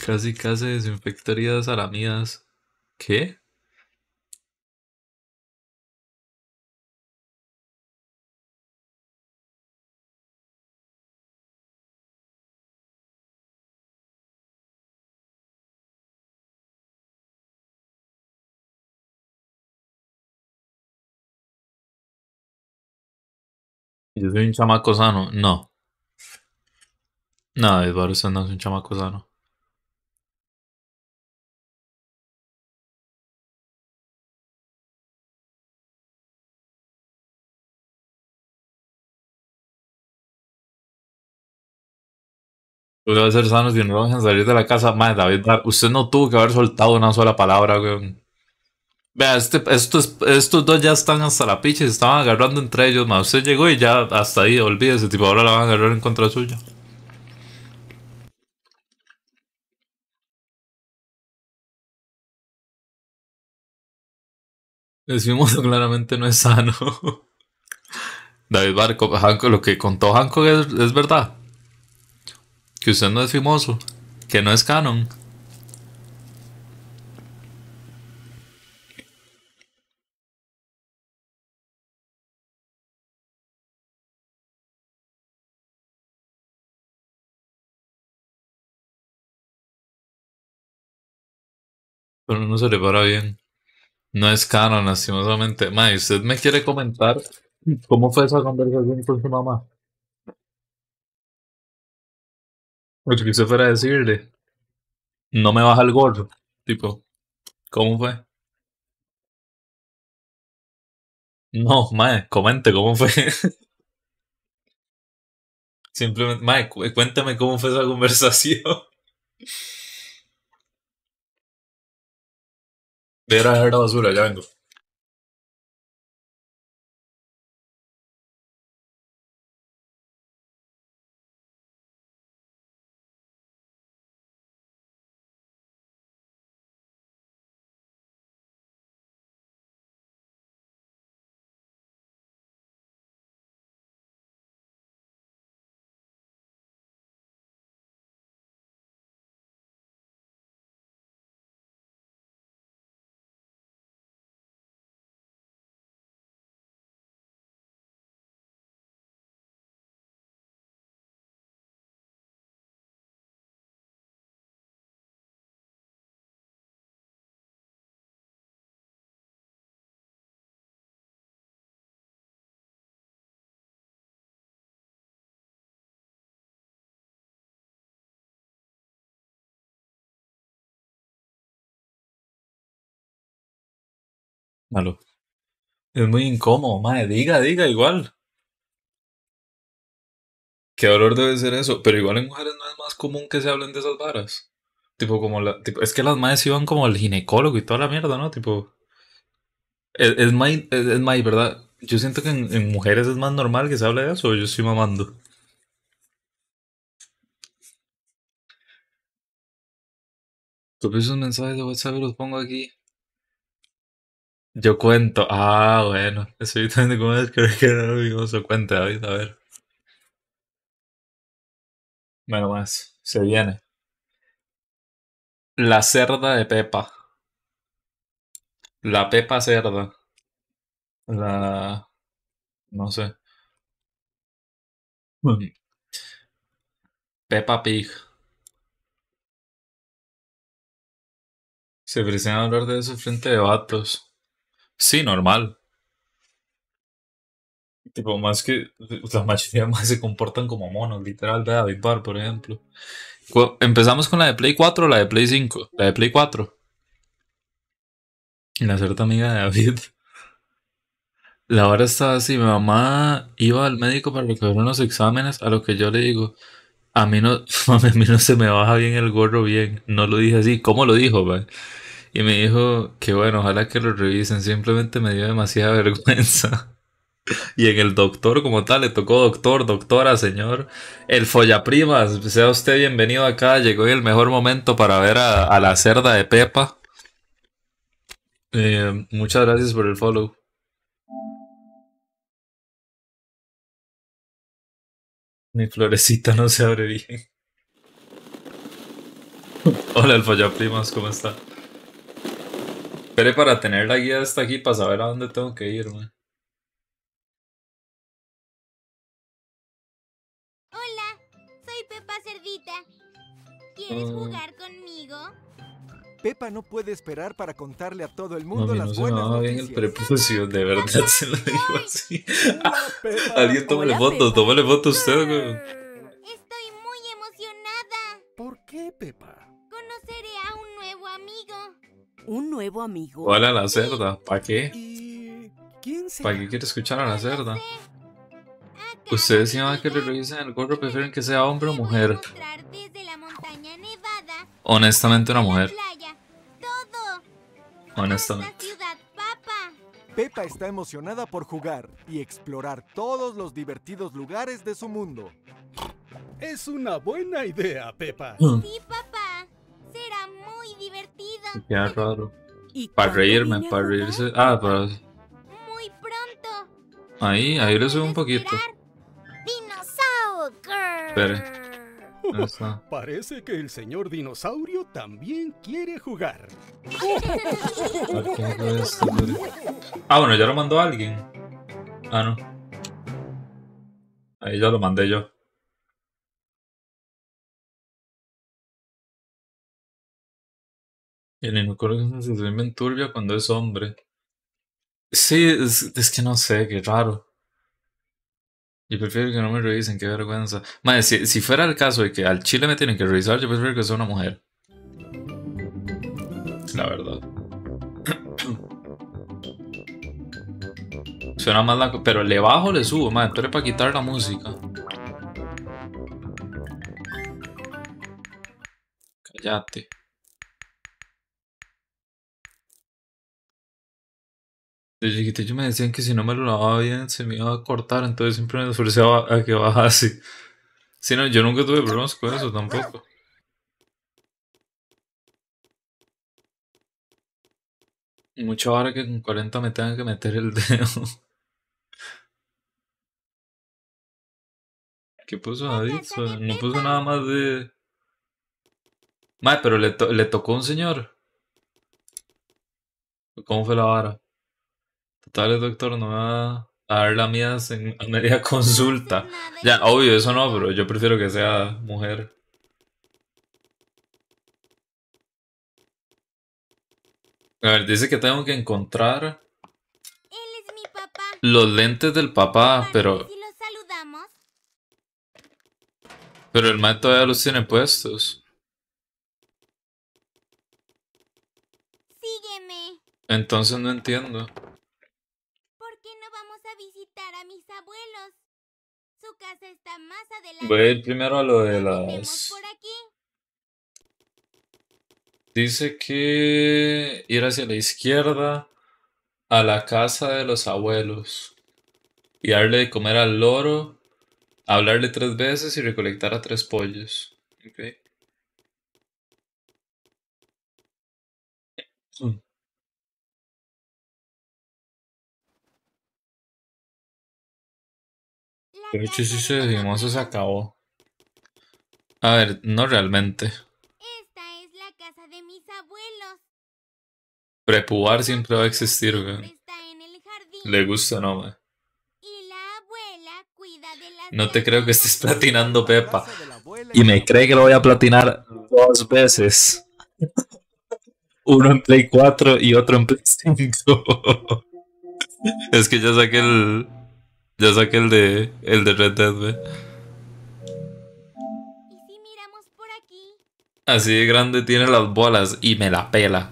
Casi, casi desinfectarías aramidas. ¿Qué? Yo soy un chamaco sano. No. No, Eduardo, usted no es un chamaco sano. Usted ser sano si no lo dejan salir de la casa. David, usted no tuvo que haber soltado una sola palabra, Vea, este, estos, estos dos ya están hasta la picha y se estaban agarrando entre ellos, más Usted llegó y ya hasta ahí, olvídese, tipo, ahora la van a agarrar en contra suya. Decimos claramente no es sano. David Barco, lo que contó Hancock es verdad que usted no es famoso, que no es canon. Pero no se le para bien. No es canon, lastimosamente. Ma, usted me quiere comentar cómo fue esa conversación con su mamá? Lo que fuera a decirle, no me baja el gorro. Tipo, ¿cómo fue? No, mae, comente cómo fue. Simplemente, mae, cuéntame cómo fue esa conversación. Voy a la basura, ya vengo. Malo. Es muy incómodo, madre. Diga, diga, igual. Qué dolor debe ser eso. Pero igual en mujeres no es más común que se hablen de esas varas. Tipo, como la. es que las madres iban como al ginecólogo y toda la mierda, ¿no? Tipo. Es, es ¿verdad? Yo siento que en, mujeres es más normal que se hable de eso. Yo estoy mamando. Tuve esos mensajes de WhatsApp y los pongo aquí. Yo cuento. Ah, bueno. yo también como es creo que era lo mismo se cuenta David. A ver. Bueno, más. Se viene. La cerda de Pepa. La Pepa cerda. La. No sé. Mm. Pepa Pig. Se presionan a hablar de eso frente de vatos. Sí, normal. Tipo, más que la mayoría más se comportan como monos, literal, de David Barr, por ejemplo. Empezamos con la de Play 4 o la de Play 5. La de Play 4. Y la cierta amiga de David. La hora estaba así, mi mamá iba al médico para recoger unos exámenes, a lo que yo le digo, a mí no, no se me baja bien el gorro bien. No lo dije así, ¿cómo lo dijo, y me dijo que bueno, ojalá que lo revisen, simplemente me dio demasiada vergüenza. Y en el doctor como tal, le tocó doctor, doctora, señor. El follaprimas, sea usted bienvenido acá, llegó el mejor momento para ver a, la cerda de Pepa. Eh, muchas gracias por el follow. Mi florecita no se abre bien. Hola, el follaprimas, ¿cómo está? Espere para tener la guía hasta aquí para saber a dónde tengo que ir, man. Hola, soy Pepa Cerdita. ¿Quieres oh. jugar conmigo? Pepa no puede esperar para contarle a todo el mundo no las buenas noticias. el prepucio, de verdad se lo digo así. Alguien tómale foto, tómale foto usted, Estoy muy emocionada. ¿Por qué, Pepa? Conoceré a un nuevo amigo. ¿Un nuevo amigo? Hola, la cerda. ¿Para qué? ¿Para qué quiere escuchar a la cerda? Ustedes si van que le revisen el gorro prefieren que sea hombre o mujer. Honestamente una mujer. Honestamente. Pepa está emocionada por jugar y explorar todos los divertidos lugares de su mundo. Es una buena idea, Pepa. Mm. Sí, papá divertido. raro. para reírme, para reírse. Ah, para. Muy pronto. Ahí, ahí lo subo un poquito. Dinosaurio Parece que el señor dinosaurio también quiere jugar. ah, bueno, ya lo mandó alguien. Ah, no. Ahí ya lo mandé yo. El unicornio se se bien turbia cuando es hombre. Sí, es, que no sé, qué raro. Yo prefiero que no me revisen, qué vergüenza. Madre, si, fuera el caso de que al chile me tienen que revisar, yo prefiero que sea una mujer. La verdad. Suena más la... Pero le bajo le subo, madre. Tú es para quitar la música. Cállate. De chiquito me decían que si no me lo lavaba bien se me iba a cortar, entonces siempre me esforzaba a que bajase. Si no, yo nunca tuve problemas con eso tampoco. Mucha vara que con 40 me tengan que meter el dedo. ¿Qué puso David? No puso nada más de... Mae, pero le, le tocó un señor. ¿Cómo fue la vara? Dale, doctor, no va a dar la mía en media consulta. Ya, obvio, eso no, pero yo prefiero que sea mujer. A ver, dice que tengo que encontrar los lentes del papá, pero... Pero el mal todavía los tiene puestos. Entonces no entiendo abuelos. Su Voy primero a lo de las. Dice que ir hacia la izquierda a la casa de los abuelos y darle de comer al loro, hablarle tres veces y recolectar a tres pollos. Okay. Mm. De hecho, si eso se acabó. A ver, no realmente. Esta de mis abuelos. Prepubar siempre va a existir, güey. Le gusta, no, güey. No te creo que estés platinando, Pepa. Y me cree que lo voy a platinar dos veces. Uno en Play 4 y otro en Play 5. es que ya saqué el, ya saqué el de, el de Red Dead, Así de grande tiene las bolas y me la pela.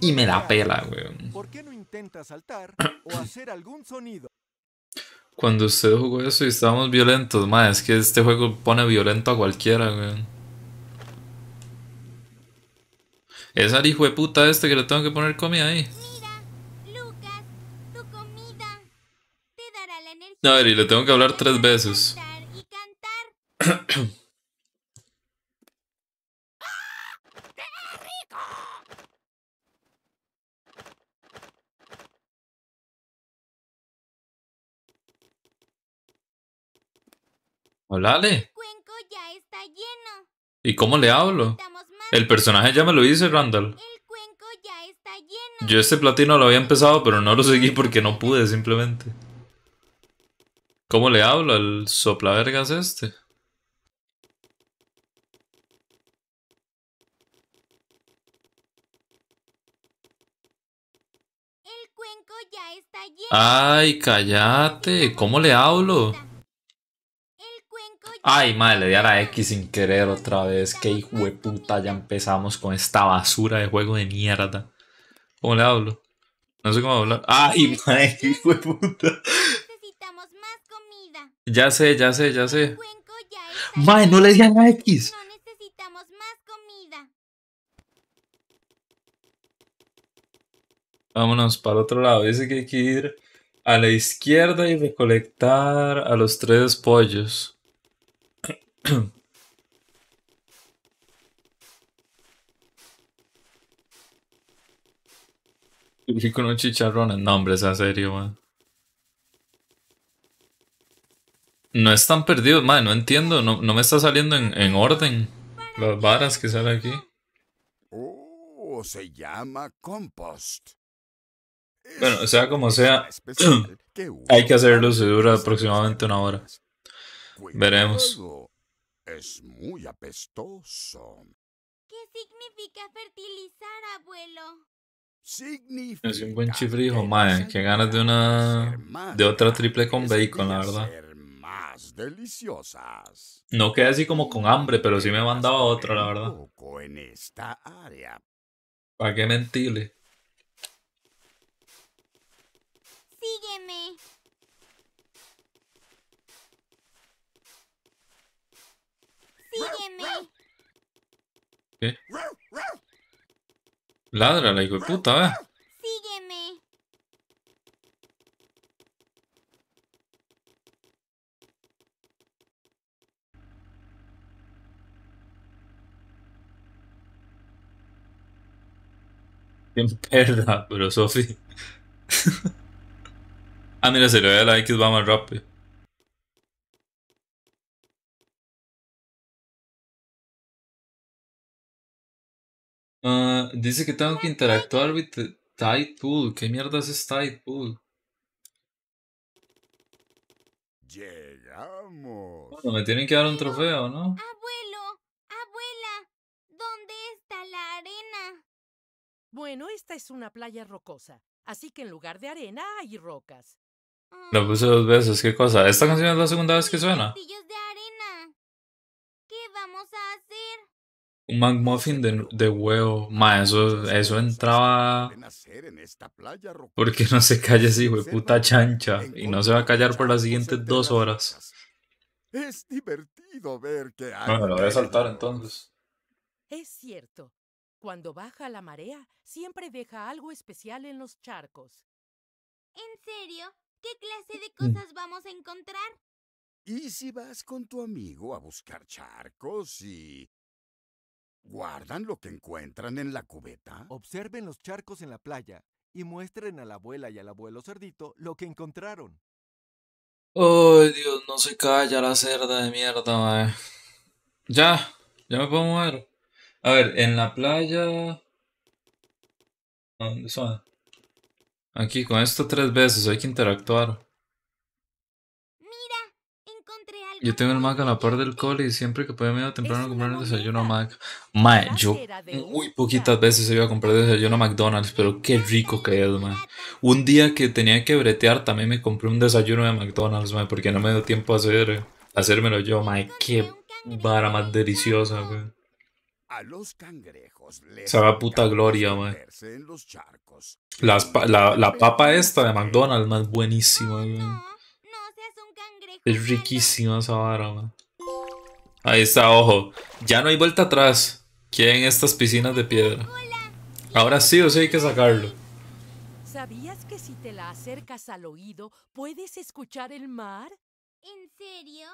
y me la pela, weón. Cuando usted jugó eso y estábamos violentos, ma, es que este juego pone violento a cualquiera, weón. Es al hijo de puta este que le tengo que poner comida ahí. A ver, y le tengo que hablar tres veces. Y ¿Y cómo le hablo? El personaje ya me lo dice, Randall. Yo este platino lo había empezado, pero no lo seguí porque no pude, simplemente. ¿Cómo le hablo al soplavergas este? El cuenco ya está lleno. Ay, cállate. ¿Cómo le hablo? Ay, madre, le di a la X sin querer otra vez. Qué hijo de puta, ya empezamos con esta basura de juego de mierda. ¿Cómo le hablo? No sé cómo hablar. Ay, madre, hijo de puta. Ya sé, ya sé, ya sé. Mae, no le digan a X. Vámonos para el otro lado. Dice que hay que ir a la izquierda y recolectar a los tres pollos. con un chicharrón. No, hombre, es serio, man. No están perdidos, madre, no entiendo, no, no me está saliendo en, en, orden las varas que salen aquí. Oh, se llama compost. Bueno, sea como sea, hay que hacerlo, se dura aproximadamente una hora. Veremos. Es muy apestoso. ¿Qué significa fertilizar, abuelo? Es un buen chifrijo, madre. Que ganas de una. de otra triple con bacon, la verdad deliciosas. No queda así como con hambre, pero sí me mandaba otra, la verdad. en esta área. ¿Para qué mentirle? Sígueme. Sígueme. ¿Qué? Ladra la hijo de puta, ¿eh? Sin pero Sofi. ah, mira, se lo ve la X, va más rápido. Ah, dice que tengo que interactuar with the Tide Pool. ¿Qué mierda es Tide Pool? Llegamos. Bueno, me tienen que dar un trofeo, ¿no? Ah, Bueno, esta es una playa rocosa, así que en lugar de arena hay rocas. Lo mm. puse dos veces, qué cosa. Esta canción es la segunda vez que suena. de arena. ¿Qué vamos a hacer? Un McMuffin de, de huevo. Ma, eso, eso entraba. Porque no se calla ese hijo de puta chancha. Y no se va a callar por las siguientes dos horas. Es divertido ver Bueno, lo voy a saltar entonces. Es cierto. Cuando baja la marea, siempre deja algo especial en los charcos. ¿En serio? ¿Qué clase de mm. cosas vamos a encontrar? ¿Y si vas con tu amigo a buscar charcos y... guardan lo que encuentran en la cubeta? Observen los charcos en la playa y muestren a la abuela y al abuelo cerdito lo que encontraron. Oh, Dios, no se calla la cerda de mierda, eh. Ya, ya me puedo mover. A ver, en la playa... ¿Dónde son? Aquí, con esto tres veces, hay que interactuar. Yo tengo el Mac a la par del cole y siempre que puedo me iba temprano a comprar un desayuno a Mac. Mae, yo muy poquitas veces iba a comprar desayuno a McDonald's, pero qué rico que es, mae. Un día que tenía que bretear también me compré un desayuno de McDonald's, mae, porque no me dio tiempo a hacer, eh, hacérmelo yo, mae. Qué vara más deliciosa, a los cangrejos puta gloria, wey. La, la, papa esta de McDonald's, más buenísima, Es riquísima esa vara, Ahí está, ojo. Ya no hay vuelta atrás. Quieren estas piscinas de piedra. Ahora sí o sí hay que sacarlo. ¿Sabías que si te la acercas al oído puedes escuchar el mar? ¿En serio?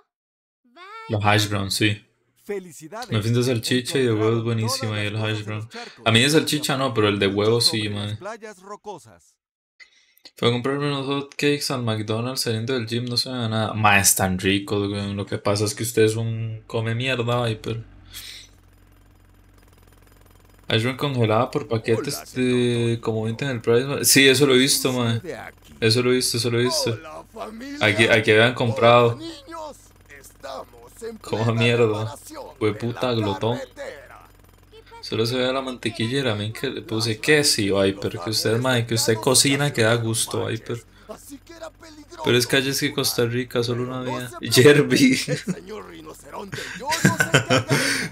Los hash browns, sí me Me fin de salchicha y de huevo es buenísima el hash A mí de salchicha no, pero el de huevo sí, madre. Fue a comprarme unos hotcakes al McDonald's saliendo del gym, no se me nada. más es tan rico, Lo que pasa es que usted es un come mierda, Viper. Ashram congelada por paquetes de como 20 en el Price. Sí, eso lo he visto, madre Eso lo he visto, eso lo he visto. Aquí, aquí habían comprado. Como mierda. Fue puta glotón. Solo se ve la mantequillera, men, que le puse queso, Viper. Que usted, que usted cocina que da gusto, Viper. Pero es que calles que Costa Rica, solo una vida. Jerby.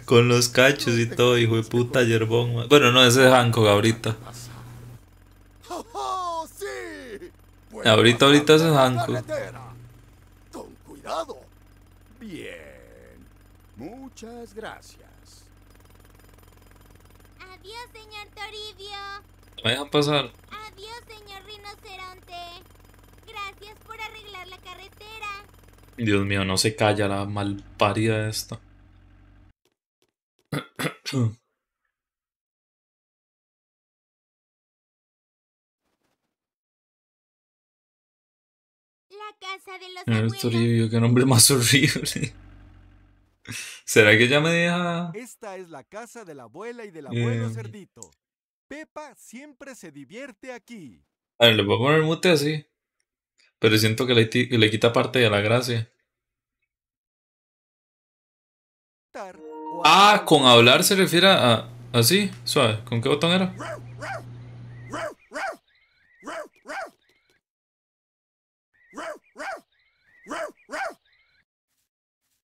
Con los cachos y todo, hijo de puta yerbón. Bueno, no, ese es Hancock ahorita. Oh, ahorita, ahorita ese es Hancock. Con cuidado. Muchas gracias. Adiós, señor Toribio. Vayan a pasar. Adiós, señor rinoceronte. Gracias por arreglar la carretera. Dios mío, no se calla la malparida esta. La casa de los Toribio, qué nombre más horrible. ¿Será que ya me deja? Esta es la casa de la abuela y del abuelo eh, cerdito. Pepa siempre se divierte aquí. A ver, le voy a poner mute así. Pero siento que le, le quita parte de la gracia. Ah, con hablar se refiere a. Así, suave. ¿Con qué botón era?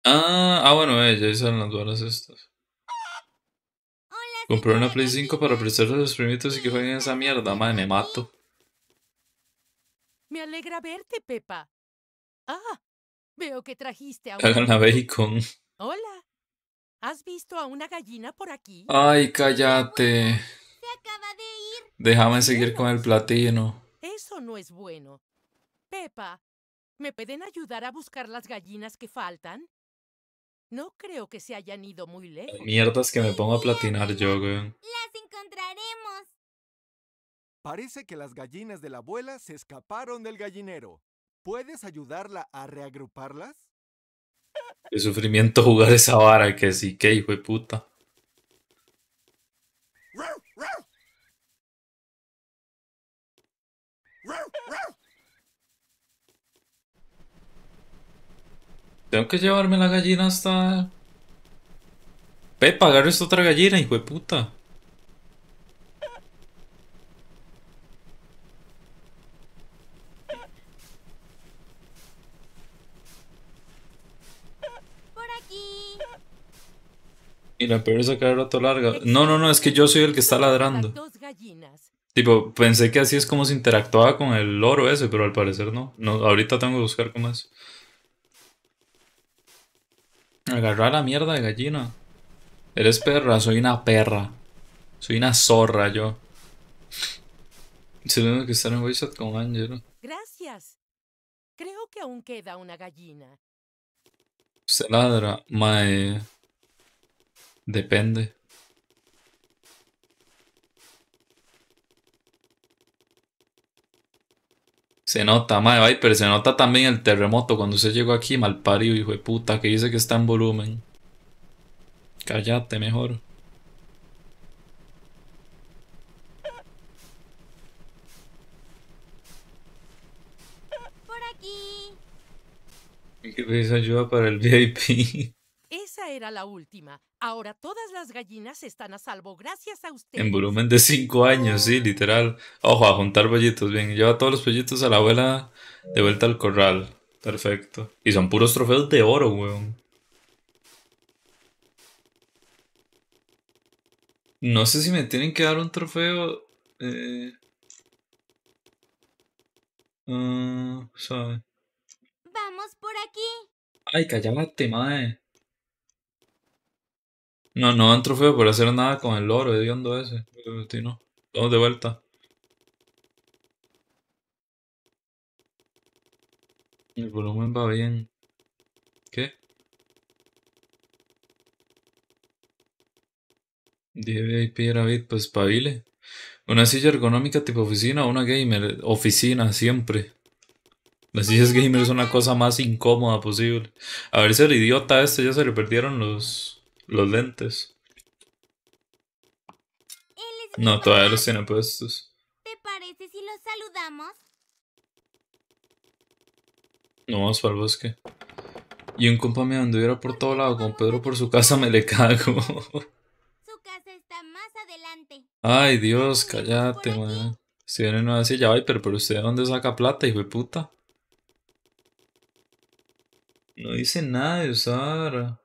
Ah, ah, bueno, eh, ya hicieron las balas estas. Compré una Play 5 para prestarle los primitos y que jueguen esa mierda, madre, me mato. Me alegra verte, Pepa. Ah, veo que trajiste a Hagan la bacon. Hola. ¿Has visto a una gallina por aquí? Ay, cállate. Déjame seguir con el platino. Eso no es bueno. Pepa, ¿me pueden ayudar a buscar las gallinas que faltan? No creo que se hayan ido muy lejos. Mierdas que me pongo a platinar yo, güey. Las encontraremos. Parece que las gallinas de la abuela se escaparon del gallinero. ¿Puedes ayudarla a reagruparlas? Qué sufrimiento jugar esa vara que sí, qué hijo de puta. Tengo que llevarme la gallina hasta... Pepa, agarro esta otra gallina, hijo de puta. Y la peor es sacar rato larga. No, no, no, es que yo soy el que está ladrando. Tipo, pensé que así es como se interactuaba con el loro ese, pero al parecer no. no ahorita tengo que buscar cómo es. Agarrar la mierda de gallina. Eres perra, soy una perra. Soy una zorra yo. Tenemos que estar en con Angelo. Gracias. Creo que aún queda una gallina. Se ladra, mae. Depende. Se nota, madre, pero se nota también el terremoto cuando se llegó aquí, mal parido, hijo de puta, que dice que está en volumen. Cállate mejor. Por aquí. ¿Qué ayuda para el VIP? era la última. Ahora todas las gallinas están a salvo gracias a usted. En volumen de 5 años, sí, literal. Ojo, a juntar pollitos. Bien, lleva todos los pollitos a la abuela de vuelta al corral. Perfecto. Y son puros trofeos de oro, weón. No sé si me tienen que dar un trofeo. Eh... Ah, Vamos por aquí. Ay, cállate, mae no, no dan trofeo por hacer nada con el oro hondo ese. No. de vuelta. El volumen va bien. ¿Qué? DVIP era VIP, pues pabile. Una silla ergonómica tipo oficina o una gamer. Oficina, siempre. Las sillas gamer es una cosa más incómoda posible. A ver si el idiota este ya se le perdieron los los lentes. No, todavía los tiene puestos. ¿Te parece si los saludamos? No vamos para el bosque. Y un compa me anduviera por todo lado, con Pedro por su casa me le cago. Su casa está más adelante. Ay, Dios, cállate, man. Si vienen a decir, ya Viper, pero usted de dónde saca plata, hijo de puta. No dice nada de usar.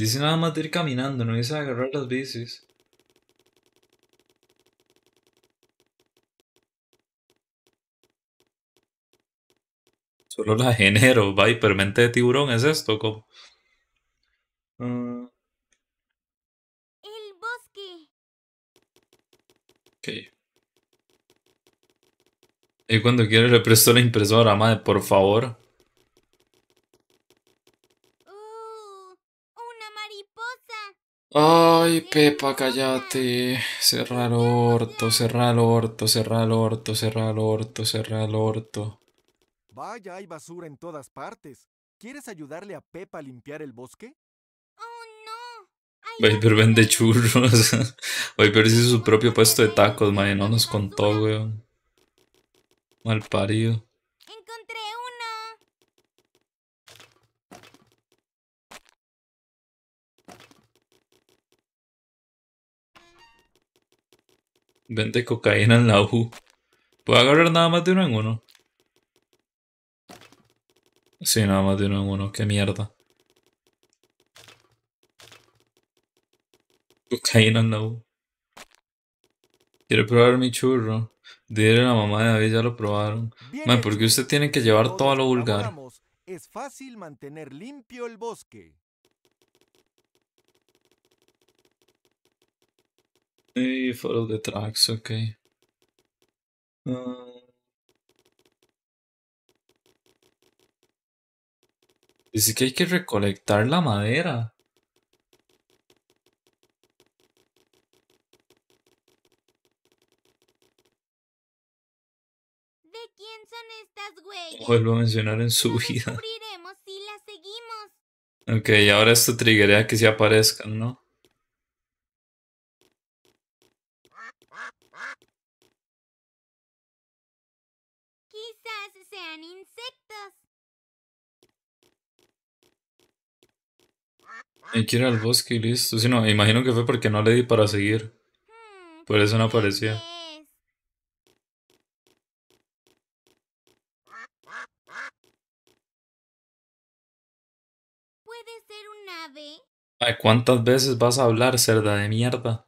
Dice nada más de ir caminando, no dice agarrar las bicis. Solo la genero, Viper, mente de tiburón, ¿es esto? ¿cómo? Ah. El bosque. Ok. Y cuando quieres le presto la impresora, madre, por favor. Ay, Pepa, cállate. Cerrar orto, el orto, cerrar orto, cerrar orto, el orto. Vaya, hay basura en todas partes. ¿Quieres ayudarle a Pepa a limpiar el bosque? Oh, no. vende churros. Viper hizo su propio puesto de tacos, man. No nos contó, weón. Mal parido. Encontré Vente cocaína en la U. ¿Puedo agarrar nada más de uno en uno? Sí, nada más de uno en uno. Qué mierda. Cocaína en la U. Quiero probar mi churro. Dile a la mamá de David, ya lo probaron. Man, Porque usted tiene que llevar todo lo vulgar? Es fácil mantener limpio el bosque. Y follow the tracks, ok. Ah. dice que hay que recolectar la madera. ¿De quién son Vuelvo a mencionar en su vida. si Ok, ahora esto triggería que se aparezcan, ¿no? Hay que ir al bosque y listo. Si no, imagino que fue porque no le di para seguir. Hmm, Por eso no aparecía. ¿Puede Ay, ¿cuántas veces vas a hablar, cerda de mierda?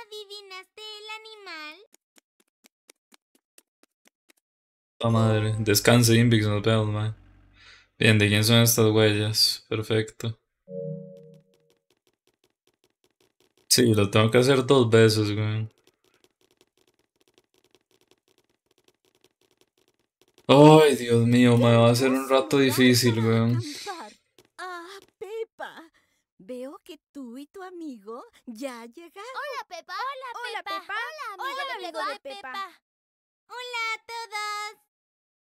¿Adivinaste el animal? Oh, madre, descanse Invix, nos vemos, man. Bien, ¿de quién son estas huellas? Perfecto. Sí, lo tengo que hacer dos veces, weón Ay, Dios mío, me va a ser un rato difícil, weón que tú y tu amigo ya llegaron. Hola, Pepa. Hola, Hola Pepa. Pepa. Hola, amigo, Hola, amigo de, Pepa. Hola a todos.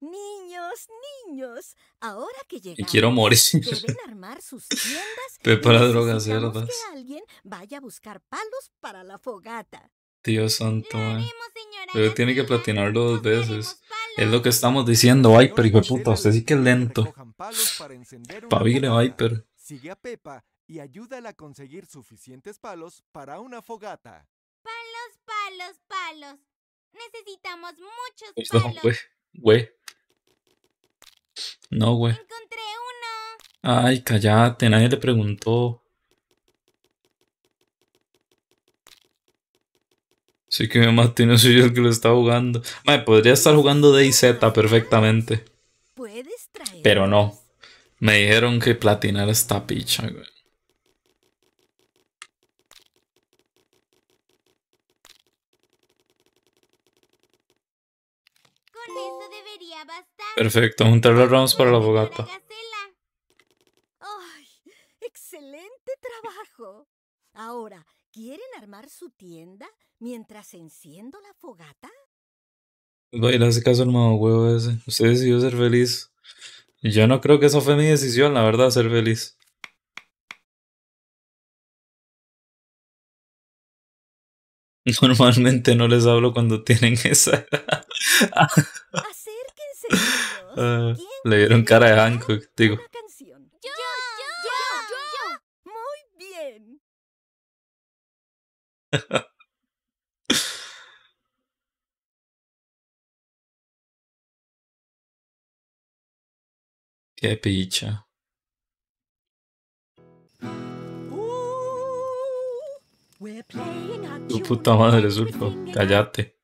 Niños, niños, ahora que llegaron, quiero morir. deben armar sus tiendas. Pepa la Que pues. alguien vaya a buscar palos para la fogata. Dios santo. Eh. Pero tiene que platinarlo dos veces. Es lo que estamos diciendo, Viper, hijo puta. Usted sí que es lento. Pavile, Viper. Sigue a Pepa y ayúdala a conseguir suficientes palos para una fogata. Palos, palos, palos. Necesitamos muchos palos. Güey, güey. No, güey. Ay, cállate, nadie te preguntó. Sí que me mamá no soy yo el que lo está jugando. podría estar jugando DayZ perfectamente. Pero no. Me dijeron que platinar está picha, güey. Perfecto, un Terror ramos para la fogata. ¡Ay! ¡Excelente trabajo! Ahora, ¿quieren armar su tienda mientras enciendo la fogata? hace caso al mago huevo ese. Usted decidió ser feliz. Yo no creo que eso fue mi decisión, la verdad, ser feliz. Normalmente no les hablo cuando tienen esa. Acérquense. Ah, le dieron cara de Hancock, digo. Muy bien. Qué picha. Uh, tu puta madre, Surco, callate.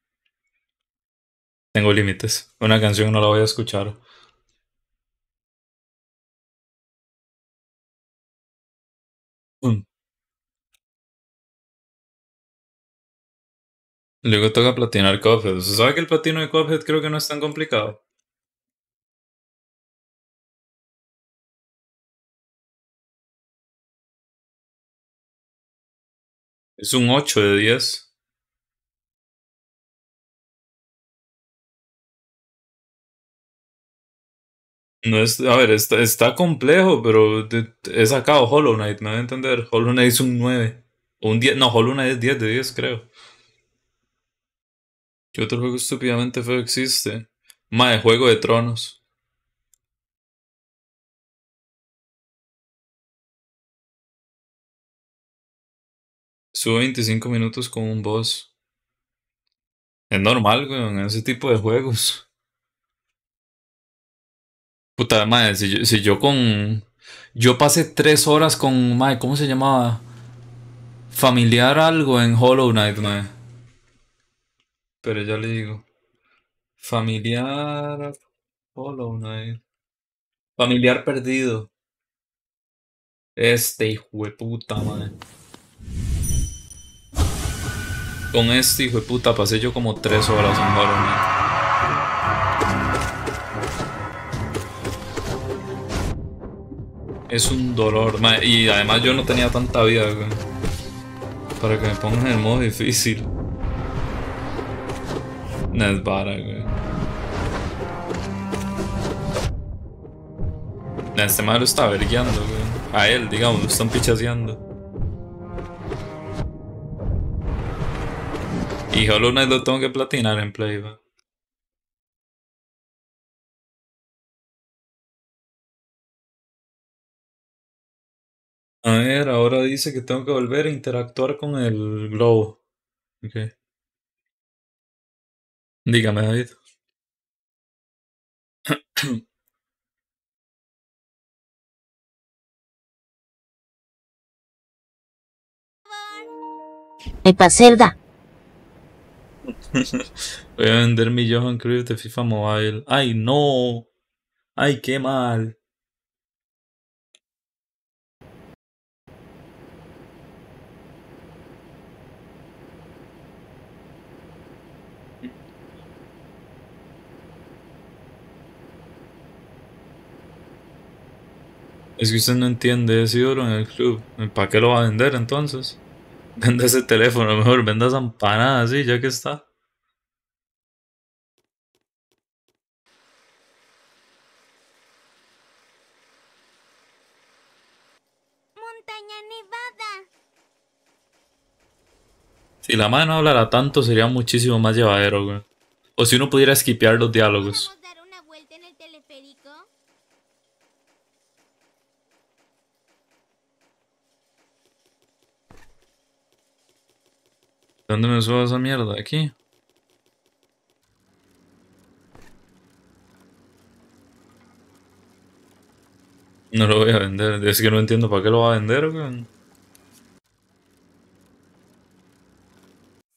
Tengo límites. Una canción no la voy a escuchar. Luego toca platinar Cuphead. ¿Se sabe que el platino de Cuphead creo que no es tan complicado? Es un 8 de 10. No es, a ver, está, está complejo, pero he sacado Hollow Knight, me voy a entender. Hollow Knight es un 9. Un 10, no, Hollow Knight es 10 de 10, creo. ¿Qué otro juego estúpidamente feo existe? más de Juego de Tronos. Sube 25 minutos con un boss. Es normal, weón, en ese tipo de juegos. Puta madre, si yo, si yo con. Yo pasé tres horas con. ¿cómo se llamaba? Familiar algo en Hollow Knight, madre. Pero ya le digo. Familiar. Hollow Knight. Familiar perdido. Este hijo de puta, madre. Con este hijo de puta pasé yo como tres horas en Hollow Knight. Es un dolor, y además yo no tenía tanta vida, Para que me pongan en el modo difícil. No es para, güey. Este madre lo está vergueando, güey. A él, digamos, lo están pichaseando. Y solo Knight lo tengo que platinar en play, A ver, ahora dice que tengo que volver a interactuar con el globo. Ok. Dígame, David. Epa, Zelda. Voy a vender mi Johan Cruyff de FIFA Mobile. ¡Ay, no! ¡Ay, qué mal! Es que usted no entiende, ese ídolo en el club. ¿Para qué lo va a vender entonces? Vende ese teléfono, mejor venda esa empanada así, ya que está. Montaña nevada. Si la madre no hablara tanto, sería muchísimo más llevadero, güey. O si uno pudiera esquipear los diálogos. ¿Dónde me subo esa mierda? ¿Aquí? No lo voy a vender. Es que no entiendo para qué lo va a vender, weón.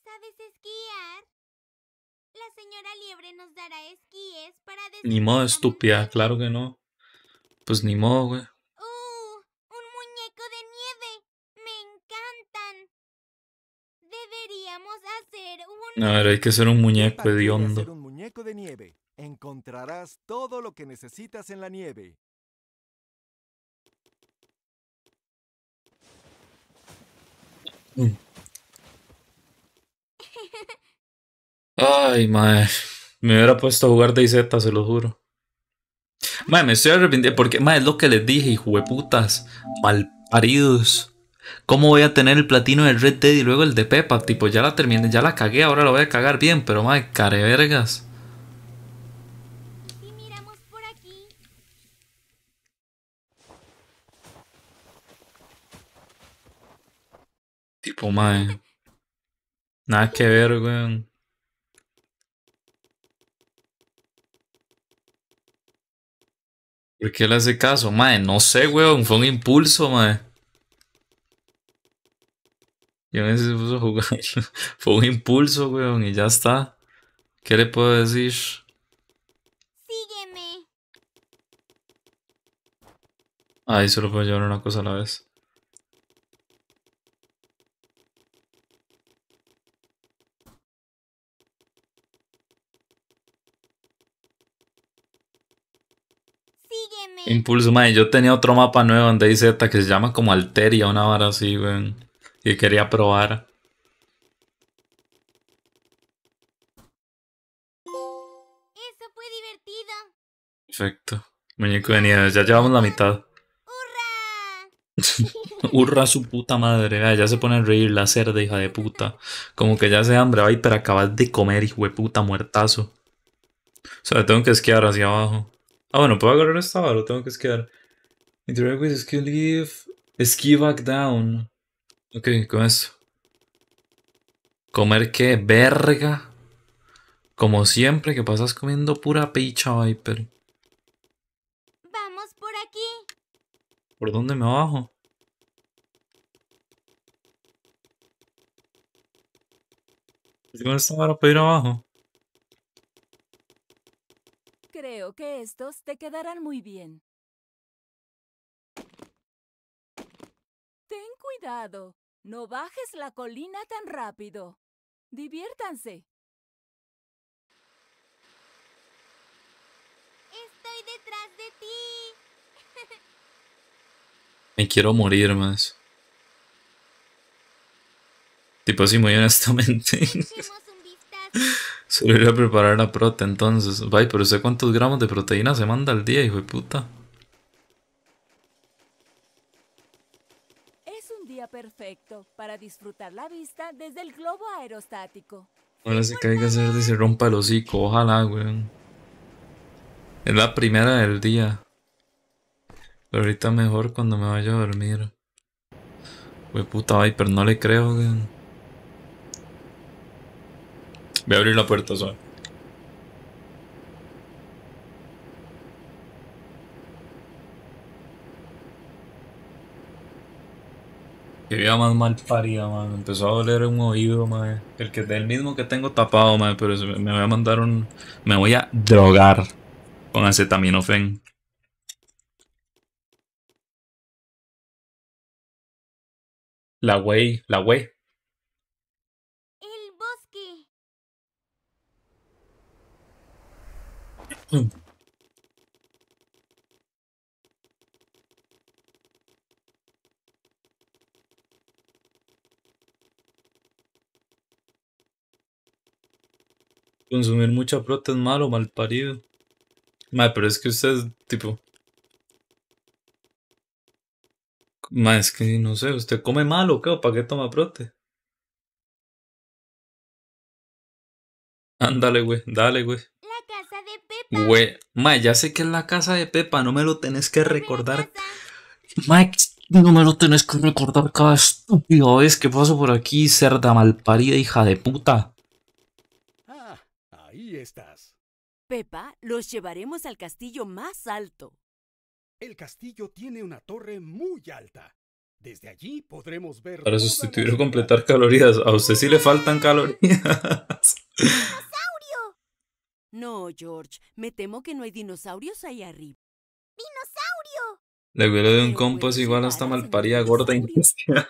¿Sabes La señora Liebre nos dará esquíes para... Ni modo estúpida, claro que no. Pues ni modo, weón. A ver, hay que ser un muñeco hediondo. de Encontrarás todo lo que necesitas en la nieve. Mm. Ay, madre. Me hubiera puesto a jugar de DayZ, se lo juro. Madre, me estoy arrepintiendo porque, madre, es lo que les dije, y putas. Malparidos. ¿Cómo voy a tener el platino del Red Dead y luego el de Pepa? Tipo, ya la terminé, ya la cagué, ahora la voy a cagar bien, pero madre, vergas Tipo, madre. Nada que ver, weón. ¿Por qué le hace caso? Madre, no sé, weón. Fue un impulso, madre yo a veces puso a jugar. Fue un impulso, weón, y ya está. ¿Qué le puedo decir? Sígueme. Ahí solo puedo llevar una cosa a la vez. Impulso, madre Yo tenía otro mapa nuevo en dice que se llama como Alteria, una vara así, weón que quería probar. Eso fue divertido. Perfecto. Muñeco de nieve, ya llevamos la mitad. ¡Hurra! ¡Hurra su puta madre! ya se pone a reír la cerda, hija de puta. Como que ya se hambre, y pero acabas de comer, hijo de puta, muertazo. O sea, tengo que esquiar hacia abajo. Ah, bueno, puedo agarrar esta o tengo que esquiar. Interact with skill back down. Ok, con eso. ¿Comer qué? Verga. Como siempre que pasas comiendo pura picha, Viper. Vamos por aquí. ¿Por dónde me bajo? ¿Cómo está para ir abajo? Creo que estos te quedarán muy bien. Ten cuidado. No bajes la colina tan rápido. Diviértanse. Estoy detrás de ti. Me quiero morir más. Tipo así muy honestamente. Solo iré a preparar la prote, entonces. Bye. pero sé cuántos gramos de proteína se manda al día, hijo de puta. perfecto para disfrutar la vista desde el globo aerostático. Ahora se caiga cerdo y se rompa el hocico, ojalá, weón. Es la primera del día. Pero ahorita mejor cuando me vaya a dormir. Wey puta pero no le creo, weón. Voy a abrir la puerta, suave. Que iba más mal parida, man. Empezó a doler un oído, man. El que del mismo que tengo tapado, man. Pero me voy a mandar un. Me voy a drogar con acetaminofen. La wey, la wey. El bosque. Mm. consumir mucha prota es malo, mal parido. Ma, pero es que usted, tipo. ma, es que no sé, ¿usted come malo qué? para qué toma prote? Ándale, güey, dale, güey. La casa de Pepa. Güey, Ma, ya sé que es la casa de Pepa, no me lo tenés que recordar. Ma, no me lo tenés que recordar cada estúpida vez que paso por aquí, cerda mal parida, hija de puta estás? Pepa, los llevaremos al castillo más alto. El castillo tiene una torre muy alta. Desde allí podremos ver. Para sustituir o completar calorías, a usted sí le faltan calorías. ¡Dinosaurio! No, George, me temo que no hay dinosaurios ahí arriba. ¡Dinosaurio! Le huele de un compás igual a esta malparía gorda ¡Dinosaurio!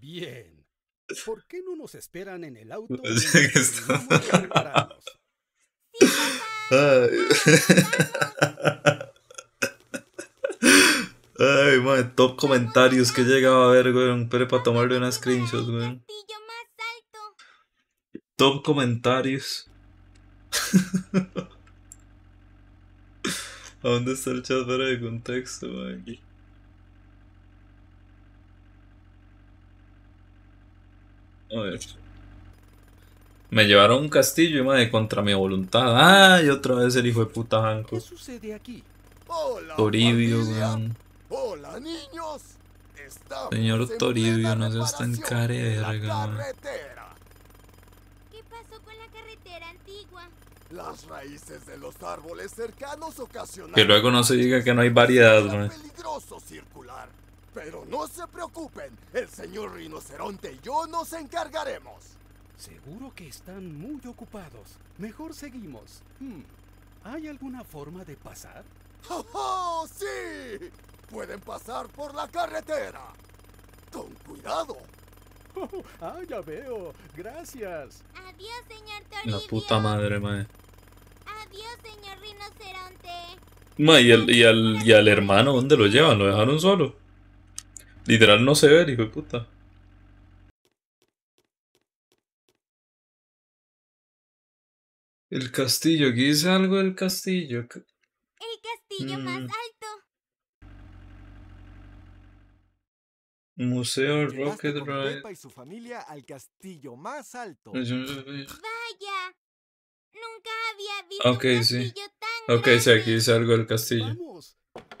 Bien. ¿Por qué no nos esperan en el auto? Ay, man, top comentarios que llegaba a ver, güey. Pero para tomarle una screenshot, güey. Top comentarios. ¿A dónde está el chat de contexto, güey? Me llevaron a un castillo y madre contra mi voluntad. Ay, otra vez el hijo de puta Hanco. ¿Qué sucede aquí? Hola, Toribio, weón. Hola, niños. Estamos Señor Toribio, no seas tan carerga. ¿Qué pasó con la carretera antigua? Las raíces de los árboles cercanos ocasionaron. Que luego no se diga que no hay variedad, weón. peligroso circular. Pero no se preocupen, el señor rinoceronte y yo nos encargaremos. Seguro que están muy ocupados. Mejor seguimos. Hmm, ¿Hay alguna forma de pasar? ¡Oh, sí! Pueden pasar por la carretera. Con cuidado. ah, ya veo. Gracias. Adiós, señor Toribio. La puta madre, mae. Adiós, señor rinoceronte. Ma, ¿y, el, y, al, ¿y al hermano dónde lo llevan? ¿Lo dejaron solo? Literal no se ve, hijo de puta. El castillo, aquí dice algo del castillo. El castillo más mm. alto. Museo Rocket Ride. y su familia al castillo más alto. Vaya, nunca había visto okay, un castillo sí. tan Ok, sí, aquí dice algo del castillo.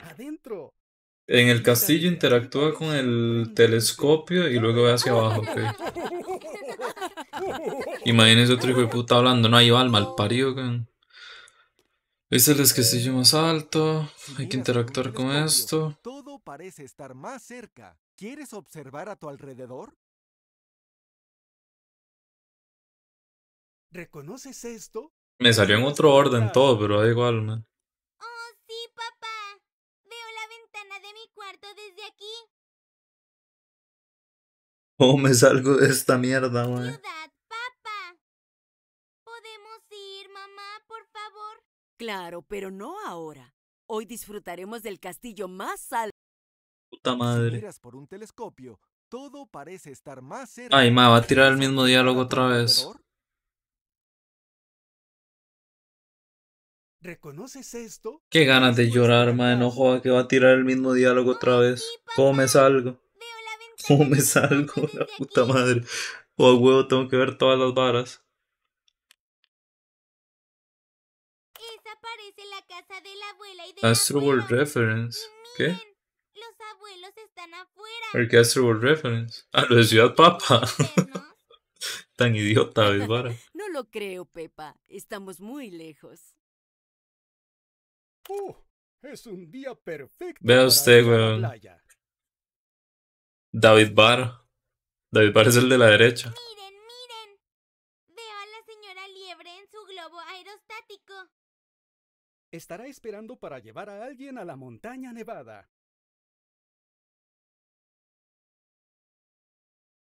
adentro. En el castillo interactúa con el telescopio y luego ve hacia abajo. ok. Imagínese otro hijo de puta hablando. No hay alma el parido. Okay. es el castillo más alto. Hay que interactuar con esto. Todo parece estar más cerca. ¿Quieres observar a tu alrededor? ¿Reconoces esto? Me salió en otro orden todo, pero da igual, man. mi cuarto desde aquí. Oh, me salgo de esta mierda, güey? Ciudad, papá. ¿Podemos ir, mamá, por favor? Claro, pero no ahora. Hoy disfrutaremos del castillo más alto. Puta madre. miras por un telescopio, todo parece estar más cerca. Ay, ma, va a tirar el mismo diálogo otra vez. ¿Reconoces esto? Qué ganas de llorar, No a que va a tirar el mismo diálogo otra vez. Come algo. salgo? ¿Cómo me salgo? La puta madre. Oh, huevo, tengo que ver todas las varas. Astro World Reference. ¿Qué? Los qué Astro World Reference? a ah, lo de Ciudad Papa. Tan idiota, es No lo creo, Pepa. Estamos muy lejos. Uh, es un día perfecto. Vea usted, weón. David Barr. David Barr es el de la derecha. Miren, miren. Veo a la señora Liebre en su globo aerostático. Estará esperando para llevar a alguien a la montaña nevada.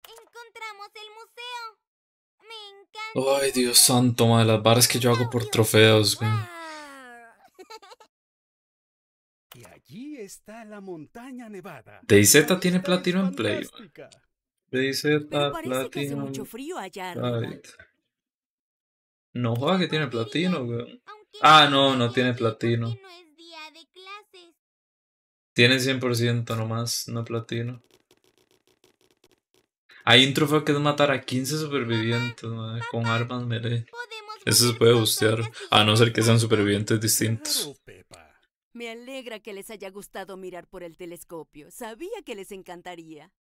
Encontramos el museo. Me encanta. Ay, Dios santo, madre, las barras que yo hago por trofeos, weón. Allí está la montaña nevada. DayZ tiene en Play. DayZ platino mucho frío No juega que tiene platino, Ah, no, no tiene platino. Tiene 100% nomás, no platino. Hay un trofeo que es matar a 15 supervivientes con armas melee. Eso se puede bustear, a no ser que sean supervivientes distintos. Me alegra que les haya gustado mirar por el telescopio. Sabía que les encantaría.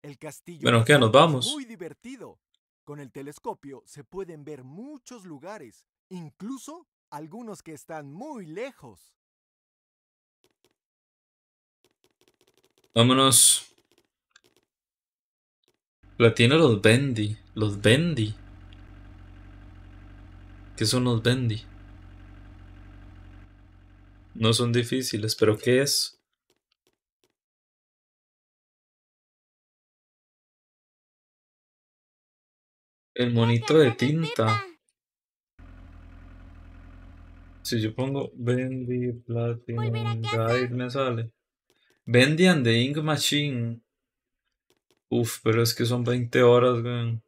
El castillo bueno, ¿qué? Nos vamos. muy divertido. Con el telescopio se pueden ver muchos lugares, incluso algunos que están muy lejos. Vámonos. La tiene los Bendy. Los Bendy. ¿Qué son los Bendy? No son difíciles, pero ¿qué es? El monito de tinta. Si yo pongo Bendy Platinum Guide me sale. Bendy and the Ink Machine. Uf, pero es que son 20 horas, güey.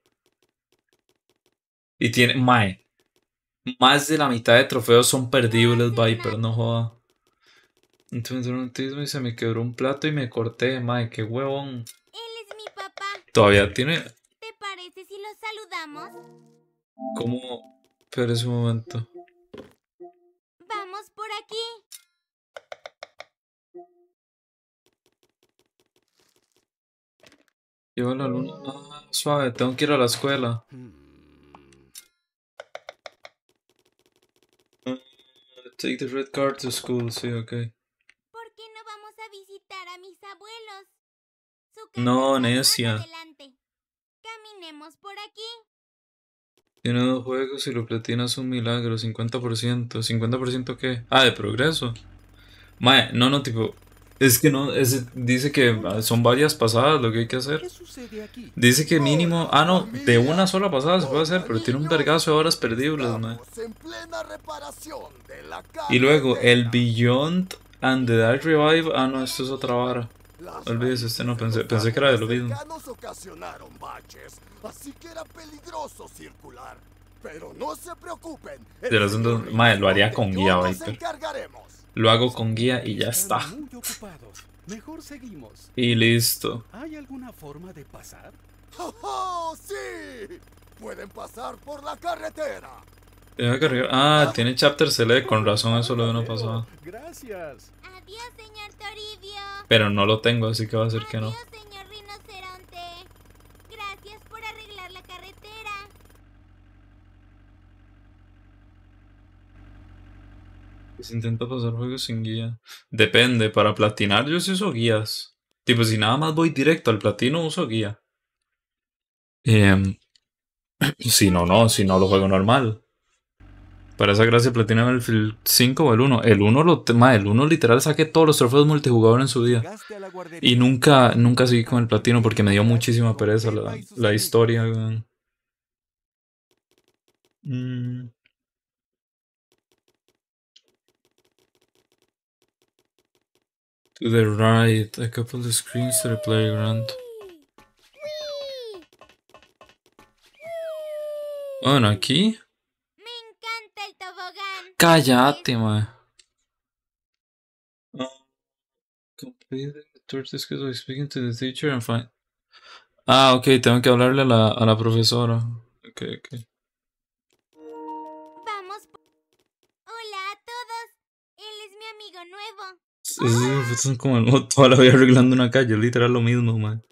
Y tiene. Mae más de la mitad de trofeos son perdibles, Viper, no joda. Entonces un tismo y se me quebró un plato y me corté, madre, qué huevón. Él es mi papá. Todavía tiene. ¿Te parece si lo saludamos? ¿Cómo? Pero es un momento. Vamos por aquí. Lleva la luna. Ah, suave, tengo que ir a la escuela. Mm. Take the red car to school, sí, ok. ¿Por qué no vamos a visitar a mis abuelos? no, necia. Caminemos por aquí. Tiene dos juegos y lo es un milagro, 50%. ¿50% qué? Ah, de progreso. Mae, no, no, tipo, es que no, dice que ah, son varias pasadas lo que hay que hacer. Dice que mínimo, ah no, de una sola pasada se puede hacer, pero tiene un vergazo de horas perdibles, man. Y luego el Beyond and the Dark Revive, ah no, esto es otra vara. Olvídese, este no pensé, pensé que era de lo mismo. Pero no se preocupen. De lo haría con guía, lo hago con guía y ya está. Mejor seguimos. Y listo. ¿Hay alguna forma de pasar? ¡Oh, sí! Pueden pasar por la carretera. Ah, tiene chapter select, con razón eso lo de no pasado. Gracias. Adiós, señor Toribio. Pero no lo tengo, así que va a ser que no. intenta pasar juegos sin guía. Depende, para platinar yo sí uso guías. Tipo, si nada más voy directo al platino, uso guía. Em, si no, no, si no lo juego normal. Para esa gracia en el 5 o el 1. El 1 lo el uno literal saqué todos los trofeos multijugador en su día. Y nunca, nunca seguí con el platino porque me dio muchísima pereza la, historia. Mmm To the right, a couple of screens to the playground. Bueno, aquí. Me encanta el tobogán. Cállate, ma. Um, complete the tour schedule speaking to the teacher and find. Ah, ok, tengo que hablarle a la, a la profesora. Ok, ok. Es, como el, toda la vida arreglando una calle, literal lo mismo, man.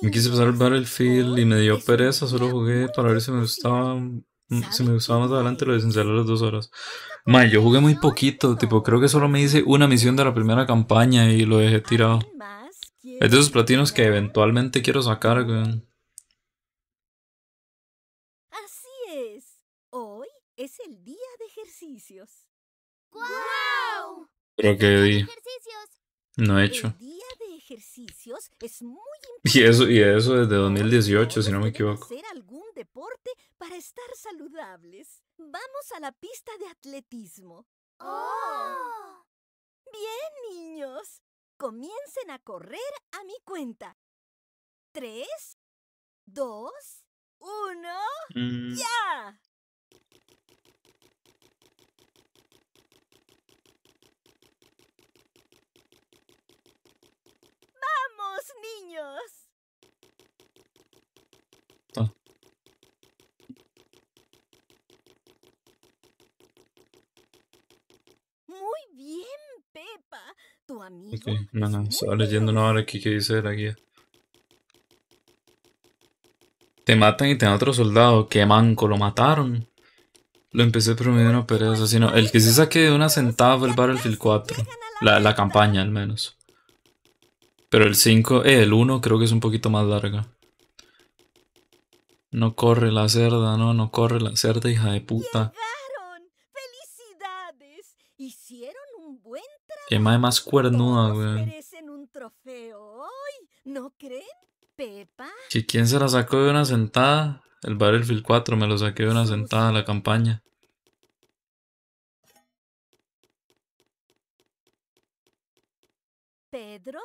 Me quise pasar el Battlefield y me dio pereza, solo jugué para ver si me gustaba mm, si me gustaba más adelante lo desinstalar a las dos horas. Man, yo jugué muy poquito, tipo, creo que solo me hice una misión de la primera campaña y lo dejé tirado. Es de esos platinos que eventualmente quiero sacar, güey. ejercicios. ¡Guau! Creo que no he hecho. El día de ejercicios es muy importante. Y eso, y eso desde 2018, si no me equivoco. Hacer algún deporte para estar saludables. Vamos a la pista de atletismo. ¡Oh! Bien, niños. Comiencen a correr a mi cuenta. 3 2 1 ya. ¡Vamos, niños! Ah. Muy bien, Pepa. Tu amigo. Ok, no, no, estaba leyendo ahora hora aquí que dice la guía. Te matan y te dan otro soldado. ¡Qué manco! Lo mataron. Lo empecé pero no, pero una el que sí saqué de una sentada fue el Battlefield 4. La, la campaña, al menos. Pero el 5, eh, el 1 creo que es un poquito más larga. No corre la cerda, no, no corre la cerda, hija de puta. ¡Felicidades! Hicieron un buen trabajo. Qué madre más cuernuda, güey. Pepa? quién se la sacó de una sentada? El Battlefield 4 me lo saqué de una sentada a la campaña. ¿Pedro?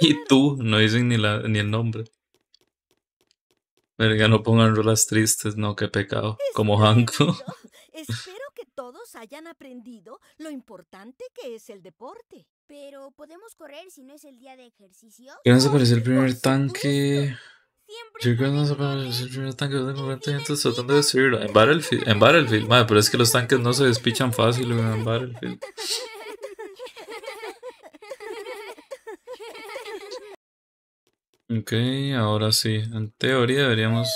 Y tú, no dicen ni, la, ni el nombre. Verga, no pongan rolas tristes, no, qué pecado. como Hanko. Espero que todos hayan aprendido lo importante que es el deporte. Pero podemos correr si no es el día de ejercicio. ¿Qué nos parece el primer tanque? Yo creo que se apareció el primer tanque. Yo tengo 40 minutos tratando de subirlo. En Battlefield, en Battlefield, madre, pero es que los tanques no se despichan fácil en Battlefield. Ok, ahora sí. En teoría deberíamos...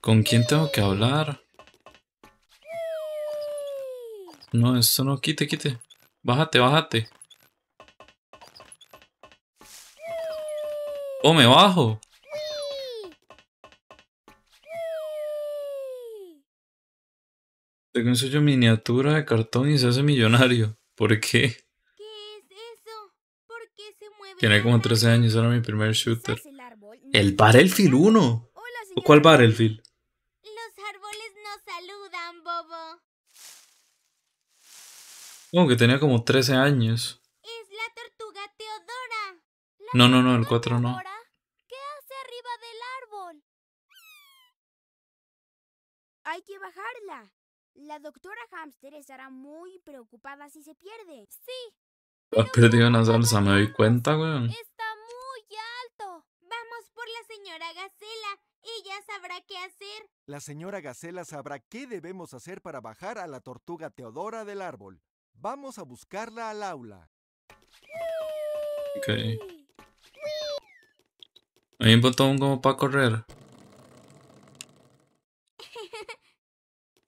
¿Con quién tengo que hablar? No, eso no. Quite, quite. Bájate, bájate. ¡Oh, me bajo! Te sello miniatura de cartón y se hace millonario. ¿Por qué? Tiene como 13 años, era mi primer shooter. El Battlefield 1. ¿O ¿Cuál Battlefield? Los árboles nos saludan, bobo. Como que tenía como 13 años. Es la tortuga Teodora. no, no, no, el 4 no. ¿Qué hace arriba del árbol? Hay que bajarla. La doctora Hamster estará muy preocupada si se pierde. Sí, Has ah, perdido una salsa, me doy cuenta, weón. Está muy alto. Vamos por la señora Gacela. Ella sabrá qué hacer. La señora Gacela sabrá qué debemos hacer para bajar a la tortuga Teodora del árbol. Vamos a buscarla al aula. Ok. Hay un botón como para correr.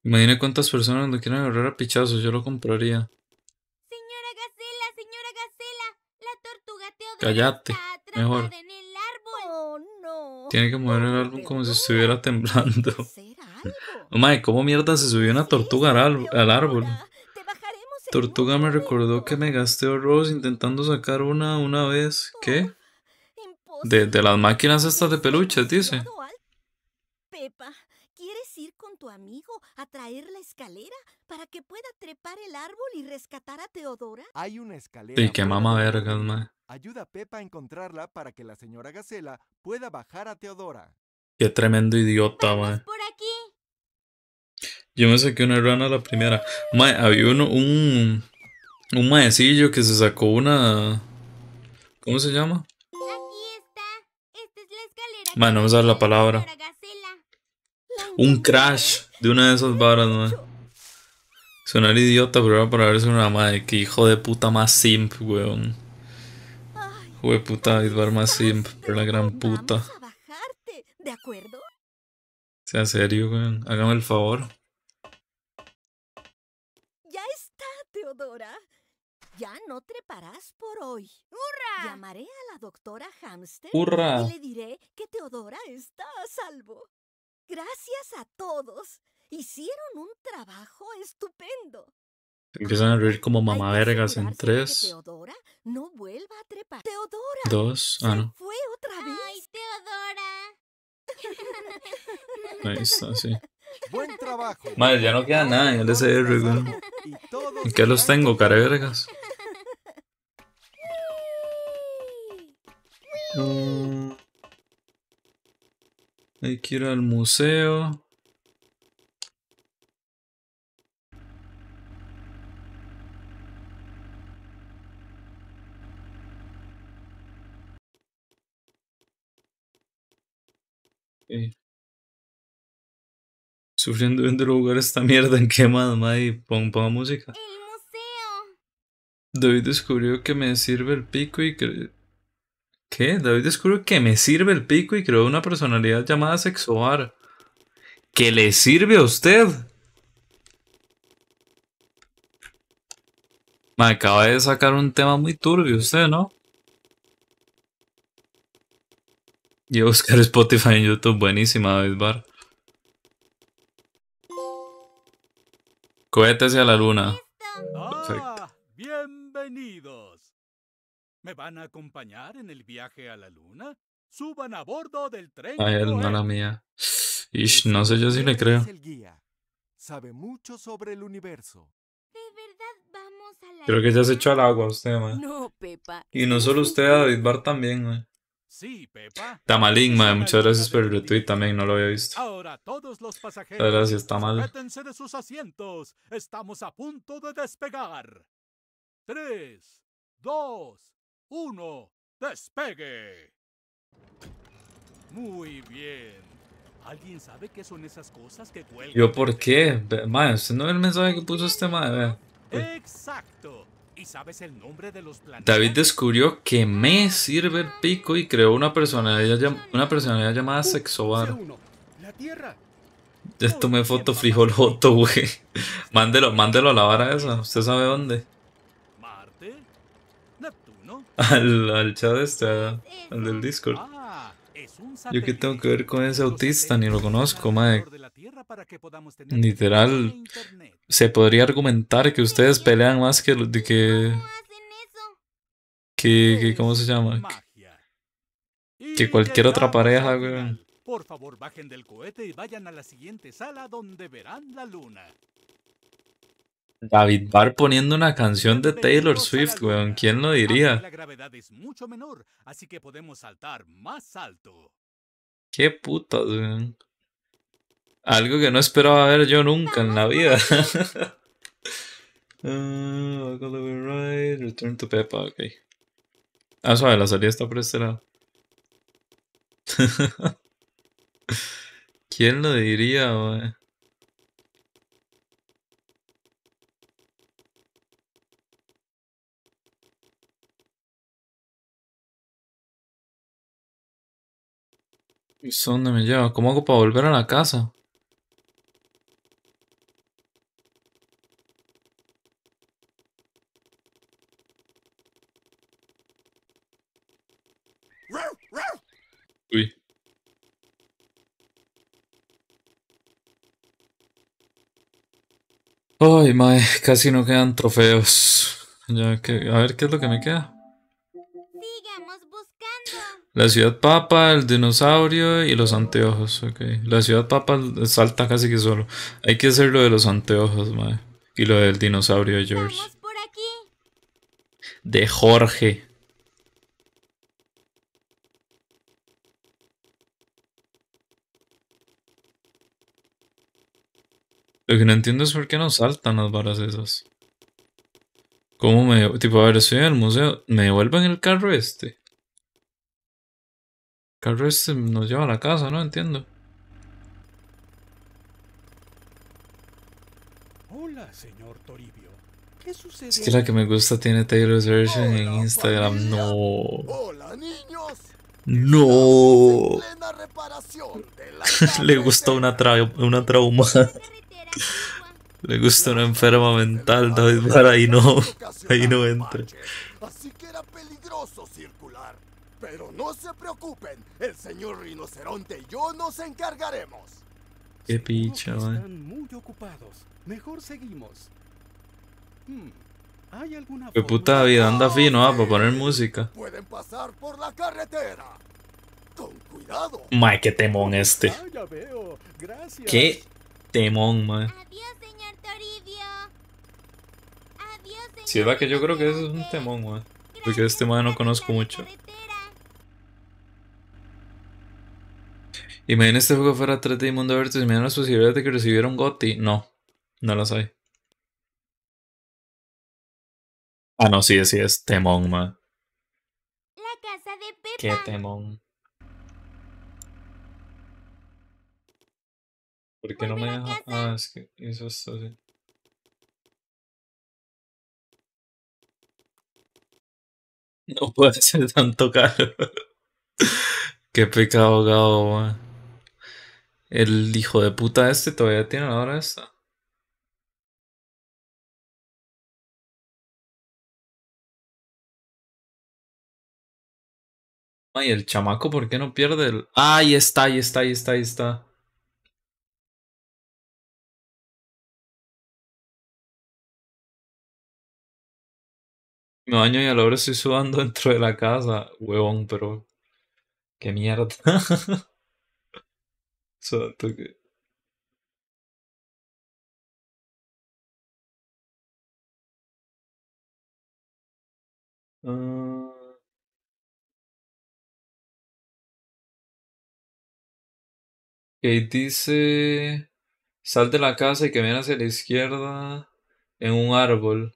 Imagina cuántas personas lo quieren agarrar a pichazos, yo lo compraría. Cállate, mejor. Oh, Tiene que mover el árbol como si estuviera temblando. No oh, ¿cómo mierda se subió una tortuga al, árbol? Tortuga me recordó que me gasté horrores intentando sacar una una vez. ¿Qué? Oh, de, las máquinas estas de peluches, dice amigo a traer la escalera para que pueda trepar el árbol y rescatar a Teodora? Hay una escalera. Sí, que mama vergas, ma. Ayuda a Pepa a encontrarla para que la señora Gacela pueda bajar a Teodora. Qué tremendo idiota, ma. por aquí! Yo me saqué una rana la primera. Ma, había uno, un. Un maecillo que se sacó una. ¿Cómo se llama? Aquí está. Esta es la escalera. Ma, no me sale la palabra. Un crash de una de esas barras, ¿no? Sonar idiota, pero era para verse una madre. Que hijo de puta más simp, weón. Hijo de puta, Edward más simp, pero la gran puta. ¿de Sea serio, weón. Hágame el favor. Ya está, Teodora. Ya no treparás por hoy. ¡Hurra! Llamaré a la doctora Hamster ¡Hurra! y le diré que Teodora está a salvo. Gracias a todos. Hicieron un trabajo estupendo. Empiezan a reír como mamá vergas en tres. Teodora no vuelva a trepar. Teodora. Dos. Ah, no. Fue otra vez. Ahí está, sí. Buen trabajo. Madre, ya no queda nada en el SR, ¿En qué los tengo, cara? vergas? Mm. Hay que ir al museo. Okay. Eh, sufriendo viendo lugar esta mierda en que y pon, música. David descubrió que me sirve el pico y que ¿Qué? David descubre que me sirve el pico y creó una personalidad llamada sexual ¿Qué le sirve a usted? Me acaba de sacar un tema muy turbio usted, ¿no? Y a buscar Spotify en YouTube. Buenísima, David Bar. Cohete hacia la luna. ¿Me van a acompañar en el viaje a la luna? Suban a bordo del tren. A él, no mía. Ish, no sé, yo si le creo. Sabe mucho sobre el universo. ¿De verdad vamos a la Creo que ya se echó al agua usted, man. No, Pepa. Y no solo usted, David Bar también, man. Sí, Pepa. Tamalín, man. Muchas gracias por el retweet también, no lo había visto. Ahora todos los pasajeros. Gracias, de sus asientos. Estamos a punto de despegar. Tres, dos, uno, ¡Despegue! Muy bien. ¿Alguien sabe qué son esas cosas que cuelgan? Yo, ¿por qué? Mae, usted no ve el mensaje que puso este madre? Exacto. ¿Y sabes el nombre de los planetas? David descubrió que me sirve el pico y creó una personalidad, una personalidad llamada uh, Sexobar. La Tierra. Ya tomé foto frijoloto, güey. Mándelo, mándelo a la vara esa. Usted sabe dónde al, chat este, al del Discord. Yo que tengo que ver con ese autista, ni lo conozco, mae Literal, se podría argumentar que ustedes pelean más que de que, que, ¿cómo se llama? Que cualquier otra pareja, güey. Por favor, bajen del cohete y vayan a la siguiente sala donde verán la luna. David Barr poniendo una canción de Taylor Swift, weón. ¿Quién lo diría? que Qué puta, weón. Algo que no esperaba ver yo nunca en la vida. Ah, return to Peppa, ok. Ah, suave, la salida está por este lado. ¿Quién lo diría, weón? ¿Eso dónde me lleva? ¿Cómo hago para volver a la casa? Uy. Ay, mae, casi no quedan trofeos. Ya que, a ver qué es lo que me queda. La ciudad papa, el dinosaurio y los anteojos. Okay. La ciudad papa salta casi que solo. Hay que hacer lo de los anteojos, madre. Y lo del dinosaurio de George. De Jorge. Lo que no entiendo es por qué no saltan las varas esas. ¿Cómo me... Tipo, a ver, estoy en el museo. ¿Me devuelven el carro este? El resto nos lleva a la casa, ¿no? Entiendo. Hola, señor Toribio. ¿Qué sucede? Es que la que me gusta tiene Taylor's version en Instagram. No. Hola, niños. No. Le gusta una, trauma. Le gusta una enferma mental, David. Para ahí no. Ahí no entra. Así que era pero no se preocupen, el señor rinoceronte y yo nos encargaremos. Qué picha, Están ocupados. Mejor seguimos. Qué hmm, puta vida, anda fino, ah, para poner música. Pueden pasar por la carretera. Con cuidado. qué temón este. Ah, qué temón, mae. Adiós, sí, es que yo creo que eso es un temón, wey Porque este mae no conozco mucho. Imagina este juego fuera 3D y mundo abierto. Imagina las posibilidades de que recibiera un No, no las hay. Ah, no, sí, sí, es Temón, man. Qué Temón. ¿Por qué no me deja? Ah, es que eso es así. No puede ser tanto caro. Qué pecado, gado, man. El hijo de puta este todavía tiene la hora esta. Ay, el chamaco, ¿por qué no pierde el...? ahí está, ahí está, ahí está, ahí está. Me baño y a la hora estoy sudando dentro de la casa. Huevón, pero... ¡Qué mierda! Ah. dice, sal de la casa y que hacia la izquierda en un árbol.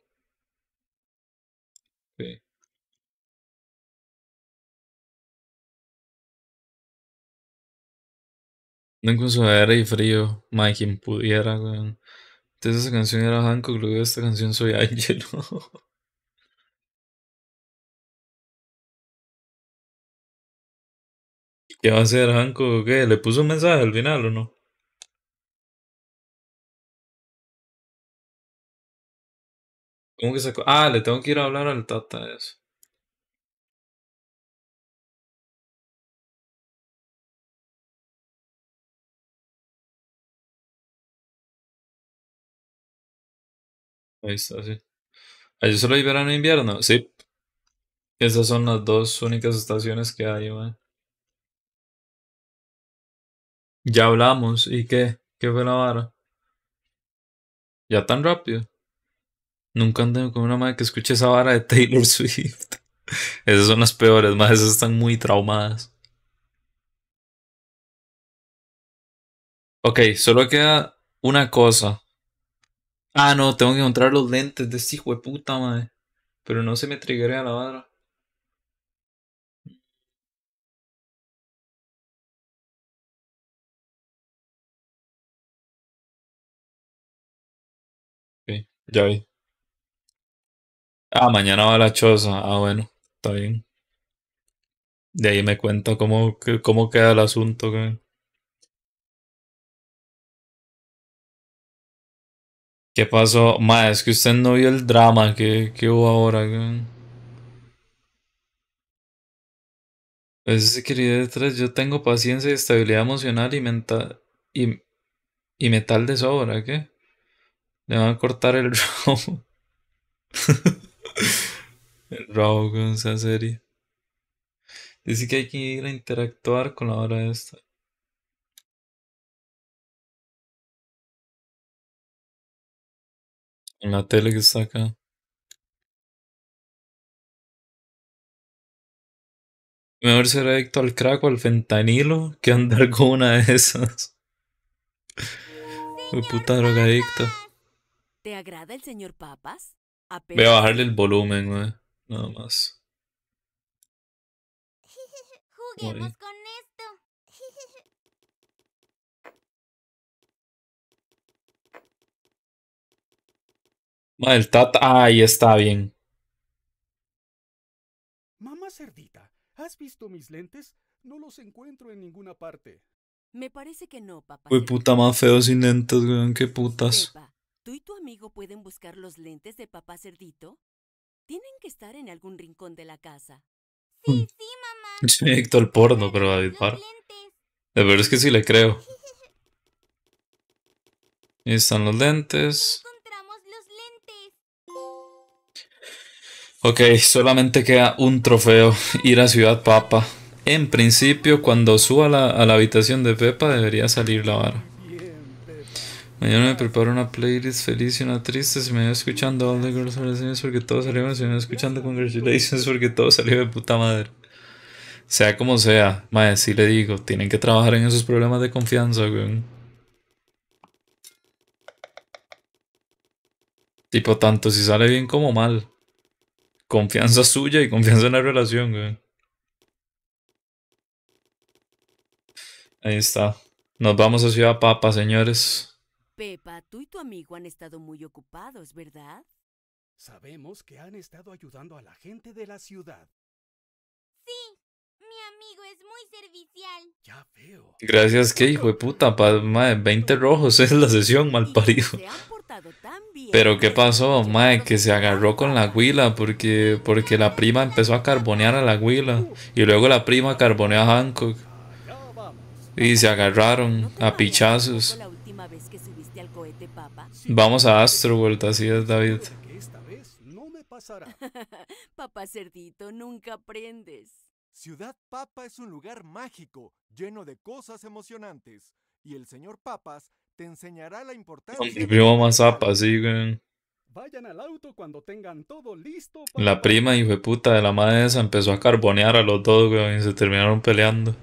No aire y frío, Mike quien pudiera, Entonces esa canción era Hanko, luego esta canción soy Angelo. ¿Qué va a hacer Hanko? ¿Qué? ¿Le puso un mensaje al final o no? ¿Cómo que sacó? Ah, le tengo que ir a hablar al Tata eso. Ahí está, sí. Allí solo hay verano e invierno. Sí. Esas son las dos únicas estaciones que hay, man. Ya hablamos. ¿Y qué? ¿Qué fue la vara? Ya tan rápido. Nunca andé con una madre que escuche esa vara de Taylor Swift. Esas son las peores, más esas están muy traumadas. Ok, solo queda una cosa. Ah, no, tengo que encontrar los lentes de este hijo de puta, madre. Pero no se me trigueré a la barra. Okay, ya vi. Ah, mañana va la choza. Ah, bueno, está bien. De ahí me cuenta cómo, cómo queda el asunto. Que... ¿Qué pasó? Ma, es que usted no vio el drama que, hubo ahora. Pues, querida detrás. yo tengo paciencia y estabilidad emocional y mental y, y metal de sobra, ¿qué? Le van a cortar el robo. el robo con esa serie. Dice que hay que ir a interactuar con la hora de esta. En la tele que está acá. Mejor ser adicto al crack o al fentanilo que andar con una de esas. Uy, puta droga ¿Te agrada el señor Papas? Voy a bajarle el volumen, güey. Nada más. El Tata, ahí está bien. Mamá cerdita, ¿has visto mis lentes? No los encuentro en ninguna parte. Me parece que no, papá. Uy, puta, más feo sin lentes, weón, qué putas. ¿tú y tu amigo pueden buscar los lentes de papá cerdito? Tienen que estar en algún rincón de la casa. Sí, sí, mamá. Sí, Héctor el porno, pero David Parra. De verdad es que sí le creo. están los lentes. Ok, solamente queda un trofeo, ir a Ciudad Papa. En principio, cuando suba a la habitación de Pepa debería salir la vara. Mañana me preparo una playlist feliz y una triste. Si me voy escuchando All the Girls porque todo salió bien. me escuchando Congratulations porque todo salió de puta madre. Sea como sea, mae, si le digo, tienen que trabajar en esos problemas de confianza, weón. Tipo, tanto si sale bien como mal confianza suya y confianza en la relación, güey. Ahí está. Nos vamos a Ciudad Papa, señores. Pepa, tú y tu amigo han estado muy ocupados, ¿verdad? Sabemos que han estado ayudando a la gente de la ciudad. Sí, amigo es muy servicial. Gracias, que hijo de puta. 20 rojos es la sesión, mal parido. Pero qué pasó, mae, que se agarró con la huila porque, porque la prima empezó a carbonear a la huila uh. y luego la prima carboneó a Hancock. Y se agarraron a pichazos. Vamos a Astroworld, así es David. Papá cerdito, nunca aprendes. Ciudad Papa es un lugar mágico, lleno de cosas emocionantes, y el señor Papas te enseñará la importancia... de más sí, güey. Vayan al auto cuando La prima y puta de la madre esa empezó a carbonear a los dos, güey, y se terminaron peleando.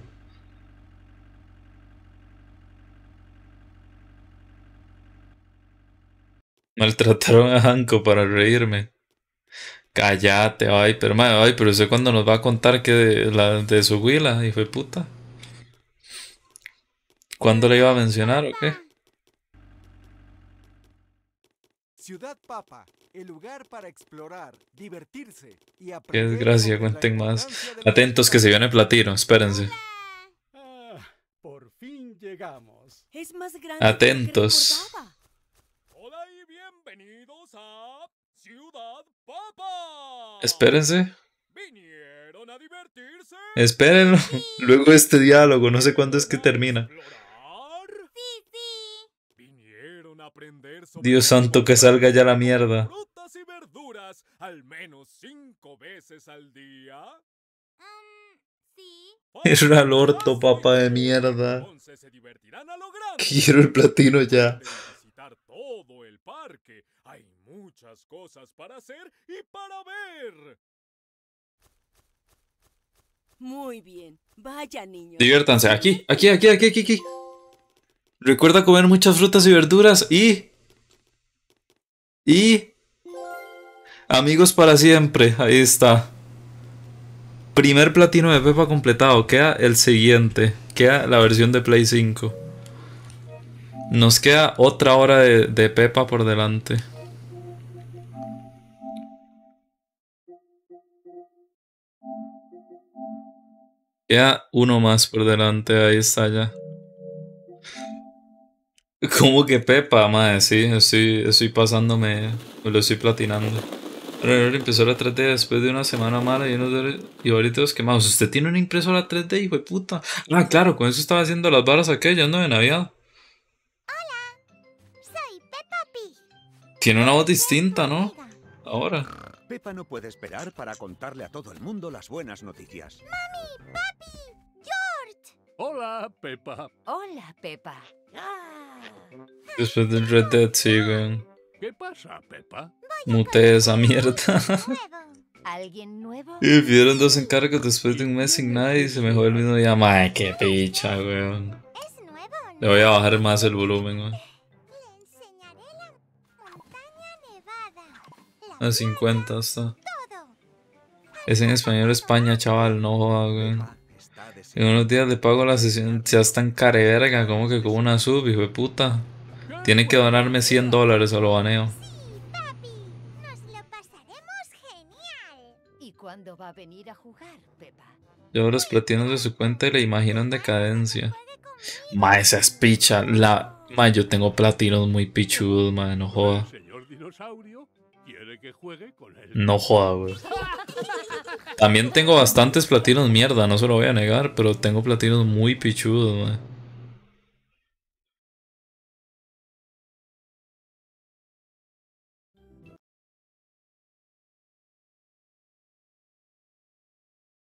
Maltrataron a Hanko para reírme. Cállate, ay, pero madre, ay, pero sé cuando nos va a contar que de, la, de su huila, y fue puta. ¿Cuándo le iba a mencionar o qué? Ciudad Papa, el lugar para explorar, divertirse y aprender. Qué desgracia, cuenten más. Atentos que se viene platino, espérense. Ah, por fin llegamos. Es más grande Atentos. Hola y bienvenidos a Ciudad Papa. Espérense. Vinieron a divertirse. Espérenlo. Sí. Luego este diálogo, no sé cuándo es que termina. Sí, sí. Vinieron a aprender sobre Dios santo que salga ya la mierda. Frutas y verduras al menos cinco veces al día. Um, sí. Era el orto, papá de mierda. Se divertirán a lo Quiero el platino ya. Visitar todo el parque. Hay muchas cosas para hacer y para ver. Muy bien, vaya niño Diviértanse, aquí, aquí, aquí, aquí, aquí, Recuerda comer muchas frutas y verduras y... Y... Amigos para siempre, ahí está. Primer platino de Pepa completado, queda el siguiente, queda la versión de Play 5. Nos queda otra hora de, de Pepa por delante. Ya uno más por delante, ahí está ya. Como que Pepa, madre, sí, estoy, estoy pasándome, me lo estoy platinando. Pero empezó la 3D después de una semana mala y unos de, y ahorita los quemados. Usted tiene una impresora 3D, hijo de puta. Ah, claro, con eso estaba haciendo las barras aquellas, ¿no? De Navidad. Hola, soy Tiene una voz distinta, ¿no? Ahora. Pepa no puede esperar para contarle a todo el mundo las buenas noticias. ¡Mami! ¡Papi! ¡George! Hola, Pepa. Hola, Pepa. Ah. Después de Red Dead siguen. ¿Qué pasa, Pepa? Mute esa mierda. ¿Alguien nuevo? pidieron dos encargos después de un mes sin nadie y se me jodió el mismo día. ¡Ay, qué picha, weón! Le voy a bajar más el volumen, weón. A 50 hasta Es en español España, chaval, no joda, güey. En unos días le pago la sesión, ya tan en verga como que con una sub, hijo de puta. Tiene que donarme 100 dólares a lo baneo. ¿Cuándo va a venir a jugar, Pepa? Yo los platinos de su cuenta y le imagino en decadencia. Ma, esa es picha. La... Ma, yo tengo platinos muy pichudos, ma, no joda. No joda, güey. También tengo bastantes platinos mierda, no se lo voy a negar, pero tengo platinos muy pichudos, güey.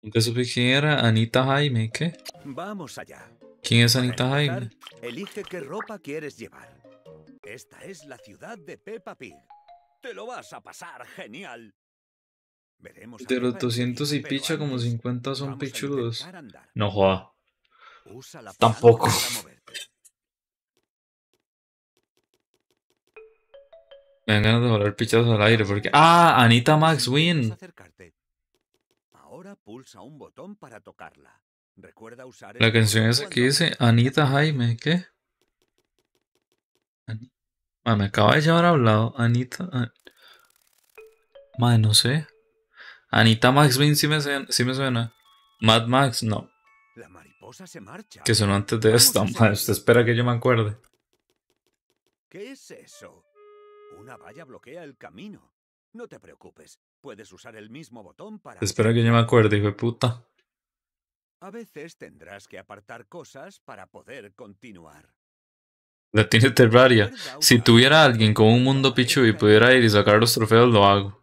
Nunca supe quién era Anita Jaime, ¿qué? Vamos allá. ¿Quién es Anita Jaime? Elige qué ropa quieres llevar. Esta es la ciudad de Peppa Pig. Te lo vas a pasar genial. Veremos de los 200 y picha, como 50 son pichudos. No joda. Tampoco. Me dan ganas de volar pichados al aire porque. ¡Ah! Anita Max Win. Ahora pulsa un botón para tocarla. La canción esa que dice Anita Jaime, ¿qué? Anita. Ah, me acaba de llevar hablado. Anita. Ah, madre, no sé. Anita Max sí me, suena, sí me suena. Mad Max, no. La mariposa se Que sonó antes de esta. Madre? espera que yo me acuerde. ¿Qué es eso? Una valla bloquea el camino. No te preocupes. Puedes usar el mismo botón para. Espera que yo me acuerde, hijo de puta. A veces tendrás que apartar cosas para poder continuar. La tiene Terraria. Si tuviera alguien con un mundo pichu y pudiera ir y sacar los trofeos, lo hago.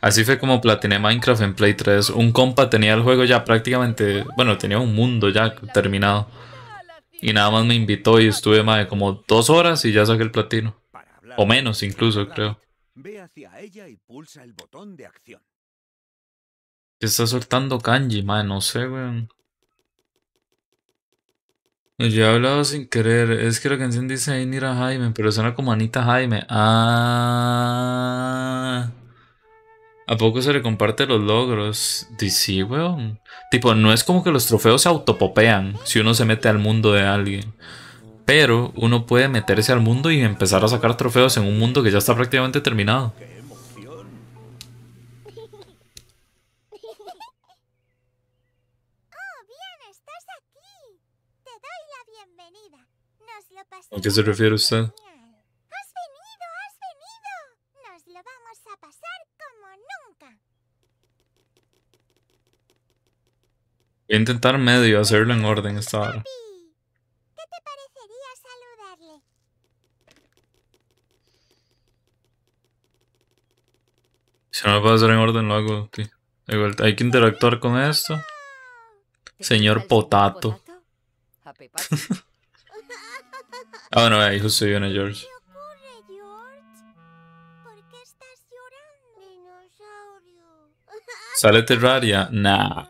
Así fue como platiné Minecraft en Play 3. Un compa tenía el juego ya prácticamente, bueno, tenía un mundo ya terminado. Y nada más me invitó y estuve más de como dos horas y ya saqué el platino. O menos incluso, creo. Ve hacia ella y pulsa el botón de acción. está soltando Kanji, madre? No sé, weón. Yo he hablado sin querer. Es que la canción dice mira Jaime, pero suena como Anita Jaime. Ah. ¿A poco se le comparte los logros? Dice, weón. Tipo, no es como que los trofeos se autopopean si uno se mete al mundo de alguien. Pero uno puede meterse al mundo y empezar a sacar trofeos en un mundo que ya está prácticamente terminado. ¿A qué se refiere usted? Has Nos lo vamos a pasar como nunca. Voy a intentar medio hacerlo en orden esta hora. saludarle? Si no lo puedo hacer en orden, lo hago. hay que interactuar con esto. Señor potato? Ah, bueno, ahí justo viene George. ¿Sale Terraria? Nah.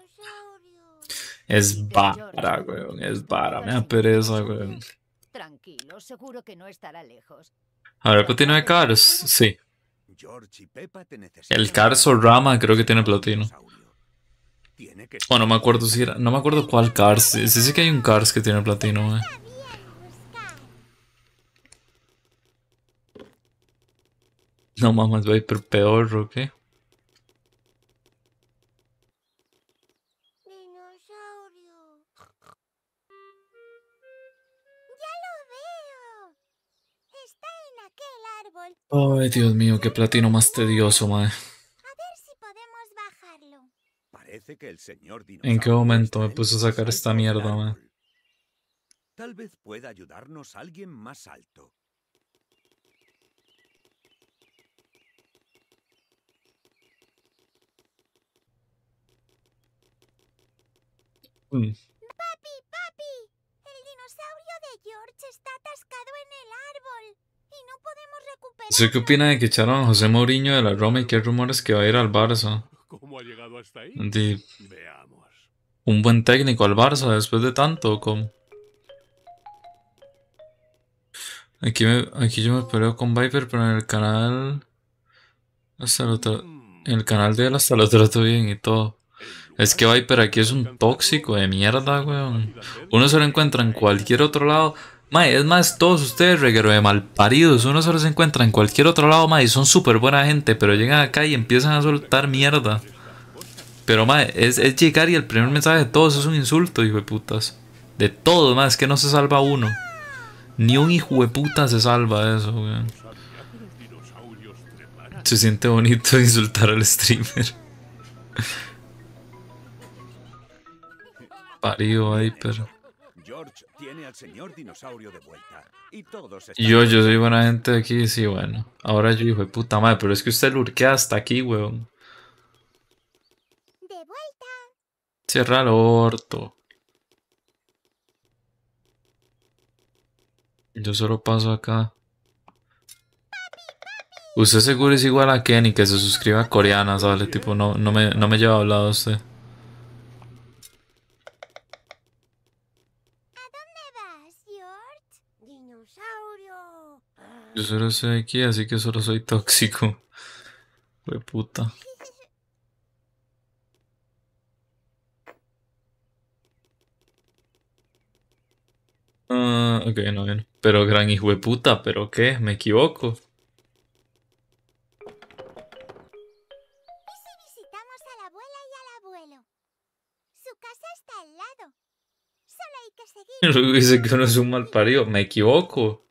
Es vara, weón. Es vara. Me da pereza, weón. Tranquilo, seguro que no estará lejos. A ver, ¿platino de Cars? Sí. El Cars o Rama creo que tiene platino. Bueno, no me acuerdo si era... No me acuerdo cuál Cars. Sí que hay un Cars que tiene platino, weón. Eh. No va mames, a ir peor, ¿o qué? Dinosaurio. Ya lo veo. Está en aquel árbol. Ay, Dios mío, qué platino más tedioso, madre. Que el señor ¿En qué momento me puse a sacar esta mierda, mae. Tal vez pueda ayudarnos alguien más alto. Pues. Papi, papi, el dinosaurio de George está atascado en el árbol y no podemos recuperarlo. qué opina de que echaron a José Mourinho de la Roma y qué rumores que va a ir al Barça? ¿Cómo ha llegado hasta ahí? Veamos. Un buen técnico al Barça después de tanto, como... Aquí, me, aquí yo me peleo con Viper, pero en el canal... Hasta el otro mm. En el canal de él hasta lo trato bien y todo. Es que Viper aquí es un tóxico de mierda, weón. Uno se lo encuentra en cualquier otro lado. Mae, es más, todos ustedes, reguero de malparidos, uno solo se encuentra en cualquier otro lado, mae, y son súper buena gente, pero llegan acá y empiezan a soltar mierda. Pero, mae, es, llegar y el primer mensaje de todos es un insulto, hijo de putas. De todo, mae, es que no se salva uno. Ni un hijo de puta se salva de eso, weón. Se siente bonito insultar al streamer. Parido ahí, pero... yo, yo soy buena gente de aquí, sí, bueno. Ahora yo hijo de puta madre, pero es que usted lurquea hasta aquí, weón. Cierra el orto. Yo solo paso acá. Usted seguro es igual a Kenny que se suscriba a coreana, ¿sabes? Tipo, no, no, me, no me lleva hablado usted. Yo solo soy aquí, así que solo soy tóxico. de puta. Ah, ok, no, bien. Pero gran hijo de puta, ¿pero qué? ¿Me equivoco? Luego dice que no es un mal parido. Me equivoco.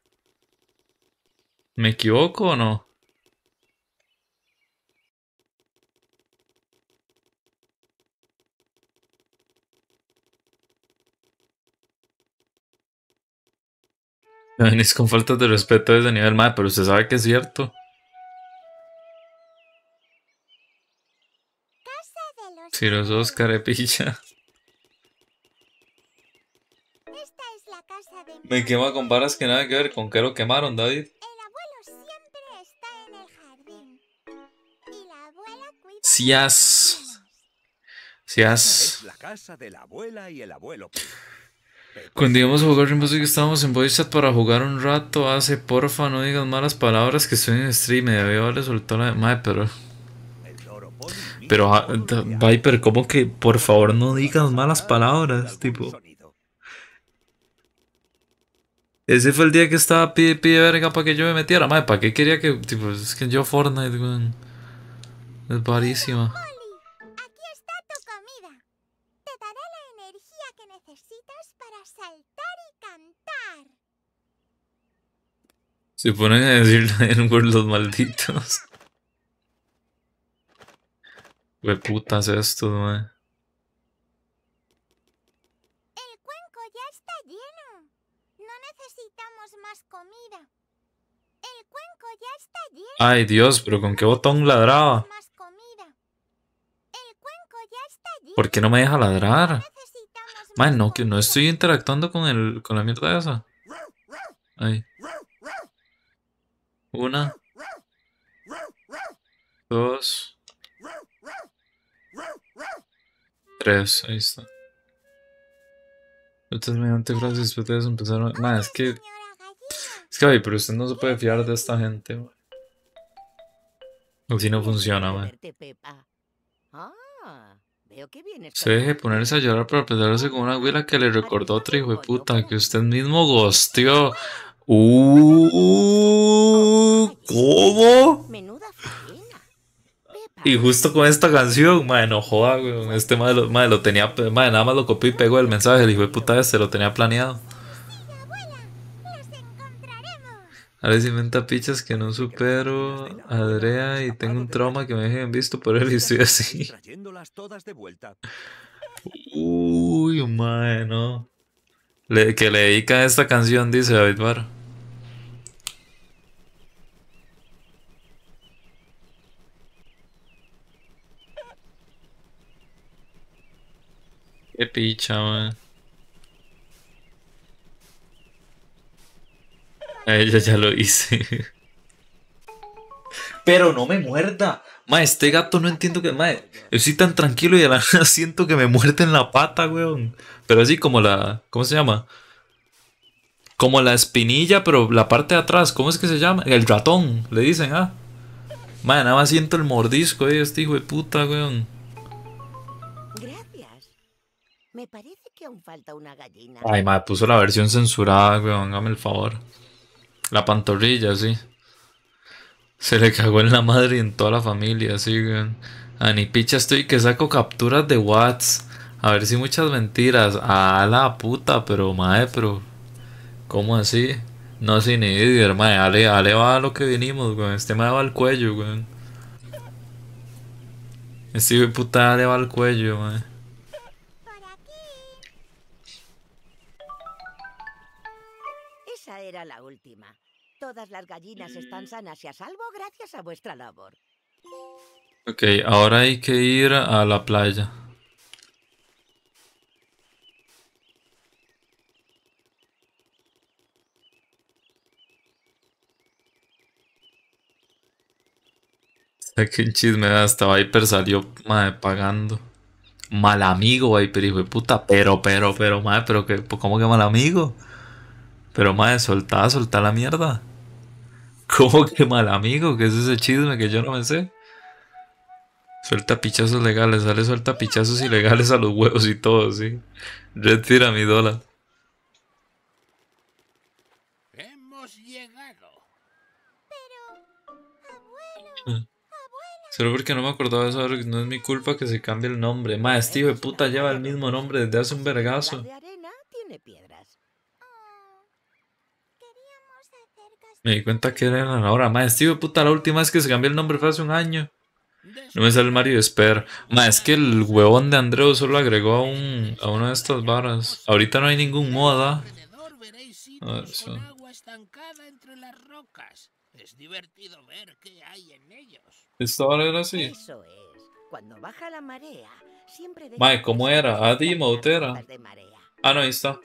¿Me equivoco o no? venís con falta de respeto desde nivel, madre, pero usted sabe que es cierto. Si los dos carepilla. Me quema con barras que nada que ver con qué lo quemaron, David. Sias Sias de la abuela y el abuelo. Cuando íbamos a jugar Rainbow Six estábamos en chat para jugar un rato. Hace porfa, no digas malas palabras que estoy en stream. Me debió haberle soltado la madre, pero. Pero ah, Viper, como que por favor no digas malas palabras? Tipo. Ese fue el día que estaba pide, pide verga para que yo me metiera, madre. ¿Para qué quería que.? es que yo Fortnite, es Aquí está tu comida. Te daré la energía que necesitas para saltar y cantar. Se ponen a decir en Word los malditos. Qué putas esto, man. El cuenco ya está lleno. No necesitamos más comida. El cuenco ya está lleno. Ay, Dios, pero con qué botón ladraba. ¿Por qué no me deja ladrar? Man, no, que no estoy interactuando con, el, con la mierda esa. Ahí. Una. Dos. Tres, ahí está. Entonces mediante frases ustedes empezaron... Man, es que... Es que, ay, pero usted no se puede fiar de esta gente, O si no funciona, man. Se deje ponerse a llorar para pelearse con una abuela que le recordó a hijo de puta que usted mismo gosteó. ¿Cómo? Y justo con esta canción, madre, no joda, Este madre, lo tenía, nada más lo copió y pegó el mensaje. El hijo de puta Se lo tenía planeado. Ahora si inventa pichas que no supero, Adrea, y tengo un trauma que me dejen visto por él y estoy así. Uy, madre, no. que le dedica esta canción, dice David Bar. Qué picha, man. ella ya lo hice. Pero no me muerda. este gato no entiendo que. yo estoy tan tranquilo y a la nada siento que me muerde en la pata, weón. Pero así como la. ¿Cómo se llama? Como la espinilla, pero la parte de atrás. ¿Cómo es que se llama? El ratón, le dicen, ah. Ma, nada más siento el mordisco, De este hijo de puta, weón. Gracias. Me parece que aún falta una gallina. Ay, puso la versión censurada, weón. el favor. La pantorrilla, sí. Se le cagó en la madre y en toda la familia, sí, weón. A ah, ni picha estoy que saco capturas de Watts. A ver si muchas mentiras. A la puta, pero mae, pero. ¿Cómo así? No, sin ni hermano, Ale, ale va a lo que vinimos, weón. Este me va al cuello, weón. Este puta le va al cuello, mae. Todas las gallinas están sanas y a salvo gracias a vuestra labor. Ok, ahora hay que ir a la playa. Qué chisme, hasta Viper salió madre, pagando. Mal amigo, Viper, hijo de puta. Pero, pero, pero, madre, pero que, pues, ¿cómo que mal amigo? Pero, madre, soltá, soltá la mierda. ¿Cómo que mal amigo? ¿Qué es ese chisme que yo no me sé? Suelta pichazos legales, sale suelta pichazos ilegales a los huevos y todo, sí. Retira mi dólar. Hemos Pero, Solo porque no me acordaba de eso, no es mi culpa que se cambie el nombre. Ma, este de puta lleva el mismo nombre desde hace un vergazo. Me di cuenta que eran ahora. Más, este puta, la última vez que se cambió el nombre fue hace un año. No me sale el Mario Esper. Más, es que el huevón de Andreu solo agregó a, un, a una de estas varas. Ahorita no hay ningún moda. A ah, ver, sí. era así. Cuando baja la marea, siempre. Mae, ¿cómo era? Adi, Moutera. Ah, no, ahí está.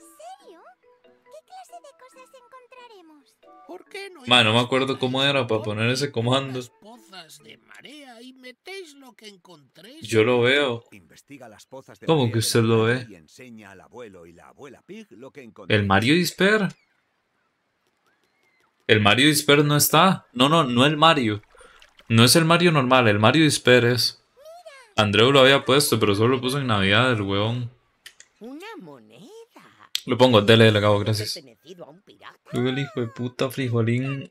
no me acuerdo cómo era para poner ese comando. Yo lo veo. ¿Cómo que usted lo ve? ¿El Mario Disper? El Mario Disper no está. No, no, no el Mario. No es el Mario normal, el Mario Disper es. Andreu lo había puesto, pero solo lo puso en Navidad, el weón. Lo pongo, tele, le acabo, gracias. Luego el hijo de puta frijolín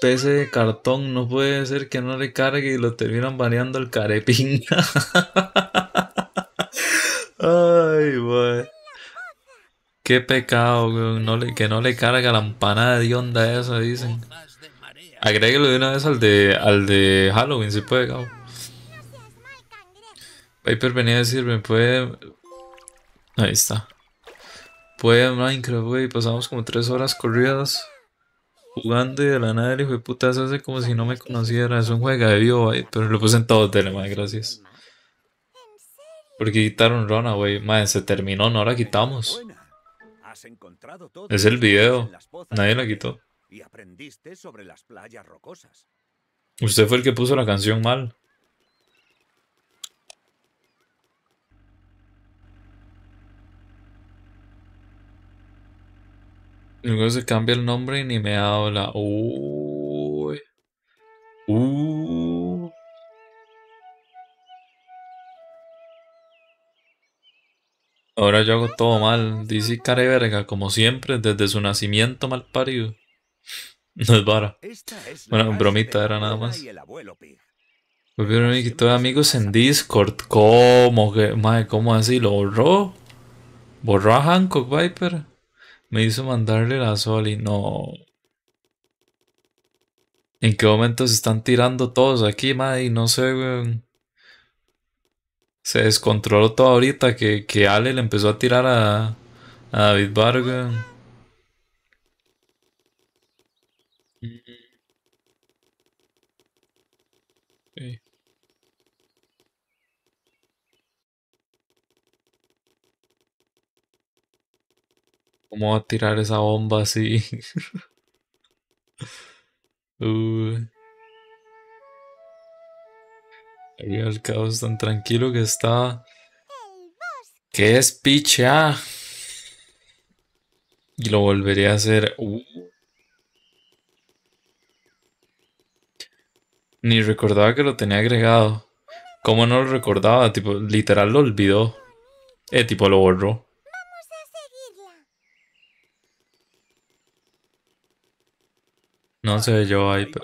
Pc de cartón, no puede ser que no le cargue y lo terminan baneando el carepín. Ay, wey Qué pecado, que no le carga la empanada de onda esa, dicen. Agréguelo de una vez al de, al de Halloween, si puede, cabo. Viper venía a decirme, puede... Ahí está. Pues Minecraft, güey, pasamos como tres horas corridas jugando y de la nada el hijo de puta se hace como si no me conociera. Es un juega de vivo, wey, pero lo puse en todo tele, madre, gracias. Porque quitaron Rona, güey. Madre, se terminó, no la quitamos. Es el video. Nadie la quitó. Usted fue el que puso la canción mal. Luego se cambia el nombre y ni me habla. Uy. Ahora yo hago todo mal. Dice cara y verga, como siempre, desde su nacimiento mal parido. No es vara. Bueno, bromita era nada más. Volvieron de amigos en Discord. ¿Cómo? que Madre, ¿cómo así? ¿Lo borró? ¿Borró a Hancock Viper? Me hizo mandarle la y No. ¿En qué momento se están tirando todos aquí, madre? No sé, weón. Se descontroló todo ahorita que, que Ale le empezó a tirar a, a David Vargas. Mm. ¿Cómo a tirar esa bomba así? Uy. el caos tan tranquilo que está. ¡Qué es picha! Ah! Y lo volvería a hacer. Uh. Ni recordaba que lo tenía agregado. ¿Cómo no lo recordaba? Tipo, literal lo olvidó. Eh, tipo, lo borró. No sé yo Viper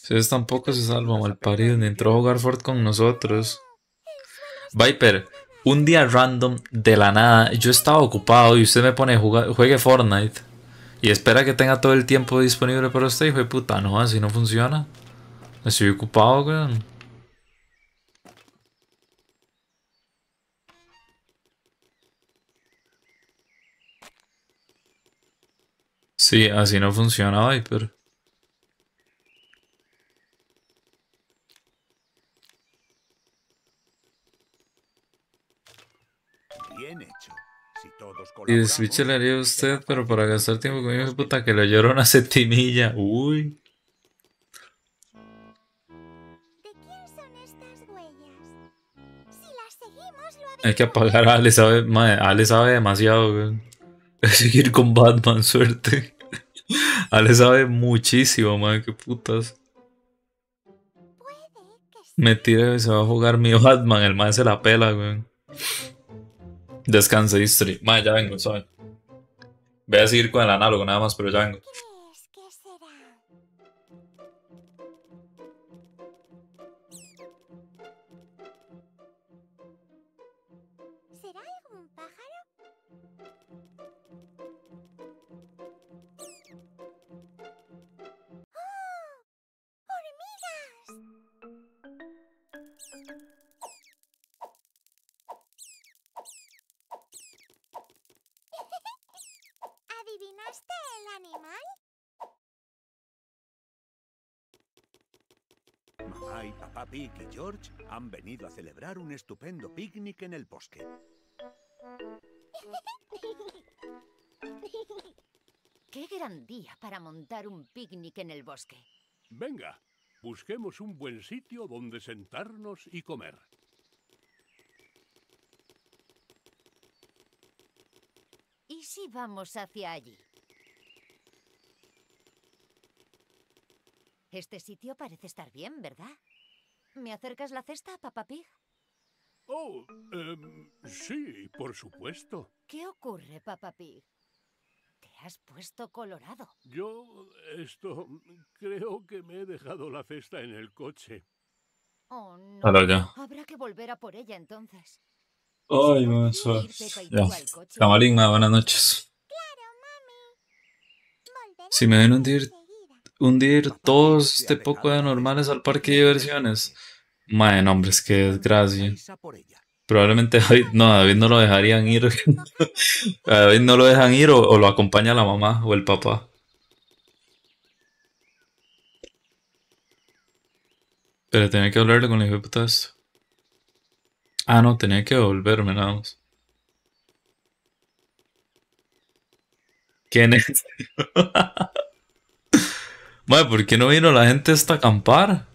Ustedes tampoco se salvan mal parido, ni entró a jugar Ford con nosotros. Viper, un día random, de la nada, yo estaba ocupado y usted me pone jugar, juegue Fortnite. Y espera que tenga todo el tiempo disponible para usted, hijo de puta, no, así no funciona. Estoy ocupado, weón. Sí, así no funciona Viper Bien hecho. y de Switch le haría usted, pero para gastar tiempo conmigo es puta que le lloró una settimilla Uy. Hay que apagar a Ale, sabe, sabe demasiado, güey. seguir con Batman, suerte. Ale ah, sabe muchísimo, man, qué putas. y se va a jugar mi Batman, el man se la pela, güey. Descanse, history Madre ya vengo, ¿sabes? Voy a seguir con el análogo nada más, pero ya vengo. Pig y George han venido a celebrar un estupendo picnic en el bosque. ¡Qué gran día para montar un picnic en el bosque! Venga, busquemos un buen sitio donde sentarnos y comer. ¿Y si vamos hacia allí? Este sitio parece estar bien, ¿verdad? ¿Me acercas la cesta, Papá Pig? Oh, em, sí, por supuesto. ¿Qué ocurre, Papá Pig? Te has puesto colorado. Yo, esto, creo que me he dejado la cesta en el coche. Oh, no. Habrá que volver a por ella entonces. Ay, manso. Ya. Camarín, ah, buenas noches. Claro, mami. Si me ven hundir, hundir todos este poco de anormales al parque de diversiones. Madre, no, hombre, que desgracia. Probablemente David, no, David no lo dejarían ir. a David no lo dejan ir o, lo acompaña la mamá o el papá. Pero tenía que hablarle con el hijo de esto. Ah, no, tenía que Volverme, nada más. ¿Quién es? Bueno, ¿por qué no vino la gente hasta acampar?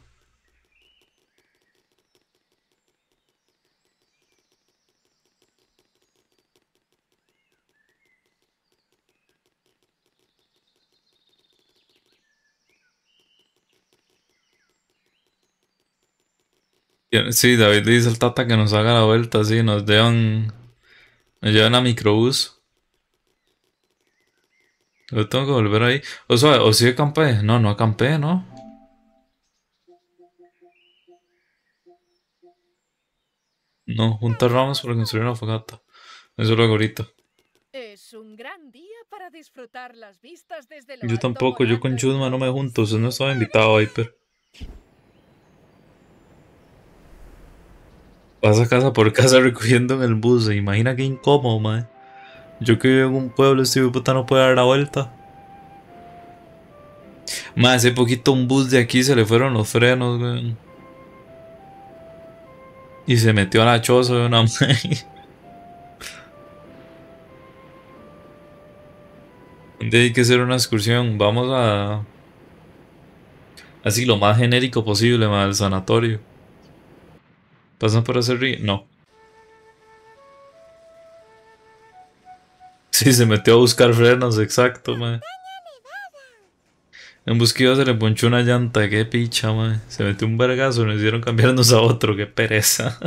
Sí, David dice el Tata que nos haga la vuelta, sí, nos llevan, nos llevan a microbús lo tengo que volver ahí. O sea, o si sí acampé. No, no acampé, ¿no? No, juntar ramas para construir una fogata. Eso lo ahorita. Es un gran día para disfrutar las Yo tampoco, yo con Chusma no me junto, sea, no estaba invitado ahí, Vas Pasa casa por casa recogiendo en el bus, imagina qué incómodo, mae. Yo que vivo en un pueblo, este puta no puede dar la vuelta. Más hace poquito un bus de aquí se le fueron los frenos, güey. Y se metió a la choza de una que hacer una excursión. Vamos a. Así lo más genérico posible, más al sanatorio. ¿Pasan por hacer río? No. Sí, se metió a buscar frenos, exacto, mae. En busquillo se le ponchó una llanta, qué picha, mae. Se metió un vergazo, nos hicieron cambiarnos a otro, qué pereza.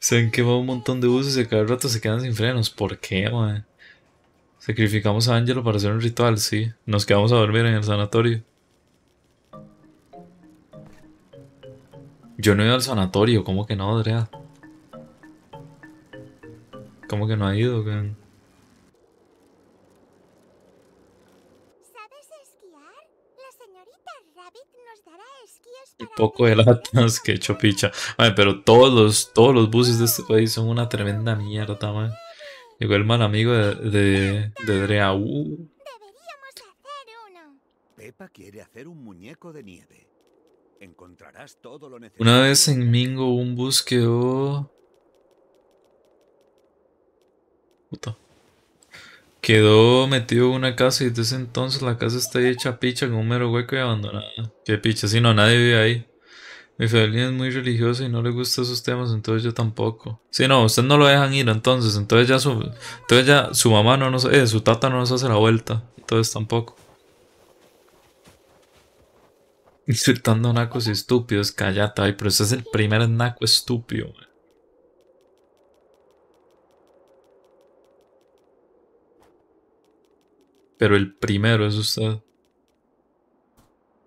se han quemado un montón de buses y cada rato se quedan sin frenos. ¿Por qué, mae? Sacrificamos a Angelo para hacer un ritual, sí. Nos quedamos a dormir en el sanatorio. Yo no he ido al sanatorio, ¿cómo que no, Andrea? ¿Cómo que no ha ido, ¿Qué? un poco de latas que he hecho picha. pero todos los, todos los buses de este país son una tremenda mierda, man. Llegó el mal amigo de, de, de Drea. Uh. Deberíamos hacer uno. Pepa quiere hacer un muñeco de nieve. Encontrarás todo lo necesario. Una vez en Mingo un bus quedó... Puta. Quedó metido en una casa y desde entonces la casa está hecha picha con un mero hueco y abandonada. Qué picha, si no, nadie vive ahí. Mi familia es muy religiosa y no le gustan esos temas, entonces yo tampoco. Si no, usted no lo dejan ir entonces, entonces ya su, entonces ya su mamá no nos, eh, su tata no nos hace la vuelta, entonces tampoco. Insultando a nacos y estúpidos, callate, ay, pero ese es el primer naco estúpido, Pero el primero es usted.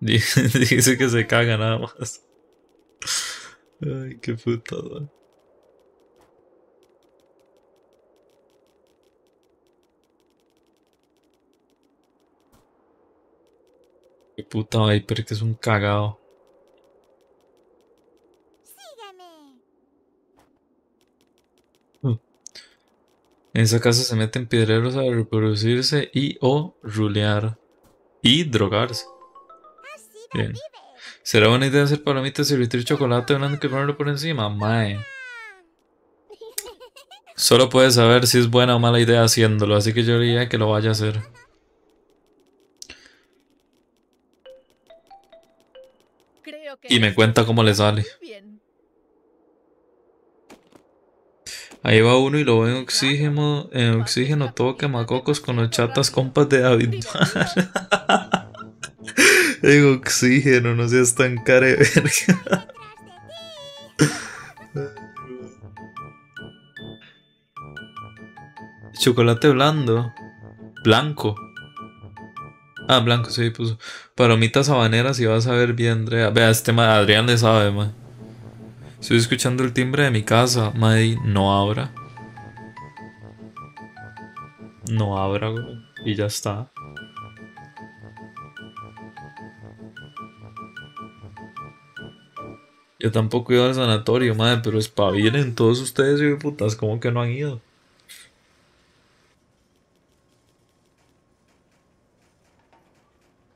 Dice que se caga nada más. Ay, qué putada. Qué puta Viper que es un cagado. En esa casa se meten piedreros a reproducirse y o rulear y drogarse. Bien. ¿Será buena idea hacer palomitas y servir chocolate y que ponerlo por encima? Mae. Solo puedes saber si es buena o mala idea haciéndolo, así que yo diría que lo vaya a hacer. Y me cuenta cómo le sale. Ahí va uno y lo ve en oxígeno, en oxígeno todo quemacocos con los chatas compas de David Mar. en oxígeno, no seas tan cara de verga. Chocolate blando. Blanco. Ah, blanco, sí, puso. Palomitas habaneras y vas a ver bien, Andrea. Vea, este Adrián le sabe, man. Estoy escuchando el timbre de mi casa. madre, no abra. No abra, güey. Y ya está. Yo tampoco he ido al sanatorio, madre, pero espabilen todos ustedes, y putas, ¿cómo que no han ido?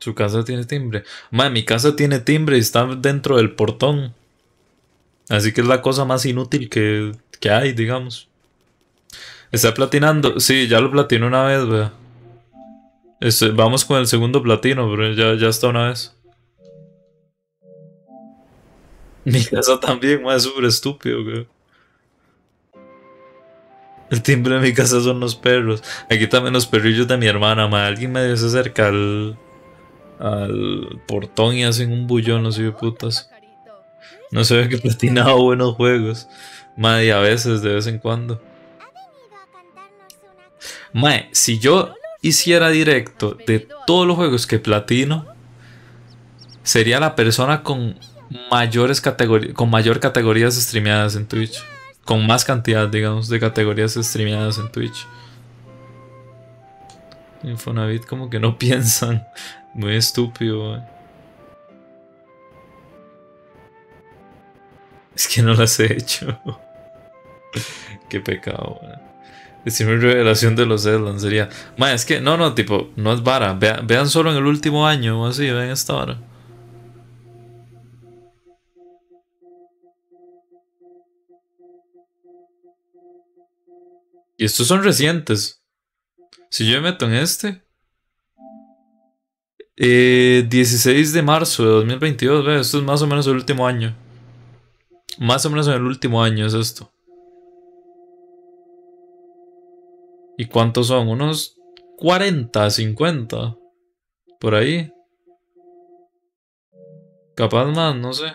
Su casa tiene timbre. Madre, mi casa tiene timbre y está dentro del portón. Así que es la cosa más inútil que, que hay, digamos. Está platinando. Sí, ya lo platino una vez, weón. Este, vamos con el segundo platino, pero ya, ya está una vez. Mi casa también, más es súper estúpido, weón. El timbre de mi casa son los perros. Aquí también los perrillos de mi hermana, ma. Alguien me debe acercar al, portón y hacen un bullón los putas. No se ve que platinaba buenos juegos. Madre, a veces, de vez en cuando. Mae, si yo hiciera directo de todos los juegos que platino, sería la persona con mayores categorías, con mayor categorías streameadas en Twitch. Con más cantidad, digamos, de categorías streameadas en Twitch. Infonavit como que no piensan. Muy estúpido, wey. Es que no las he hecho. Qué pecado, man. Decir mi revelación de los Edlons sería. Ma, es que no, no, tipo, no es vara. vean solo en el último año o así, vean esta vara. Y estos son recientes. Si yo me meto en este. 16 eh, de marzo de 2022, esto es más o menos el último año. Más o menos en el último año es esto. ¿Y cuántos son? Unos 40, 50. Por ahí. Capaz más, no sé.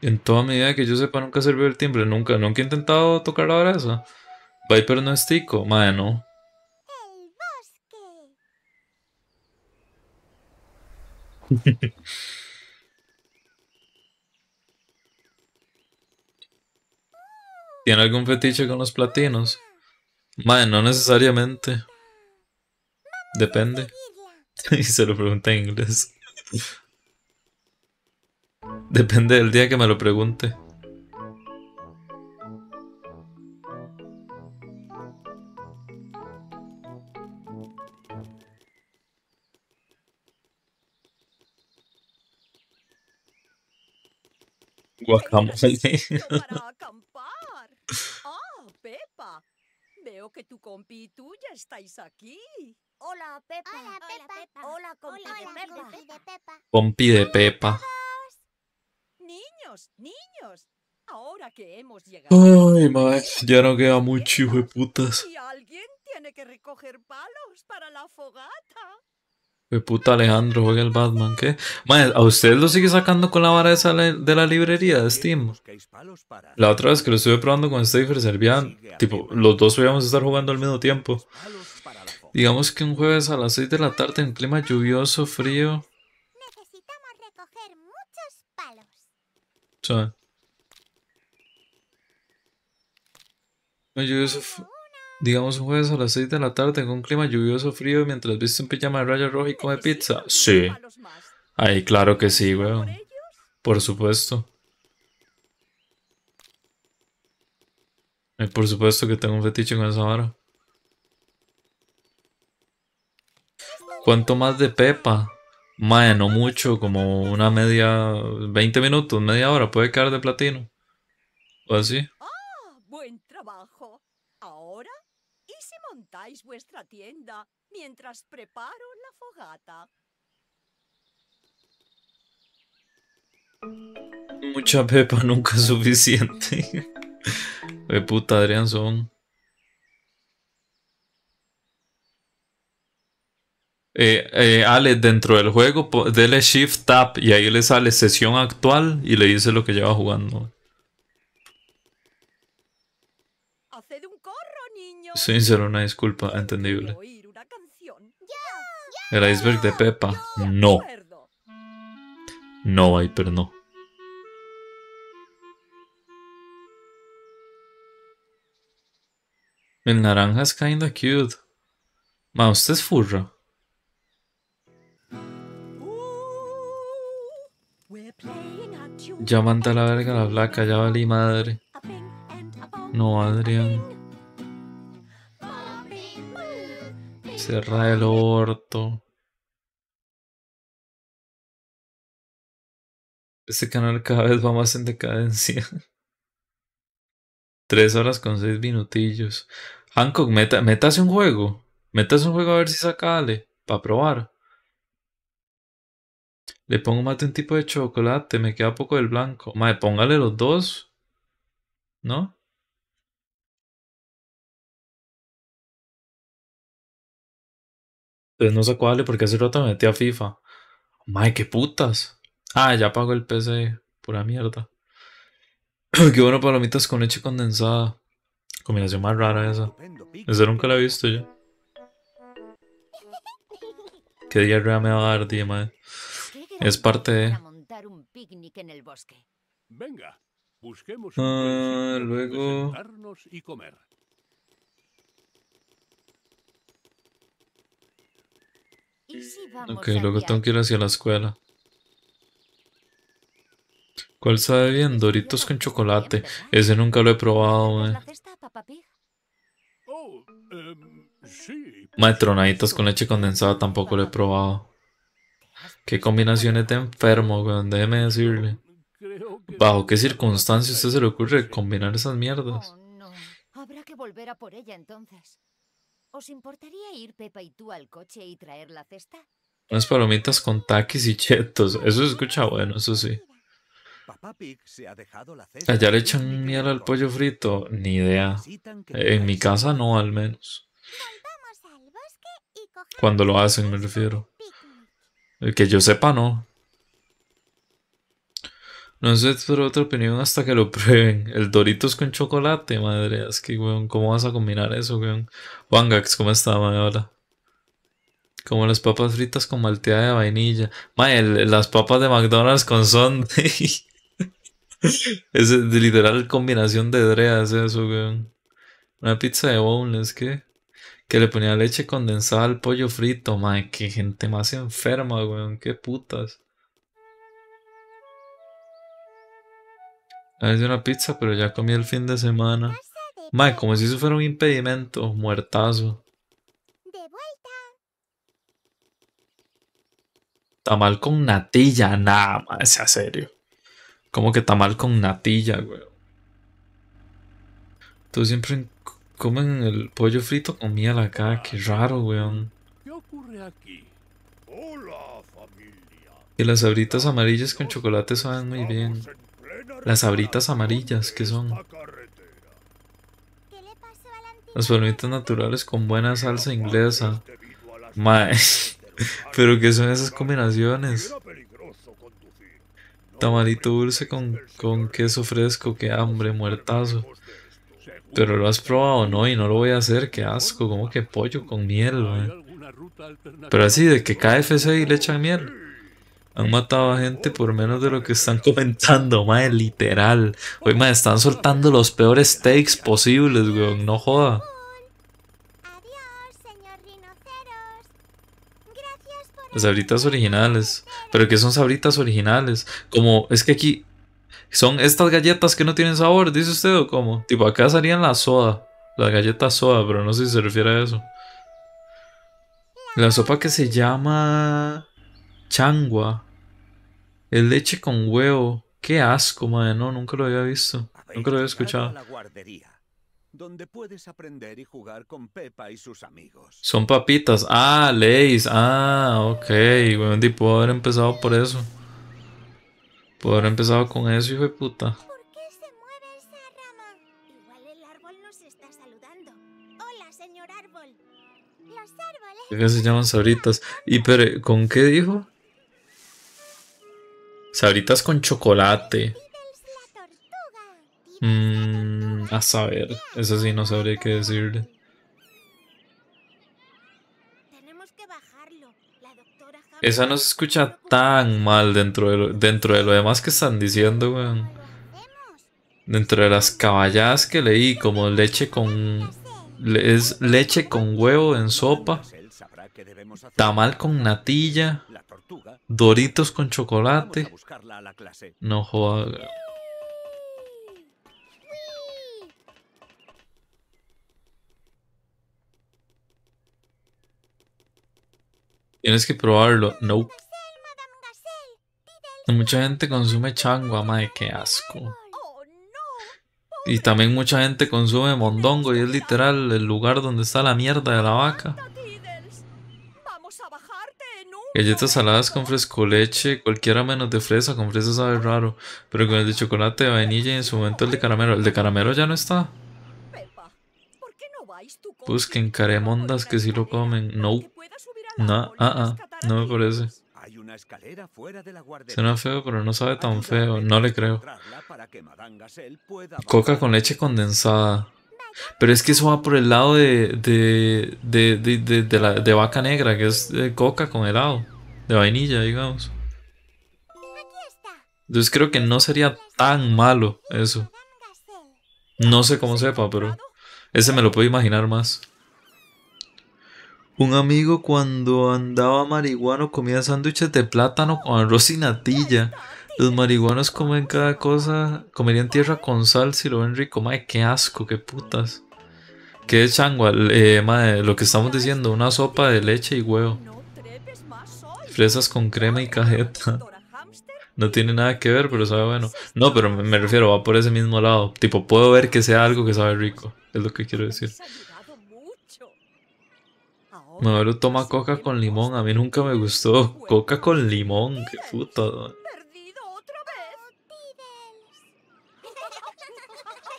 En toda medida que yo sepa, nunca sirvió el timbre. Nunca, nunca he intentado tocar la brasa. Viper no es tico. Madre, no. El ¿Tiene algún fetiche con los platinos? Bueno, no necesariamente. Depende. y se lo pregunta en inglés. Depende del día que me lo pregunte. Guacamole. que tu compi y tú ya estáis aquí. Hola, Pepa. Hola, Pepa. Hola, compi de Pepa. Compi de Pepa. Compi de Pepa. Niños, niños. Ahora que hemos llegado. Ay, madre, Ya no queda mucho, hijo de putas. Y alguien tiene que recoger palos para la fogata. De puta Alejandro, juega el Batman, ¿qué? ¿a usted lo sigue sacando con la vara esa de la librería de Steam? La otra vez que lo estuve probando con Stafer servían... tipo, los dos podíamos estar jugando al mismo tiempo. Digamos que un jueves a las 6 de la tarde en clima lluvioso, frío. Necesitamos recoger muchos palos. Digamos un jueves a las 6 de la tarde con un clima lluvioso frío mientras viste un pijama de raya roja y come pizza. Sí. Ay, claro que sí, weón. Por supuesto. Eh, por supuesto que tengo un fetiche con esa hora. ¿Cuánto más de Pepa? Mae, no mucho, como una media, 20 minutos, media hora, puede caer de platino. O así. vuestra tienda mientras preparo la fogata. Mucha pepa nunca es suficiente. De puta, Adrián son. Eh, eh, Ale, dentro del juego, dele Shift Tab y ahí le sale sesión actual y le dice lo que lleva jugando. Sincero, una disculpa, entendible. El iceberg de Pepa. No. No, Viper, no. El naranja es kinda cute. Ma, usted es furra. Ya manta la verga la blanca ya valí madre. No, Adrián. Cerrar el orto. Este canal cada vez va más en decadencia. Tres horas con seis minutillos. Hancock, meta, un juego. metas un juego a ver si saca Para probar. Le pongo más de un tipo de chocolate. Me queda poco del blanco. Madre, póngale los dos. ¿No? no sé cuál, porque hace rato me metí a FIFA. Madre, qué putas. Ah, ya pago el PC. Pura mierda. qué bueno, palomitas con leche condensada. Combinación más rara esa. Esa nunca la he visto yo. Qué diarrea me va a dar, tío, madre. Es parte de. Ah, luego. ok, luego tengo que ir hacia la escuela. ¿Cuál sabe bien? Doritos con chocolate. Ese nunca lo he probado, eh. Oh, em, tronaditos con leche condensada tampoco lo he probado. Qué combinaciones de enfermo, weón. Déjeme decirle. ¿Bajo qué circunstancias a usted se le ocurre combinar esas mierdas? Oh, Habrá que volver a por ella entonces. ¿Os importaría ir Pepa y tú al coche y traer la cesta? Unas palomitas con taquis y chetos. Eso se escucha bueno, eso sí. Allá le echan miel al pollo frito. Ni idea. En mi casa no, al menos. Cuando lo hacen, me refiero. El que yo sepa, no. No sé por otra opinión hasta que lo prueben. El Doritos con chocolate, madre. Es que, weón, ¿cómo vas a combinar eso, weón? Wangax, ¿cómo está, madre? Hola. Como las papas fritas con malteada de vainilla. Madre, las papas de McDonald's con son. es literal combinación de dreas eso, weón. Una pizza de boneless, ¿qué? Que le ponía leche condensada al pollo frito, Madre, Qué gente más enferma, weón. Qué putas. A veces una pizza, pero ya comí el fin de semana. Mae, como si eso fuera un impedimento, muertazo. Tamal con natilla, nada, más, sea serio. Como que mal con natilla, güey. Tú siempre comen el pollo frito con la acá, qué raro, weón. Hola, familia. Y las abritas amarillas con chocolate saben muy bien. Las abritas amarillas, ¿qué son? Las palomitas naturales con buena salsa inglesa. Mae. Pero ¿qué son esas combinaciones? Tamarito dulce con, con queso fresco, qué hambre, muertazo. Pero lo has probado, no, y no lo voy a hacer, qué asco, como que pollo con miel, Pero así, de que KFC y le echan miel. Han matado a gente por menos de lo que están comentando, madre, literal. Oye, madre, están soltando los peores takes posibles, weón, no joda. Sabritas originales. Pero qué son sabritas originales. Como, es que aquí son estas galletas que no tienen sabor, dice usted o cómo. Tipo, acá salían la soda. La galleta soda, pero no sé si se refiere a eso. La sopa que se llama... Changua. El leche con huevo. Qué asco, madre. No, nunca lo había visto. Nunca lo había escuchado. donde puedes aprender y jugar con y sus amigos. Son papitas. Ah, Leis. Ah, ok. Bueno, y puedo haber empezado por eso. Puedo haber empezado con eso, hijo de puta. ¿Por qué se mueve esa rama? Igual el árbol nos está saludando. Hola, señor árbol. Los árboles. se llaman sabritas? ¿Y pero con qué dijo? Sabritas con chocolate. Mmm. a saber, eso sí, no sabría qué decirle. Esa no se escucha tan mal dentro de lo, demás que están diciendo, weón. Dentro de las caballadas que leí, como leche con. es leche con huevo en sopa. Tamal con natilla. Doritos con chocolate. No jodas Tienes que probarlo. No. Nope. Mucha gente consume Ama madre, que asco. Y también mucha gente consume mondongo y es literal el lugar donde está la mierda de la vaca. Galletas saladas con fresco leche, cualquiera menos de fresa, con fresa sabe raro, pero con el de chocolate, vainilla y en su momento el de caramelo. El de caramelo ya no está. Busquen pues caremondas que sí lo comen. No. No, ah, ah, no me parece. Suena feo, pero no sabe tan feo. No le creo. Coca con leche condensada. Pero es que eso va por el lado de, de, de, de, de vaca negra, que es de eh, coca con helado, de vainilla, digamos. Entonces creo que no sería tan malo eso. No sé cómo sepa, pero ese me lo puedo imaginar más. Un amigo cuando andaba marihuano comía sándwiches de plátano con arroz los marihuanos comen cada cosa. Comerían tierra con sal si lo ven rico. Madre, qué asco, qué putas. Qué changua, eh, madre, lo que estamos diciendo, una sopa de leche y huevo. Fresas con crema y cajeta. No tiene nada que ver, pero sabe bueno. No, pero me refiero, va por ese mismo lado. Tipo, puedo ver que sea algo que sabe rico. Es lo que quiero decir. Mi abuelo toma coca con limón. A mí nunca me gustó. Coca con limón, qué puta.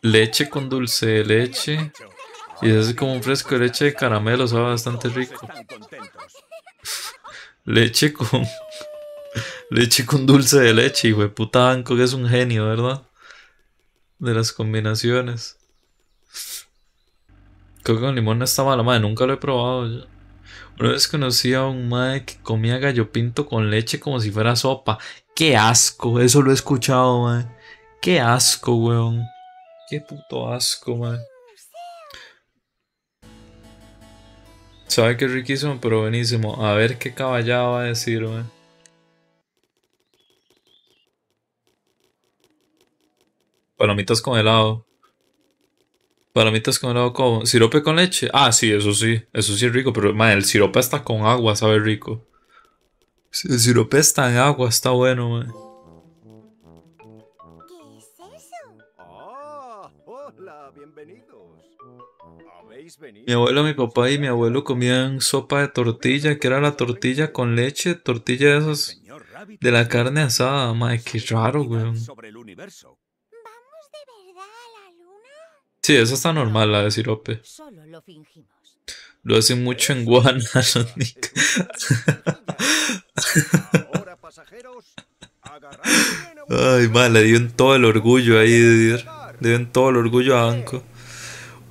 leche con dulce de leche. Y es así como un fresco de leche de caramelo, sabe bastante rico. leche con. leche con dulce de leche, hijo de puta que es un genio, ¿verdad? De las combinaciones. Coco con limón no está mala, madre, nunca lo he probado. Una vez conocí a un madre que comía gallo pinto con leche como si fuera sopa. ¡Qué asco! Eso lo he escuchado, madre. ¡Qué asco, weón! Qué puto asco, man. Sabe que riquísimo, pero buenísimo. A ver qué caballado va a decir, man. Palomitas con helado. Palomitas con helado como. ¿Sirope con leche? Ah, sí, eso sí. Eso sí es rico, pero man, el sirope está con agua, sabe rico. El sirope está en agua, está bueno, man. Mi abuelo, mi papá y mi abuelo comían sopa de tortilla, que era la tortilla con leche, tortilla de esas de la carne asada, madre, qué raro, weón. Sí, eso está normal, la de sirope. Lo hacen mucho en Guana, Ay, madre, le dieron todo el orgullo ahí, le dieron todo el orgullo a Anko.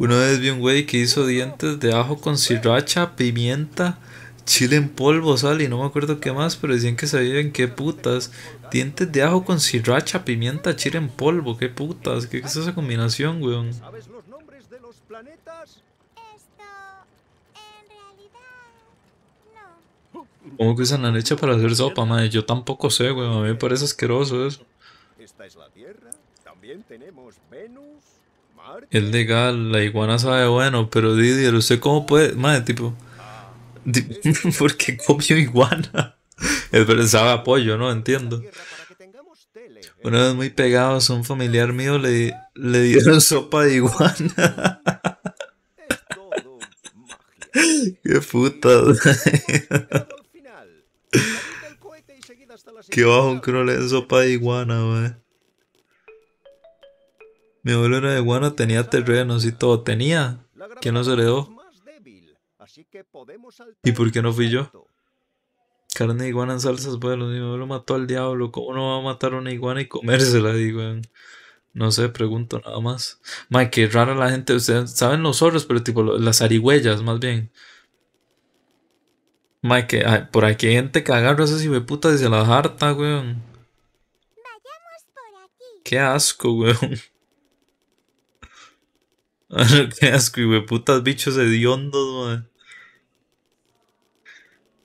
Una vez vi un güey que hizo dientes de ajo con sriracha, pimienta, chile en polvo, sal y no me acuerdo qué más, pero decían que sabían qué putas. Dientes de ajo con sriracha, pimienta, chile en polvo, qué putas. ¿Qué, es esa combinación, güey? nombres de los planetas? Esto, ¿Cómo que usan la leche para hacer sopa, madre? Yo tampoco sé, güey. A mí me parece asqueroso eso. Esta es la Tierra. También tenemos Venus es legal, la iguana sabe bueno, pero Didier, ¿usted cómo puede? Madre, tipo, ¿por qué comió iguana? Es sabe apoyo, ¿no? Entiendo. Una vez muy pegados, a un familiar mío le, le dieron sopa de iguana. Qué puta. Qué bajo un que en sopa de iguana, wey. Mi abuelo era de tenía terrenos y todo. Tenía. ¿Quién nos heredó? ¿Y por qué no fui yo? Carne de iguana en salsas, bueno, pues, mi abuelo mató al diablo. ¿Cómo no va a matar a una iguana y comérsela? Digo, no sé, pregunto nada más. Mike, qué rara la gente. Ustedes saben los zorros, pero tipo las arihuellas más bien. Mike, que por aquí hay gente que agarra si puta, y se la harta, weón. Qué asco, weón. Qué asco, putas bichos hediondos, weón.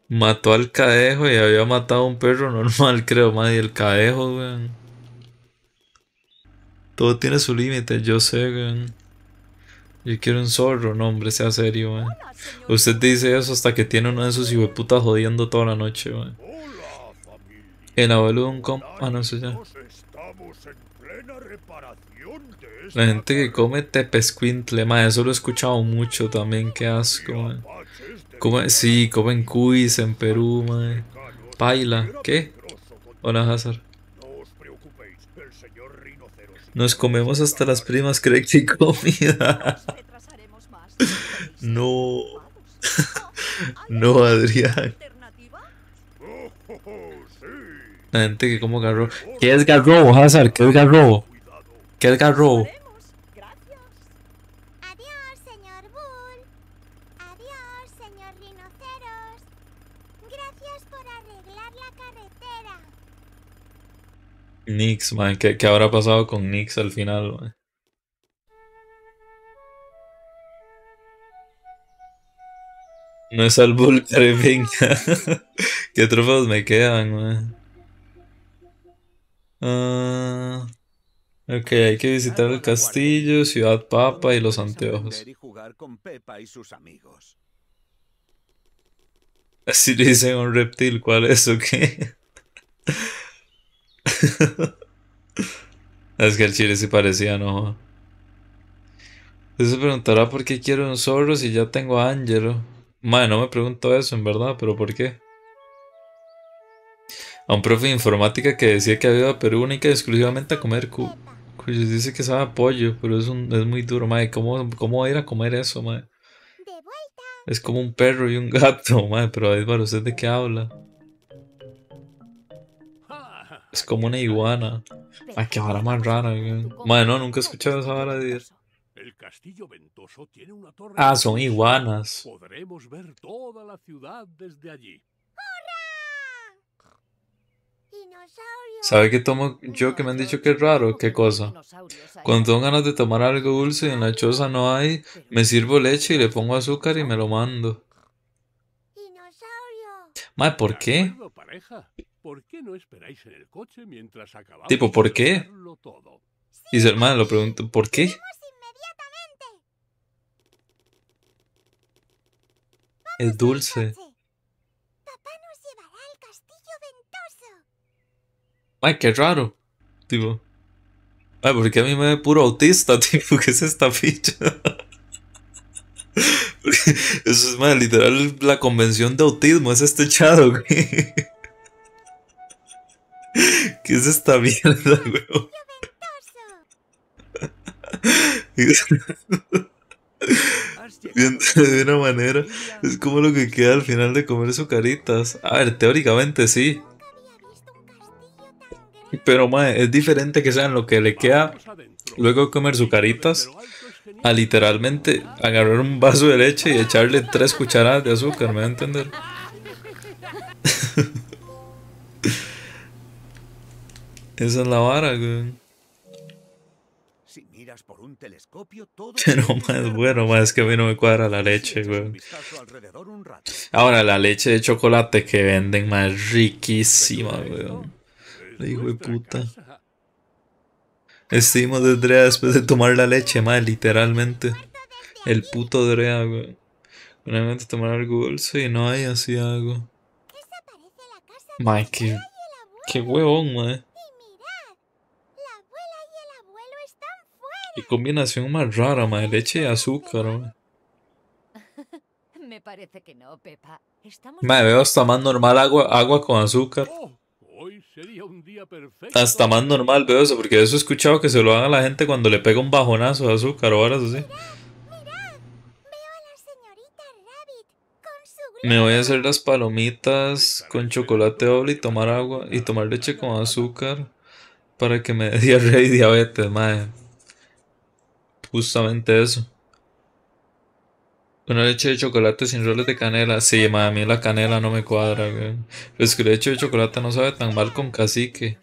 Mató al cadejo y había matado a un perro normal, creo, más Y el cadejo, weón. Todo tiene su límite, yo sé, weón. Yo quiero un zorro, no, hombre, sea serio, weón. Usted dice eso hasta que tiene uno de esos putas jodiendo toda la noche, weón. El abuelo de un compa. Ah, no sé ya. La gente que come tepesquintle, madre, eso lo he escuchado mucho también, qué asco, man. Come, sí, comen cuis en Perú, madre. Paila, ¿qué? Hola, Hazard. Nos comemos hasta las primas, creen y comida. No. No, Adrián. La gente que como garro. ¿Qué es garro Hazard? ¿Qué es garro? ¿Qué es garro? Nix, man. ¿Qué, habrá pasado con Nix al final, No es al Vulcare, venga. ¿Qué tropas me quedan, man? Ah, ok, hay que visitar el castillo, Ciudad Papa y los anteojos. Y Así le dicen un reptil, ¿cuál es o qué? es que el chile sí parecía, no. Usted se preguntará por qué quiero un zorro si ya tengo a Angelo. Madre, no me pregunto eso en verdad, pero ¿por qué? A un profe de informática que decía que había Perú única y exclusivamente a comer cu dice que sabe a pollo, pero es, un, es muy duro, madre. ¿Cómo, va a ir a comer eso, madre? Es como un perro y un gato, madre, pero bueno ¿usted de qué habla? Es como una iguana. Ay, qué ahora más rara. Bueno, nunca he escuchado esa vara de el castillo ventoso Ah, son iguanas. Podremos la ¿Sabe qué tomo yo que me han dicho que es raro? ¿Qué cosa? Cuando tengo ganas de tomar algo dulce y en la choza no hay, me sirvo leche y le pongo azúcar y me lo mando. Dinosaurio. ¿por qué? ¿Por qué no esperáis en el coche mientras acabamos tipo, ¿por qué? Todo? Y su hermana lo pregunto ¿por qué? Es dulce. Papá Ay, qué raro. Tipo. Ay, porque a mí me ve puro autista, tipo, ¿qué es esta ficha? Eso es más, literal, la convención de autismo, es este charo. ¿Qué es esta mierda, weón? de una manera, es como lo que queda al final de comer sucaritas. A ver, teóricamente sí. Pero mae, es diferente que sean lo que le queda luego de comer sucaritas a literalmente agarrar un vaso de leche y echarle tres cucharadas de azúcar, ¿me va a entender? Esa es la vara, güey. Si miras por un telescopio, más bueno, más es que a mí no me cuadra la leche, güey. Ahora, la leche de chocolate que venden, más riquísima, güey. Le hijo de puta. Estuvimos de Drea después de tomar la leche, más literalmente. El puto Drea, güey. Una tomar algo dulce y no hay así algo. Mike, qué, qué huevón, Qué combinación más rara, madre. Leche y azúcar, Me parece que no, Pepa. Me veo hasta más normal agua, agua con azúcar. Oh, hasta más normal veo eso, porque eso he escuchado que se lo haga a la gente cuando le pega un bajonazo de azúcar o algo así. Me voy a hacer las palomitas con chocolate doble y tomar agua y tomar leche con azúcar para que me dé diarrea y diabetes, madre. Justamente eso. Una leche de chocolate sin roles de canela. Sí, mami, la canela no me cuadra, güey. Pues que leche de chocolate no sabe tan mal con cacique.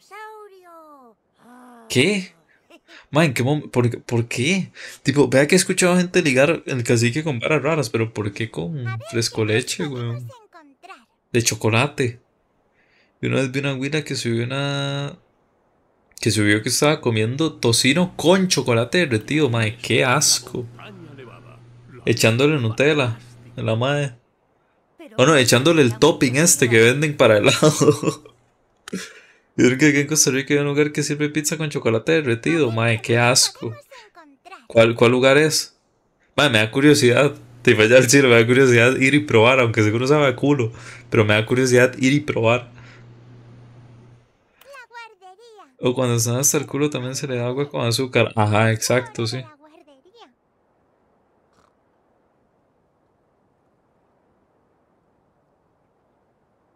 ¿Qué? qué por, qué? Tipo, vea que he escuchado gente ligar el cacique con varas raras, pero ¿por qué con fresco leche, güey? De chocolate. Y una vez vi una güila que subió una que subió que estaba comiendo tocino con chocolate derretido, madre, qué asco. Echándole Nutella en la madre. O no, echándole el topping este que venden para helado. Yo creo que aquí en Costa Rica hay un lugar que sirve pizza con chocolate derretido, madre, qué asco. ¿Cuál, cuál lugar es? Madre, me da curiosidad. Te falla el chile, me da curiosidad ir y probar, aunque seguro sabe culo. Pero me da curiosidad ir y probar. O cuando están hasta el culo también se le da agua con azúcar. Ajá, exacto, sí.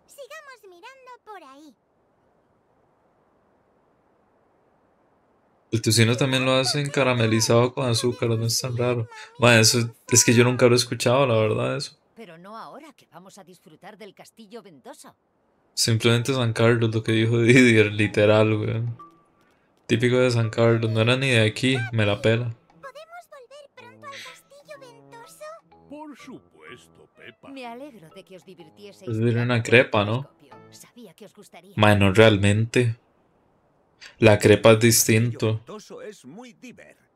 Sigamos mirando por ahí. El tocino también lo hacen caramelizado con azúcar, no es tan raro. Bueno, eso es que yo nunca lo he escuchado, la verdad, eso. Pero no ahora que vamos a disfrutar del castillo ventoso. Simplemente San Carlos, lo que dijo Didier, literal, weón. Típico de San Carlos, no era ni de aquí, me la pela. ¿Podemos volver pronto al castillo ventoso? Por supuesto, Pepa. Me alegro de que os divirtieseis. Es una crepa, ¿no? Sabía que os gustaría. Bueno, realmente. La crepa es distinto. Ventoso Es muy divertido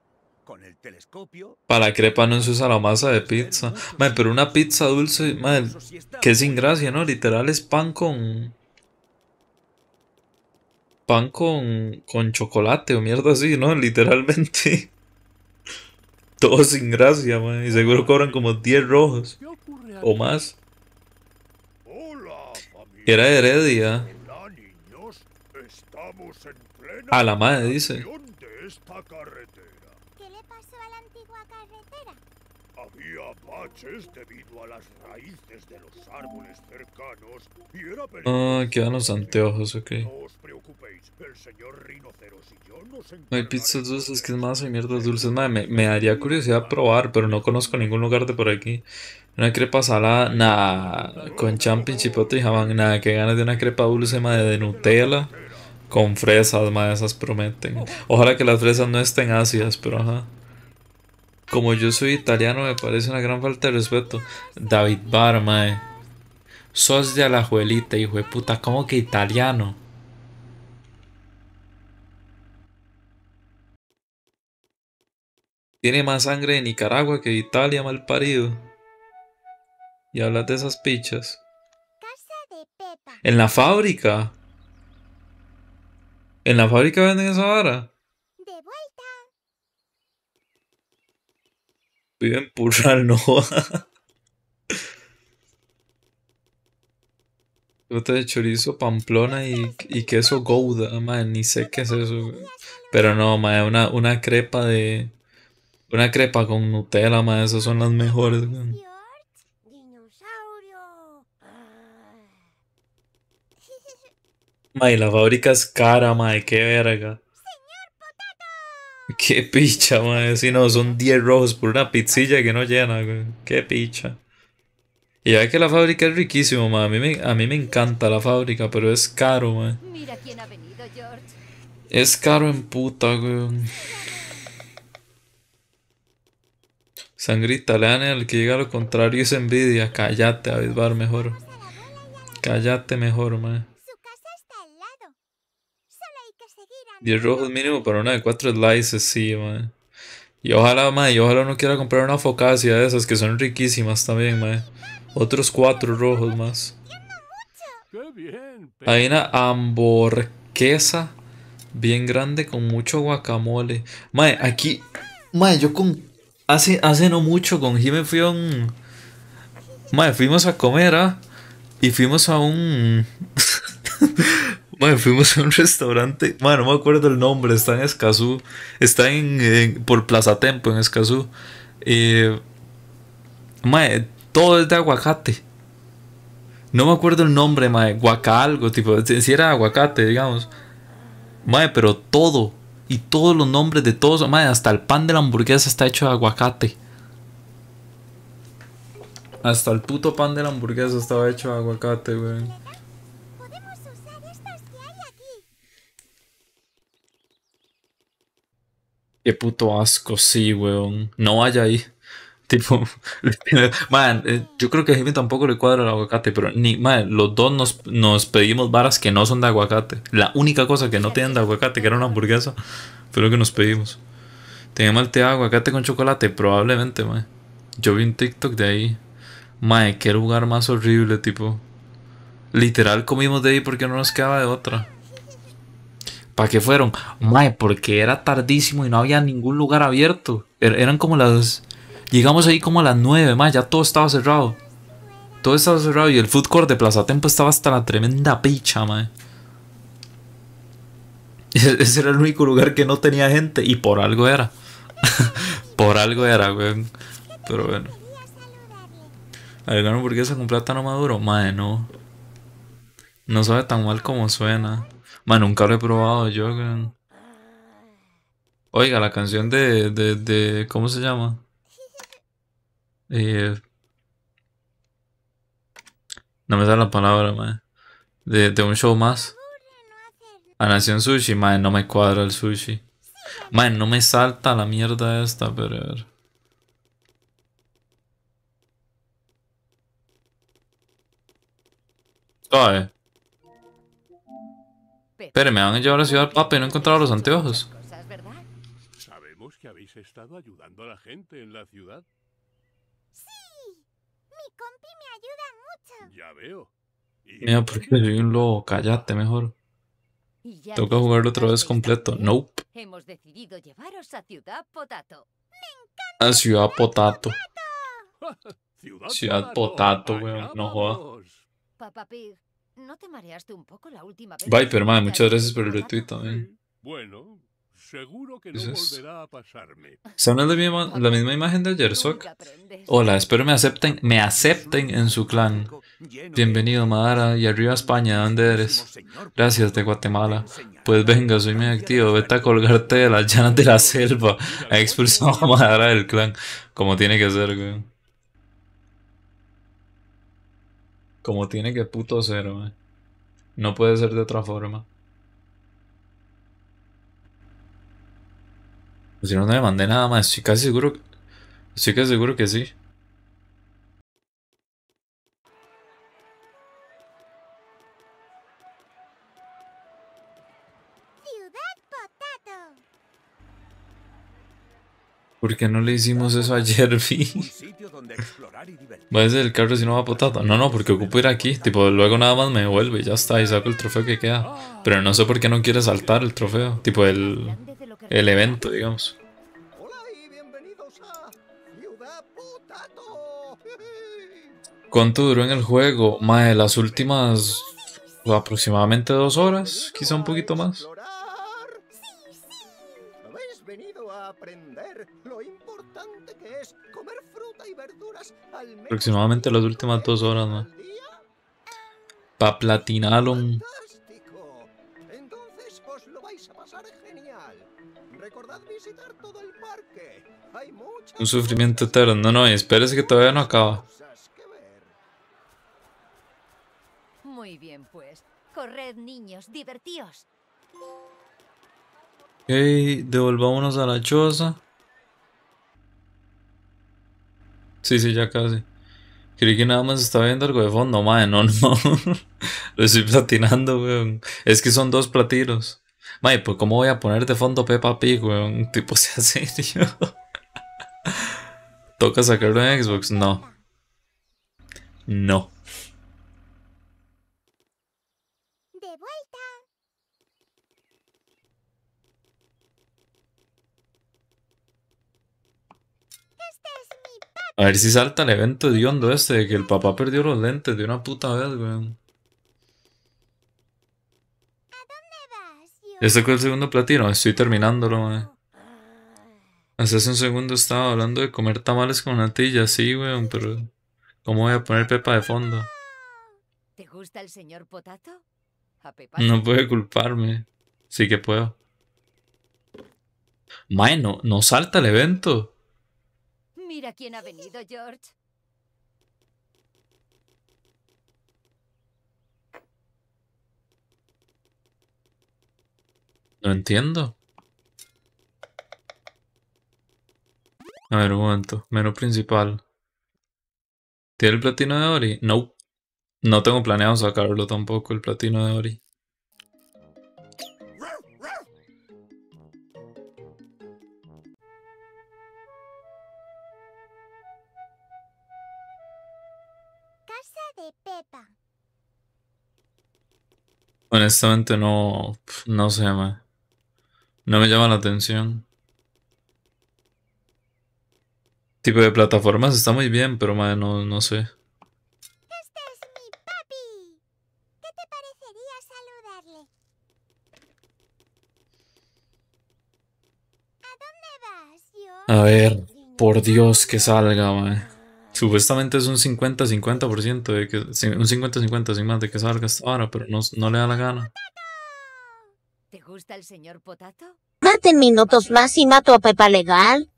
el telescopio. Para crepa no se usa la masa de pizza. pero una pizza dulce, madre, que sin gracia, ¿no? Literal es pan con. Pan con, con chocolate o mierda así, ¿no? Literalmente. Todo sin gracia, Y seguro cobran como 10 rojos. O más. Era Heredia. A la madre, dice. debido a los Ah, quedan los anteojos, ok. No preocupéis, el señor hay pizzas dulces, que es más, hay mierdas dulces. Madre, me, me daría curiosidad probar, pero no conozco ningún lugar de por aquí. Una crepa salada, nada, con champi, chipote y jamón, nada, que ganas de una crepa dulce, madre, de Nutella. Con fresas, madre, esas prometen. Ojalá que las fresas no estén ácidas, pero ajá. Como yo soy italiano, me parece una gran falta de respeto. David Bar, mae. Sos de Alajuelita, hijo de puta. ¿Cómo que italiano? Tiene más sangre de Nicaragua que de Italia, mal parido. Y hablas de esas pichas. En la fábrica. En la fábrica venden esa vara. Vive en ¿no? Gota de chorizo, pamplona y, queso gouda, man, ni sé qué es eso. Pero no, madre, una, una crepa de... Una crepa con Nutella, madre, esas son las mejores. Man. y la fábrica es cara, madre, qué verga. Qué picha, madre. Si no, son 10 rojos por una pizzilla que no llena, güey. Qué picha. Y ya que la fábrica es riquísima, madre. A mí, me, encanta la fábrica, pero es caro, madre. Mira quién ha venido, George. Es caro en puta, güey. Sangrita, italiana, el que llega a lo contrario es envidia. Cállate, avisbar mejor. Cállate mejor, madre. 10 rojos mínimo para una de 4 slices, sí, mae. Y ojalá, mae, y ojalá uno quiera comprar una focacia de esas que son riquísimas también, mae. Otros 4 rojos más. Hay una hamburguesa bien grande con mucho guacamole. Mae, aquí, mae, yo con hace hace no mucho con Jimmy fui a un mae, fuimos a comer, ¿ah? Y fuimos a un Madre, fuimos a un restaurante, madre, no me acuerdo el nombre, está en Escazú, está en, por Plaza Tempo en Escazú. Eh, todo es de aguacate. No me acuerdo el nombre, madre, guaca algo, tipo, si era aguacate, digamos. Madre, pero todo, y todos los nombres de todos, madre, hasta el pan de la hamburguesa está hecho de aguacate. Hasta el puto pan de la hamburguesa estaba hecho de aguacate, güey. Qué puto asco, sí, weón. No vaya ahí. Tipo, man, eh, yo creo que a Jimmy tampoco le cuadra el aguacate, pero ni, man, los dos nos, nos, pedimos varas que no son de aguacate. La única cosa que no tienen de aguacate, que era una hamburguesa, fue lo que nos pedimos. Tenía de aguacate con chocolate, probablemente, man. Yo vi un TikTok de ahí. Man, qué lugar más horrible, tipo. Literal comimos de ahí porque no nos quedaba de otra. ¿Para qué fueron? Mae, porque era tardísimo y no había ningún lugar abierto. Er, eran como las. Llegamos ahí como a las 9, mae, ya todo estaba cerrado. Todo estaba cerrado y el food court de Plaza Tempo estaba hasta la tremenda picha, mae. E, ese era el único lugar que no tenía gente y por algo era. por algo era, güey. Pero bueno. se hamburguesa con plátano maduro? Mae, no. No sabe tan mal como suena. Man, nunca lo he probado yo. Oiga, la canción de, ¿Cómo se llama? Eh, no me da la palabra, man. De, un show más. A ah, Nación Sushi, man, no me cuadra el sushi. Man, no me salta la mierda esta, pero... ver. Pero me van a llevar a Ciudad Papa y no he encontrado los anteojos. Sabemos que habéis estado ayudando a la gente en la ciudad. Sí, mi compi me ayuda mucho. Ya veo. Mira, porque soy un lobo, cállate mejor. Toca jugarlo otra vez completo. Nope. Hemos decidido llevaros a Ciudad Potato. Me encanta. A Ciudad Potato. Ciudad, Potato, weón. No jodas. Papá Pig, ¿No te mareaste un poco la última vez? muchas gracias por el retweet también. Bueno, seguro que no volverá a pasarme. ¿Se la misma imagen de ayer, Hola, espero me acepten, me acepten en su clan. Bienvenido, Madara, y arriba España, dónde eres? Gracias, de Guatemala. Pues venga, soy muy activo, vete a colgarte de las llanas de la selva. A expulsado a Madara del clan, como tiene que ser, güey. Como tiene que puto cero, No puede ser de otra forma. Si no, no mandé nada más. Estoy casi seguro. Estoy casi seguro que sí. ¿Por qué no le hicimos eso a Jervi? Va a ser el carro si no va a No, no, porque ocupo ir aquí. Tipo, luego nada más me devuelve y ya está. Y saco el trofeo que queda. Pero no sé por qué no quiere saltar el trofeo. Tipo, el, evento, digamos. ¿Cuánto duró en el juego? de las últimas aproximadamente dos horas, quizá un poquito más. aproximadamente las últimas dos horas, ¿no? Para platinarlo. Un sufrimiento eterno. No, no, espérese que todavía no acaba. Muy bien, pues. Corred, niños, divertíos. Ok, devolvámonos a la choza. Sí, sí, ya casi. Creo que nada más está viendo algo de fondo, madre, no, no. Lo estoy platinando, weón. Es que son dos platinos. Madre, pues cómo voy a poner de fondo Peppa Pig, weón. Tipo, sea serio. ¿Toca sacarlo en Xbox? No. No. A ver si salta el evento hondo este de que el papá perdió los lentes de una puta vez, weón. ¿Este fue el segundo platino? Estoy terminándolo, weón. Hace un segundo estaba hablando de comer tamales con natilla, sí, weón, pero... ¿Cómo voy a poner Pepa de fondo? ¿Te gusta el señor Potato? no puede culparme. Sí que puedo. Mae, no, no salta el evento. Mira quién ha venido, George. No entiendo. A ver, un momento. Menú principal. ¿Tiene el platino de Ori? No. No tengo planeado sacarlo tampoco, el platino de Ori. Honestamente no, no sé, me No me llama la atención. Tipo de plataformas está muy bien, pero no, no sé. ¿A ver, por Dios que salga, mae. Supuestamente es un 50-50% de que. Un 50-50 sin más de que salga hasta ahora, pero no, le da la gana. ¿Te gusta el señor Potato? Mate minutos más y mato a Pepa Legal.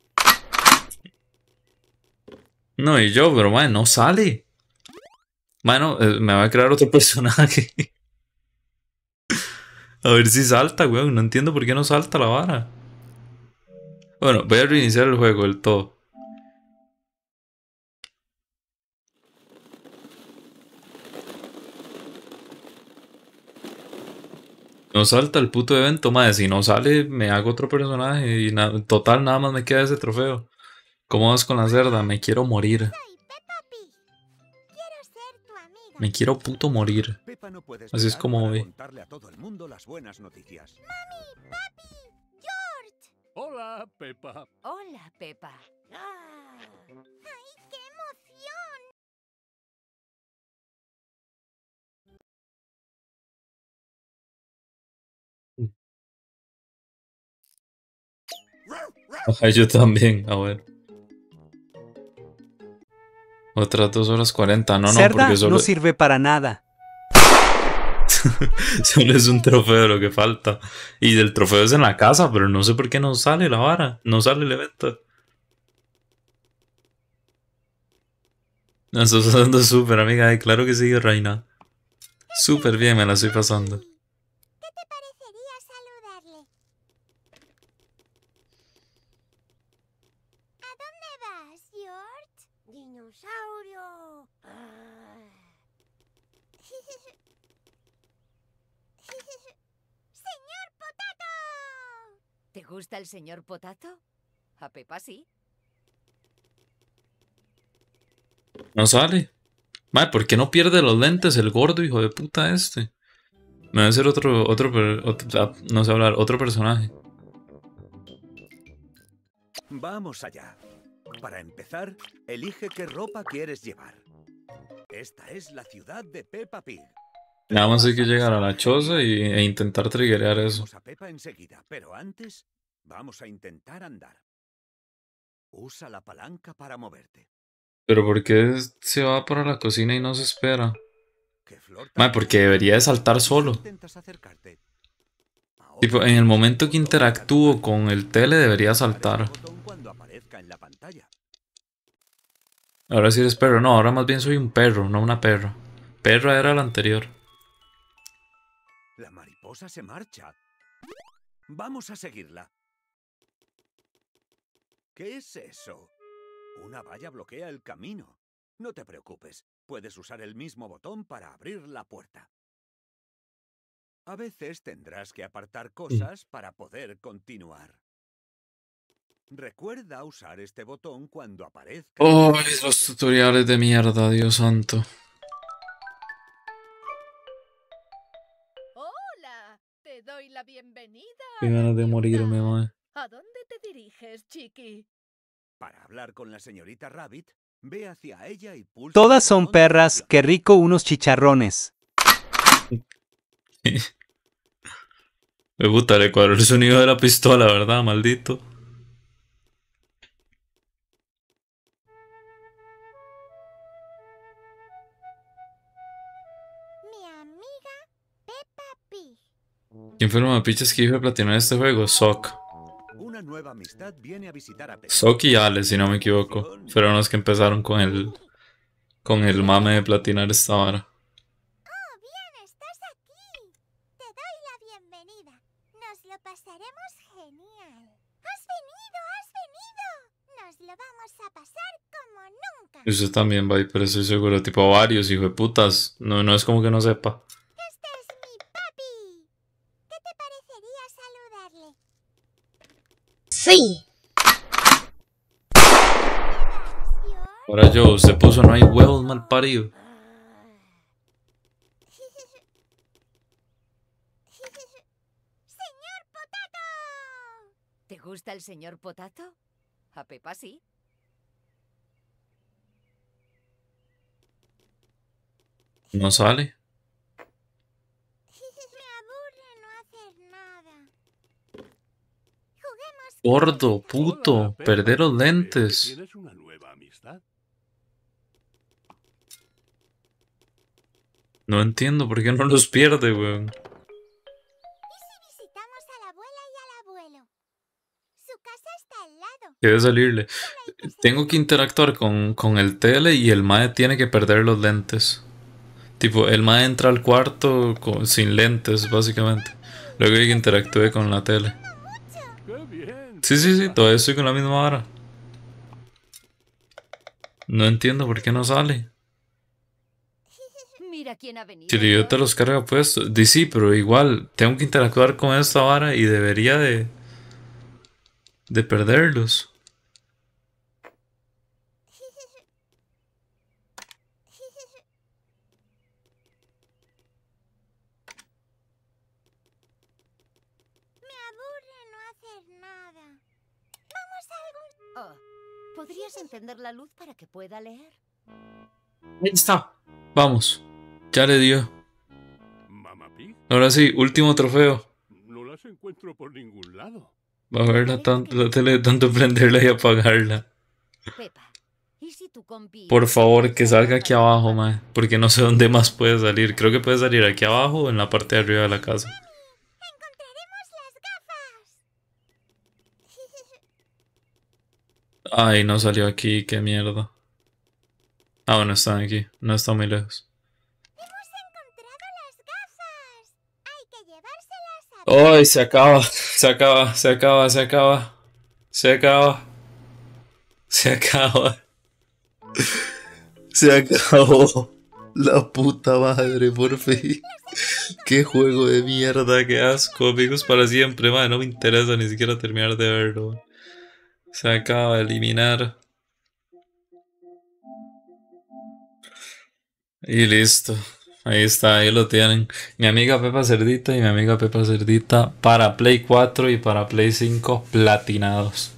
No, y yo, pero bueno, no sale. Bueno, eh, me va a crear otro personaje. a ver si salta, weón. No entiendo por qué no salta la vara. Bueno, voy a reiniciar el juego del todo. no salta el puto evento, madre. Si no sale, me hago otro personaje y total, nada más me queda ese trofeo. ¿Cómo vas con la cerda? Me quiero morir. Me quiero puto morir. Así es como voy. Hola, Pepa. Hola, Pepa. Ah. ¡Ay, qué emoción! yo también, a ver. Otras dos horas 40, no, no, porque solo... no sirve para nada. solo es un trofeo lo que falta. Y el trofeo es en la casa, pero no sé por qué no sale la vara, no sale el evento. Nos estás pasando súper, amiga. Claro que sí, Reina. Súper bien, me la estoy pasando. ¿Te gusta el señor Potato? A Pepa sí. No sale. Vale, ¿por qué no pierde los lentes el gordo hijo de puta este? Me va a ser otro, otro, ah, no sé hablar, otro personaje. Vamos allá. Para empezar, elige qué ropa quieres llevar. Esta es la ciudad de Peppa Pig. Nada más hay que llegar a la choza e intentar triguear eso. pero antes vamos a intentar andar. Usa la palanca para moverte. Pero ¿por qué se va para la cocina y no se espera? porque debería de saltar solo. Tipo, en el momento que interactúo con el tele debería saltar. Ahora sí eres perro. No, ahora más bien soy un perro, no una perra. Perra era la anterior se marcha. Vamos a seguirla. ¿Qué es eso? Una valla bloquea el camino. No te preocupes, puedes usar el mismo botón para abrir la puerta. A veces tendrás que apartar cosas para poder continuar. Recuerda usar este botón cuando aparezca... ¡Oh, los tutoriales de mierda, Dios santo! bienvenida. Qué ganas de morirme, mamá. ¿A dónde te diriges, Chiqui? Para hablar con la señorita Rabbit, ve hacia ella y pulsa. Todas son perras, qué rico unos chicharrones. Me gusta el Ecuador el sonido de la pistola, ¿verdad? Maldito. ¿Quién fue el pichas que hizo platinar este juego? Sok. Una nueva amistad viene a visitar a Sok y Ale, si no me equivoco. Fueron los que empezaron con el. con el mame de platinar esta vara. Oh, bien, estás aquí. Te doy la bienvenida. Nos lo pasaremos genial. ¡Has venido! ¡Has venido! Nos lo vamos a pasar como nunca. Usted también, Viper, estoy seguro. Tipo varios, hijo de putas. No, no es como que no sepa. Sí. Ahora yo, se puso no hay huevos mal parido. ¡Señor Potato! ¿Te gusta el señor Potato? A Pepa sí. No sale. Gordo, puto, perder los lentes. No entiendo por qué no los pierde, weón. Debe salirle. Tengo que interactuar con, con, el tele y el mae tiene que perder los lentes. Tipo, el mae entra al cuarto sin lentes, básicamente. Luego que interactúe con la tele. Sí, sí, sí, todavía estoy con la misma vara. No entiendo por qué no sale. Si yo te los carga puestos. Dice, sí, pero igual, tengo que interactuar con esta vara y debería de. de perderlos. Ahí está. Vamos. Ya le dio. Ahora sí, último trofeo. a ver tanto, la tele tanto prenderla y apagarla. Por favor, que salga aquí abajo, mae. Porque no sé dónde más puede salir. Creo que puede salir aquí abajo o en la parte de arriba de la casa. Ay, no salió aquí, qué mierda. Ah, bueno, están aquí, no está muy lejos. ¡Ay, se acaba! Se acaba, se acaba, se acaba. Se acaba. Se acaba. Se acabó. La puta madre, por fin. Qué juego de mierda, qué asco, amigos para siempre, madre. No me interesa ni siquiera terminar de verlo. Se acaba de eliminar. Y listo. Ahí está, ahí lo tienen. Mi amiga Pepa Cerdita y mi amiga Pepa Cerdita para Play 4 y para Play 5 platinados.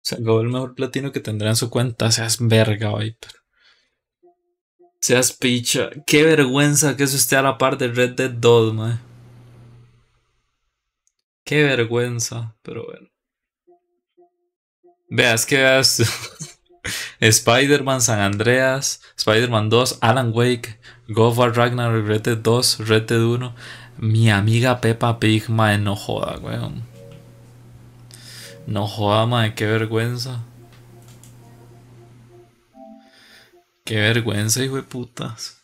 Se acabó el mejor platino que tendrá en su cuenta. Seas verga, Viper. Seas picha. Qué vergüenza que eso esté a la par de Red Dead 2, mae. Qué vergüenza, pero bueno. Veas que veas. Spider-Man San Andreas, Spider-Man 2, Alan Wake, God of Ragnarok, Red 2, Red Dead 1. Mi amiga Pepa Pigma, mae, no joda, weón. No joda, mae, qué vergüenza. Qué vergüenza, hijo de putas.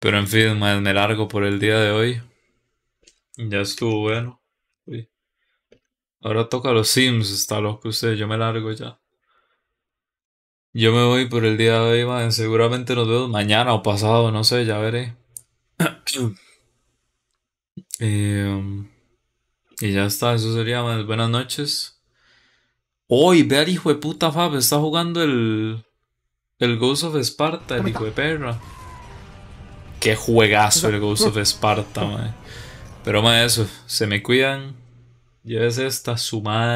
Pero en fin, me largo por el día de hoy. Ya estuvo bueno. Ahora toca los Sims, está loco usted, yo me largo ya. Yo me voy por el día de hoy, man. Seguramente nos vemos mañana o pasado, no sé, ya veré. Eh, y ya está, eso sería, más. Buenas noches. Hoy, oh, hijo de puta Fab, está jugando el. El Ghost of Sparta, el hijo de perra. Qué juegazo el Ghost of Sparta, man. Pero más eso, se me cuidan. es esta sumada.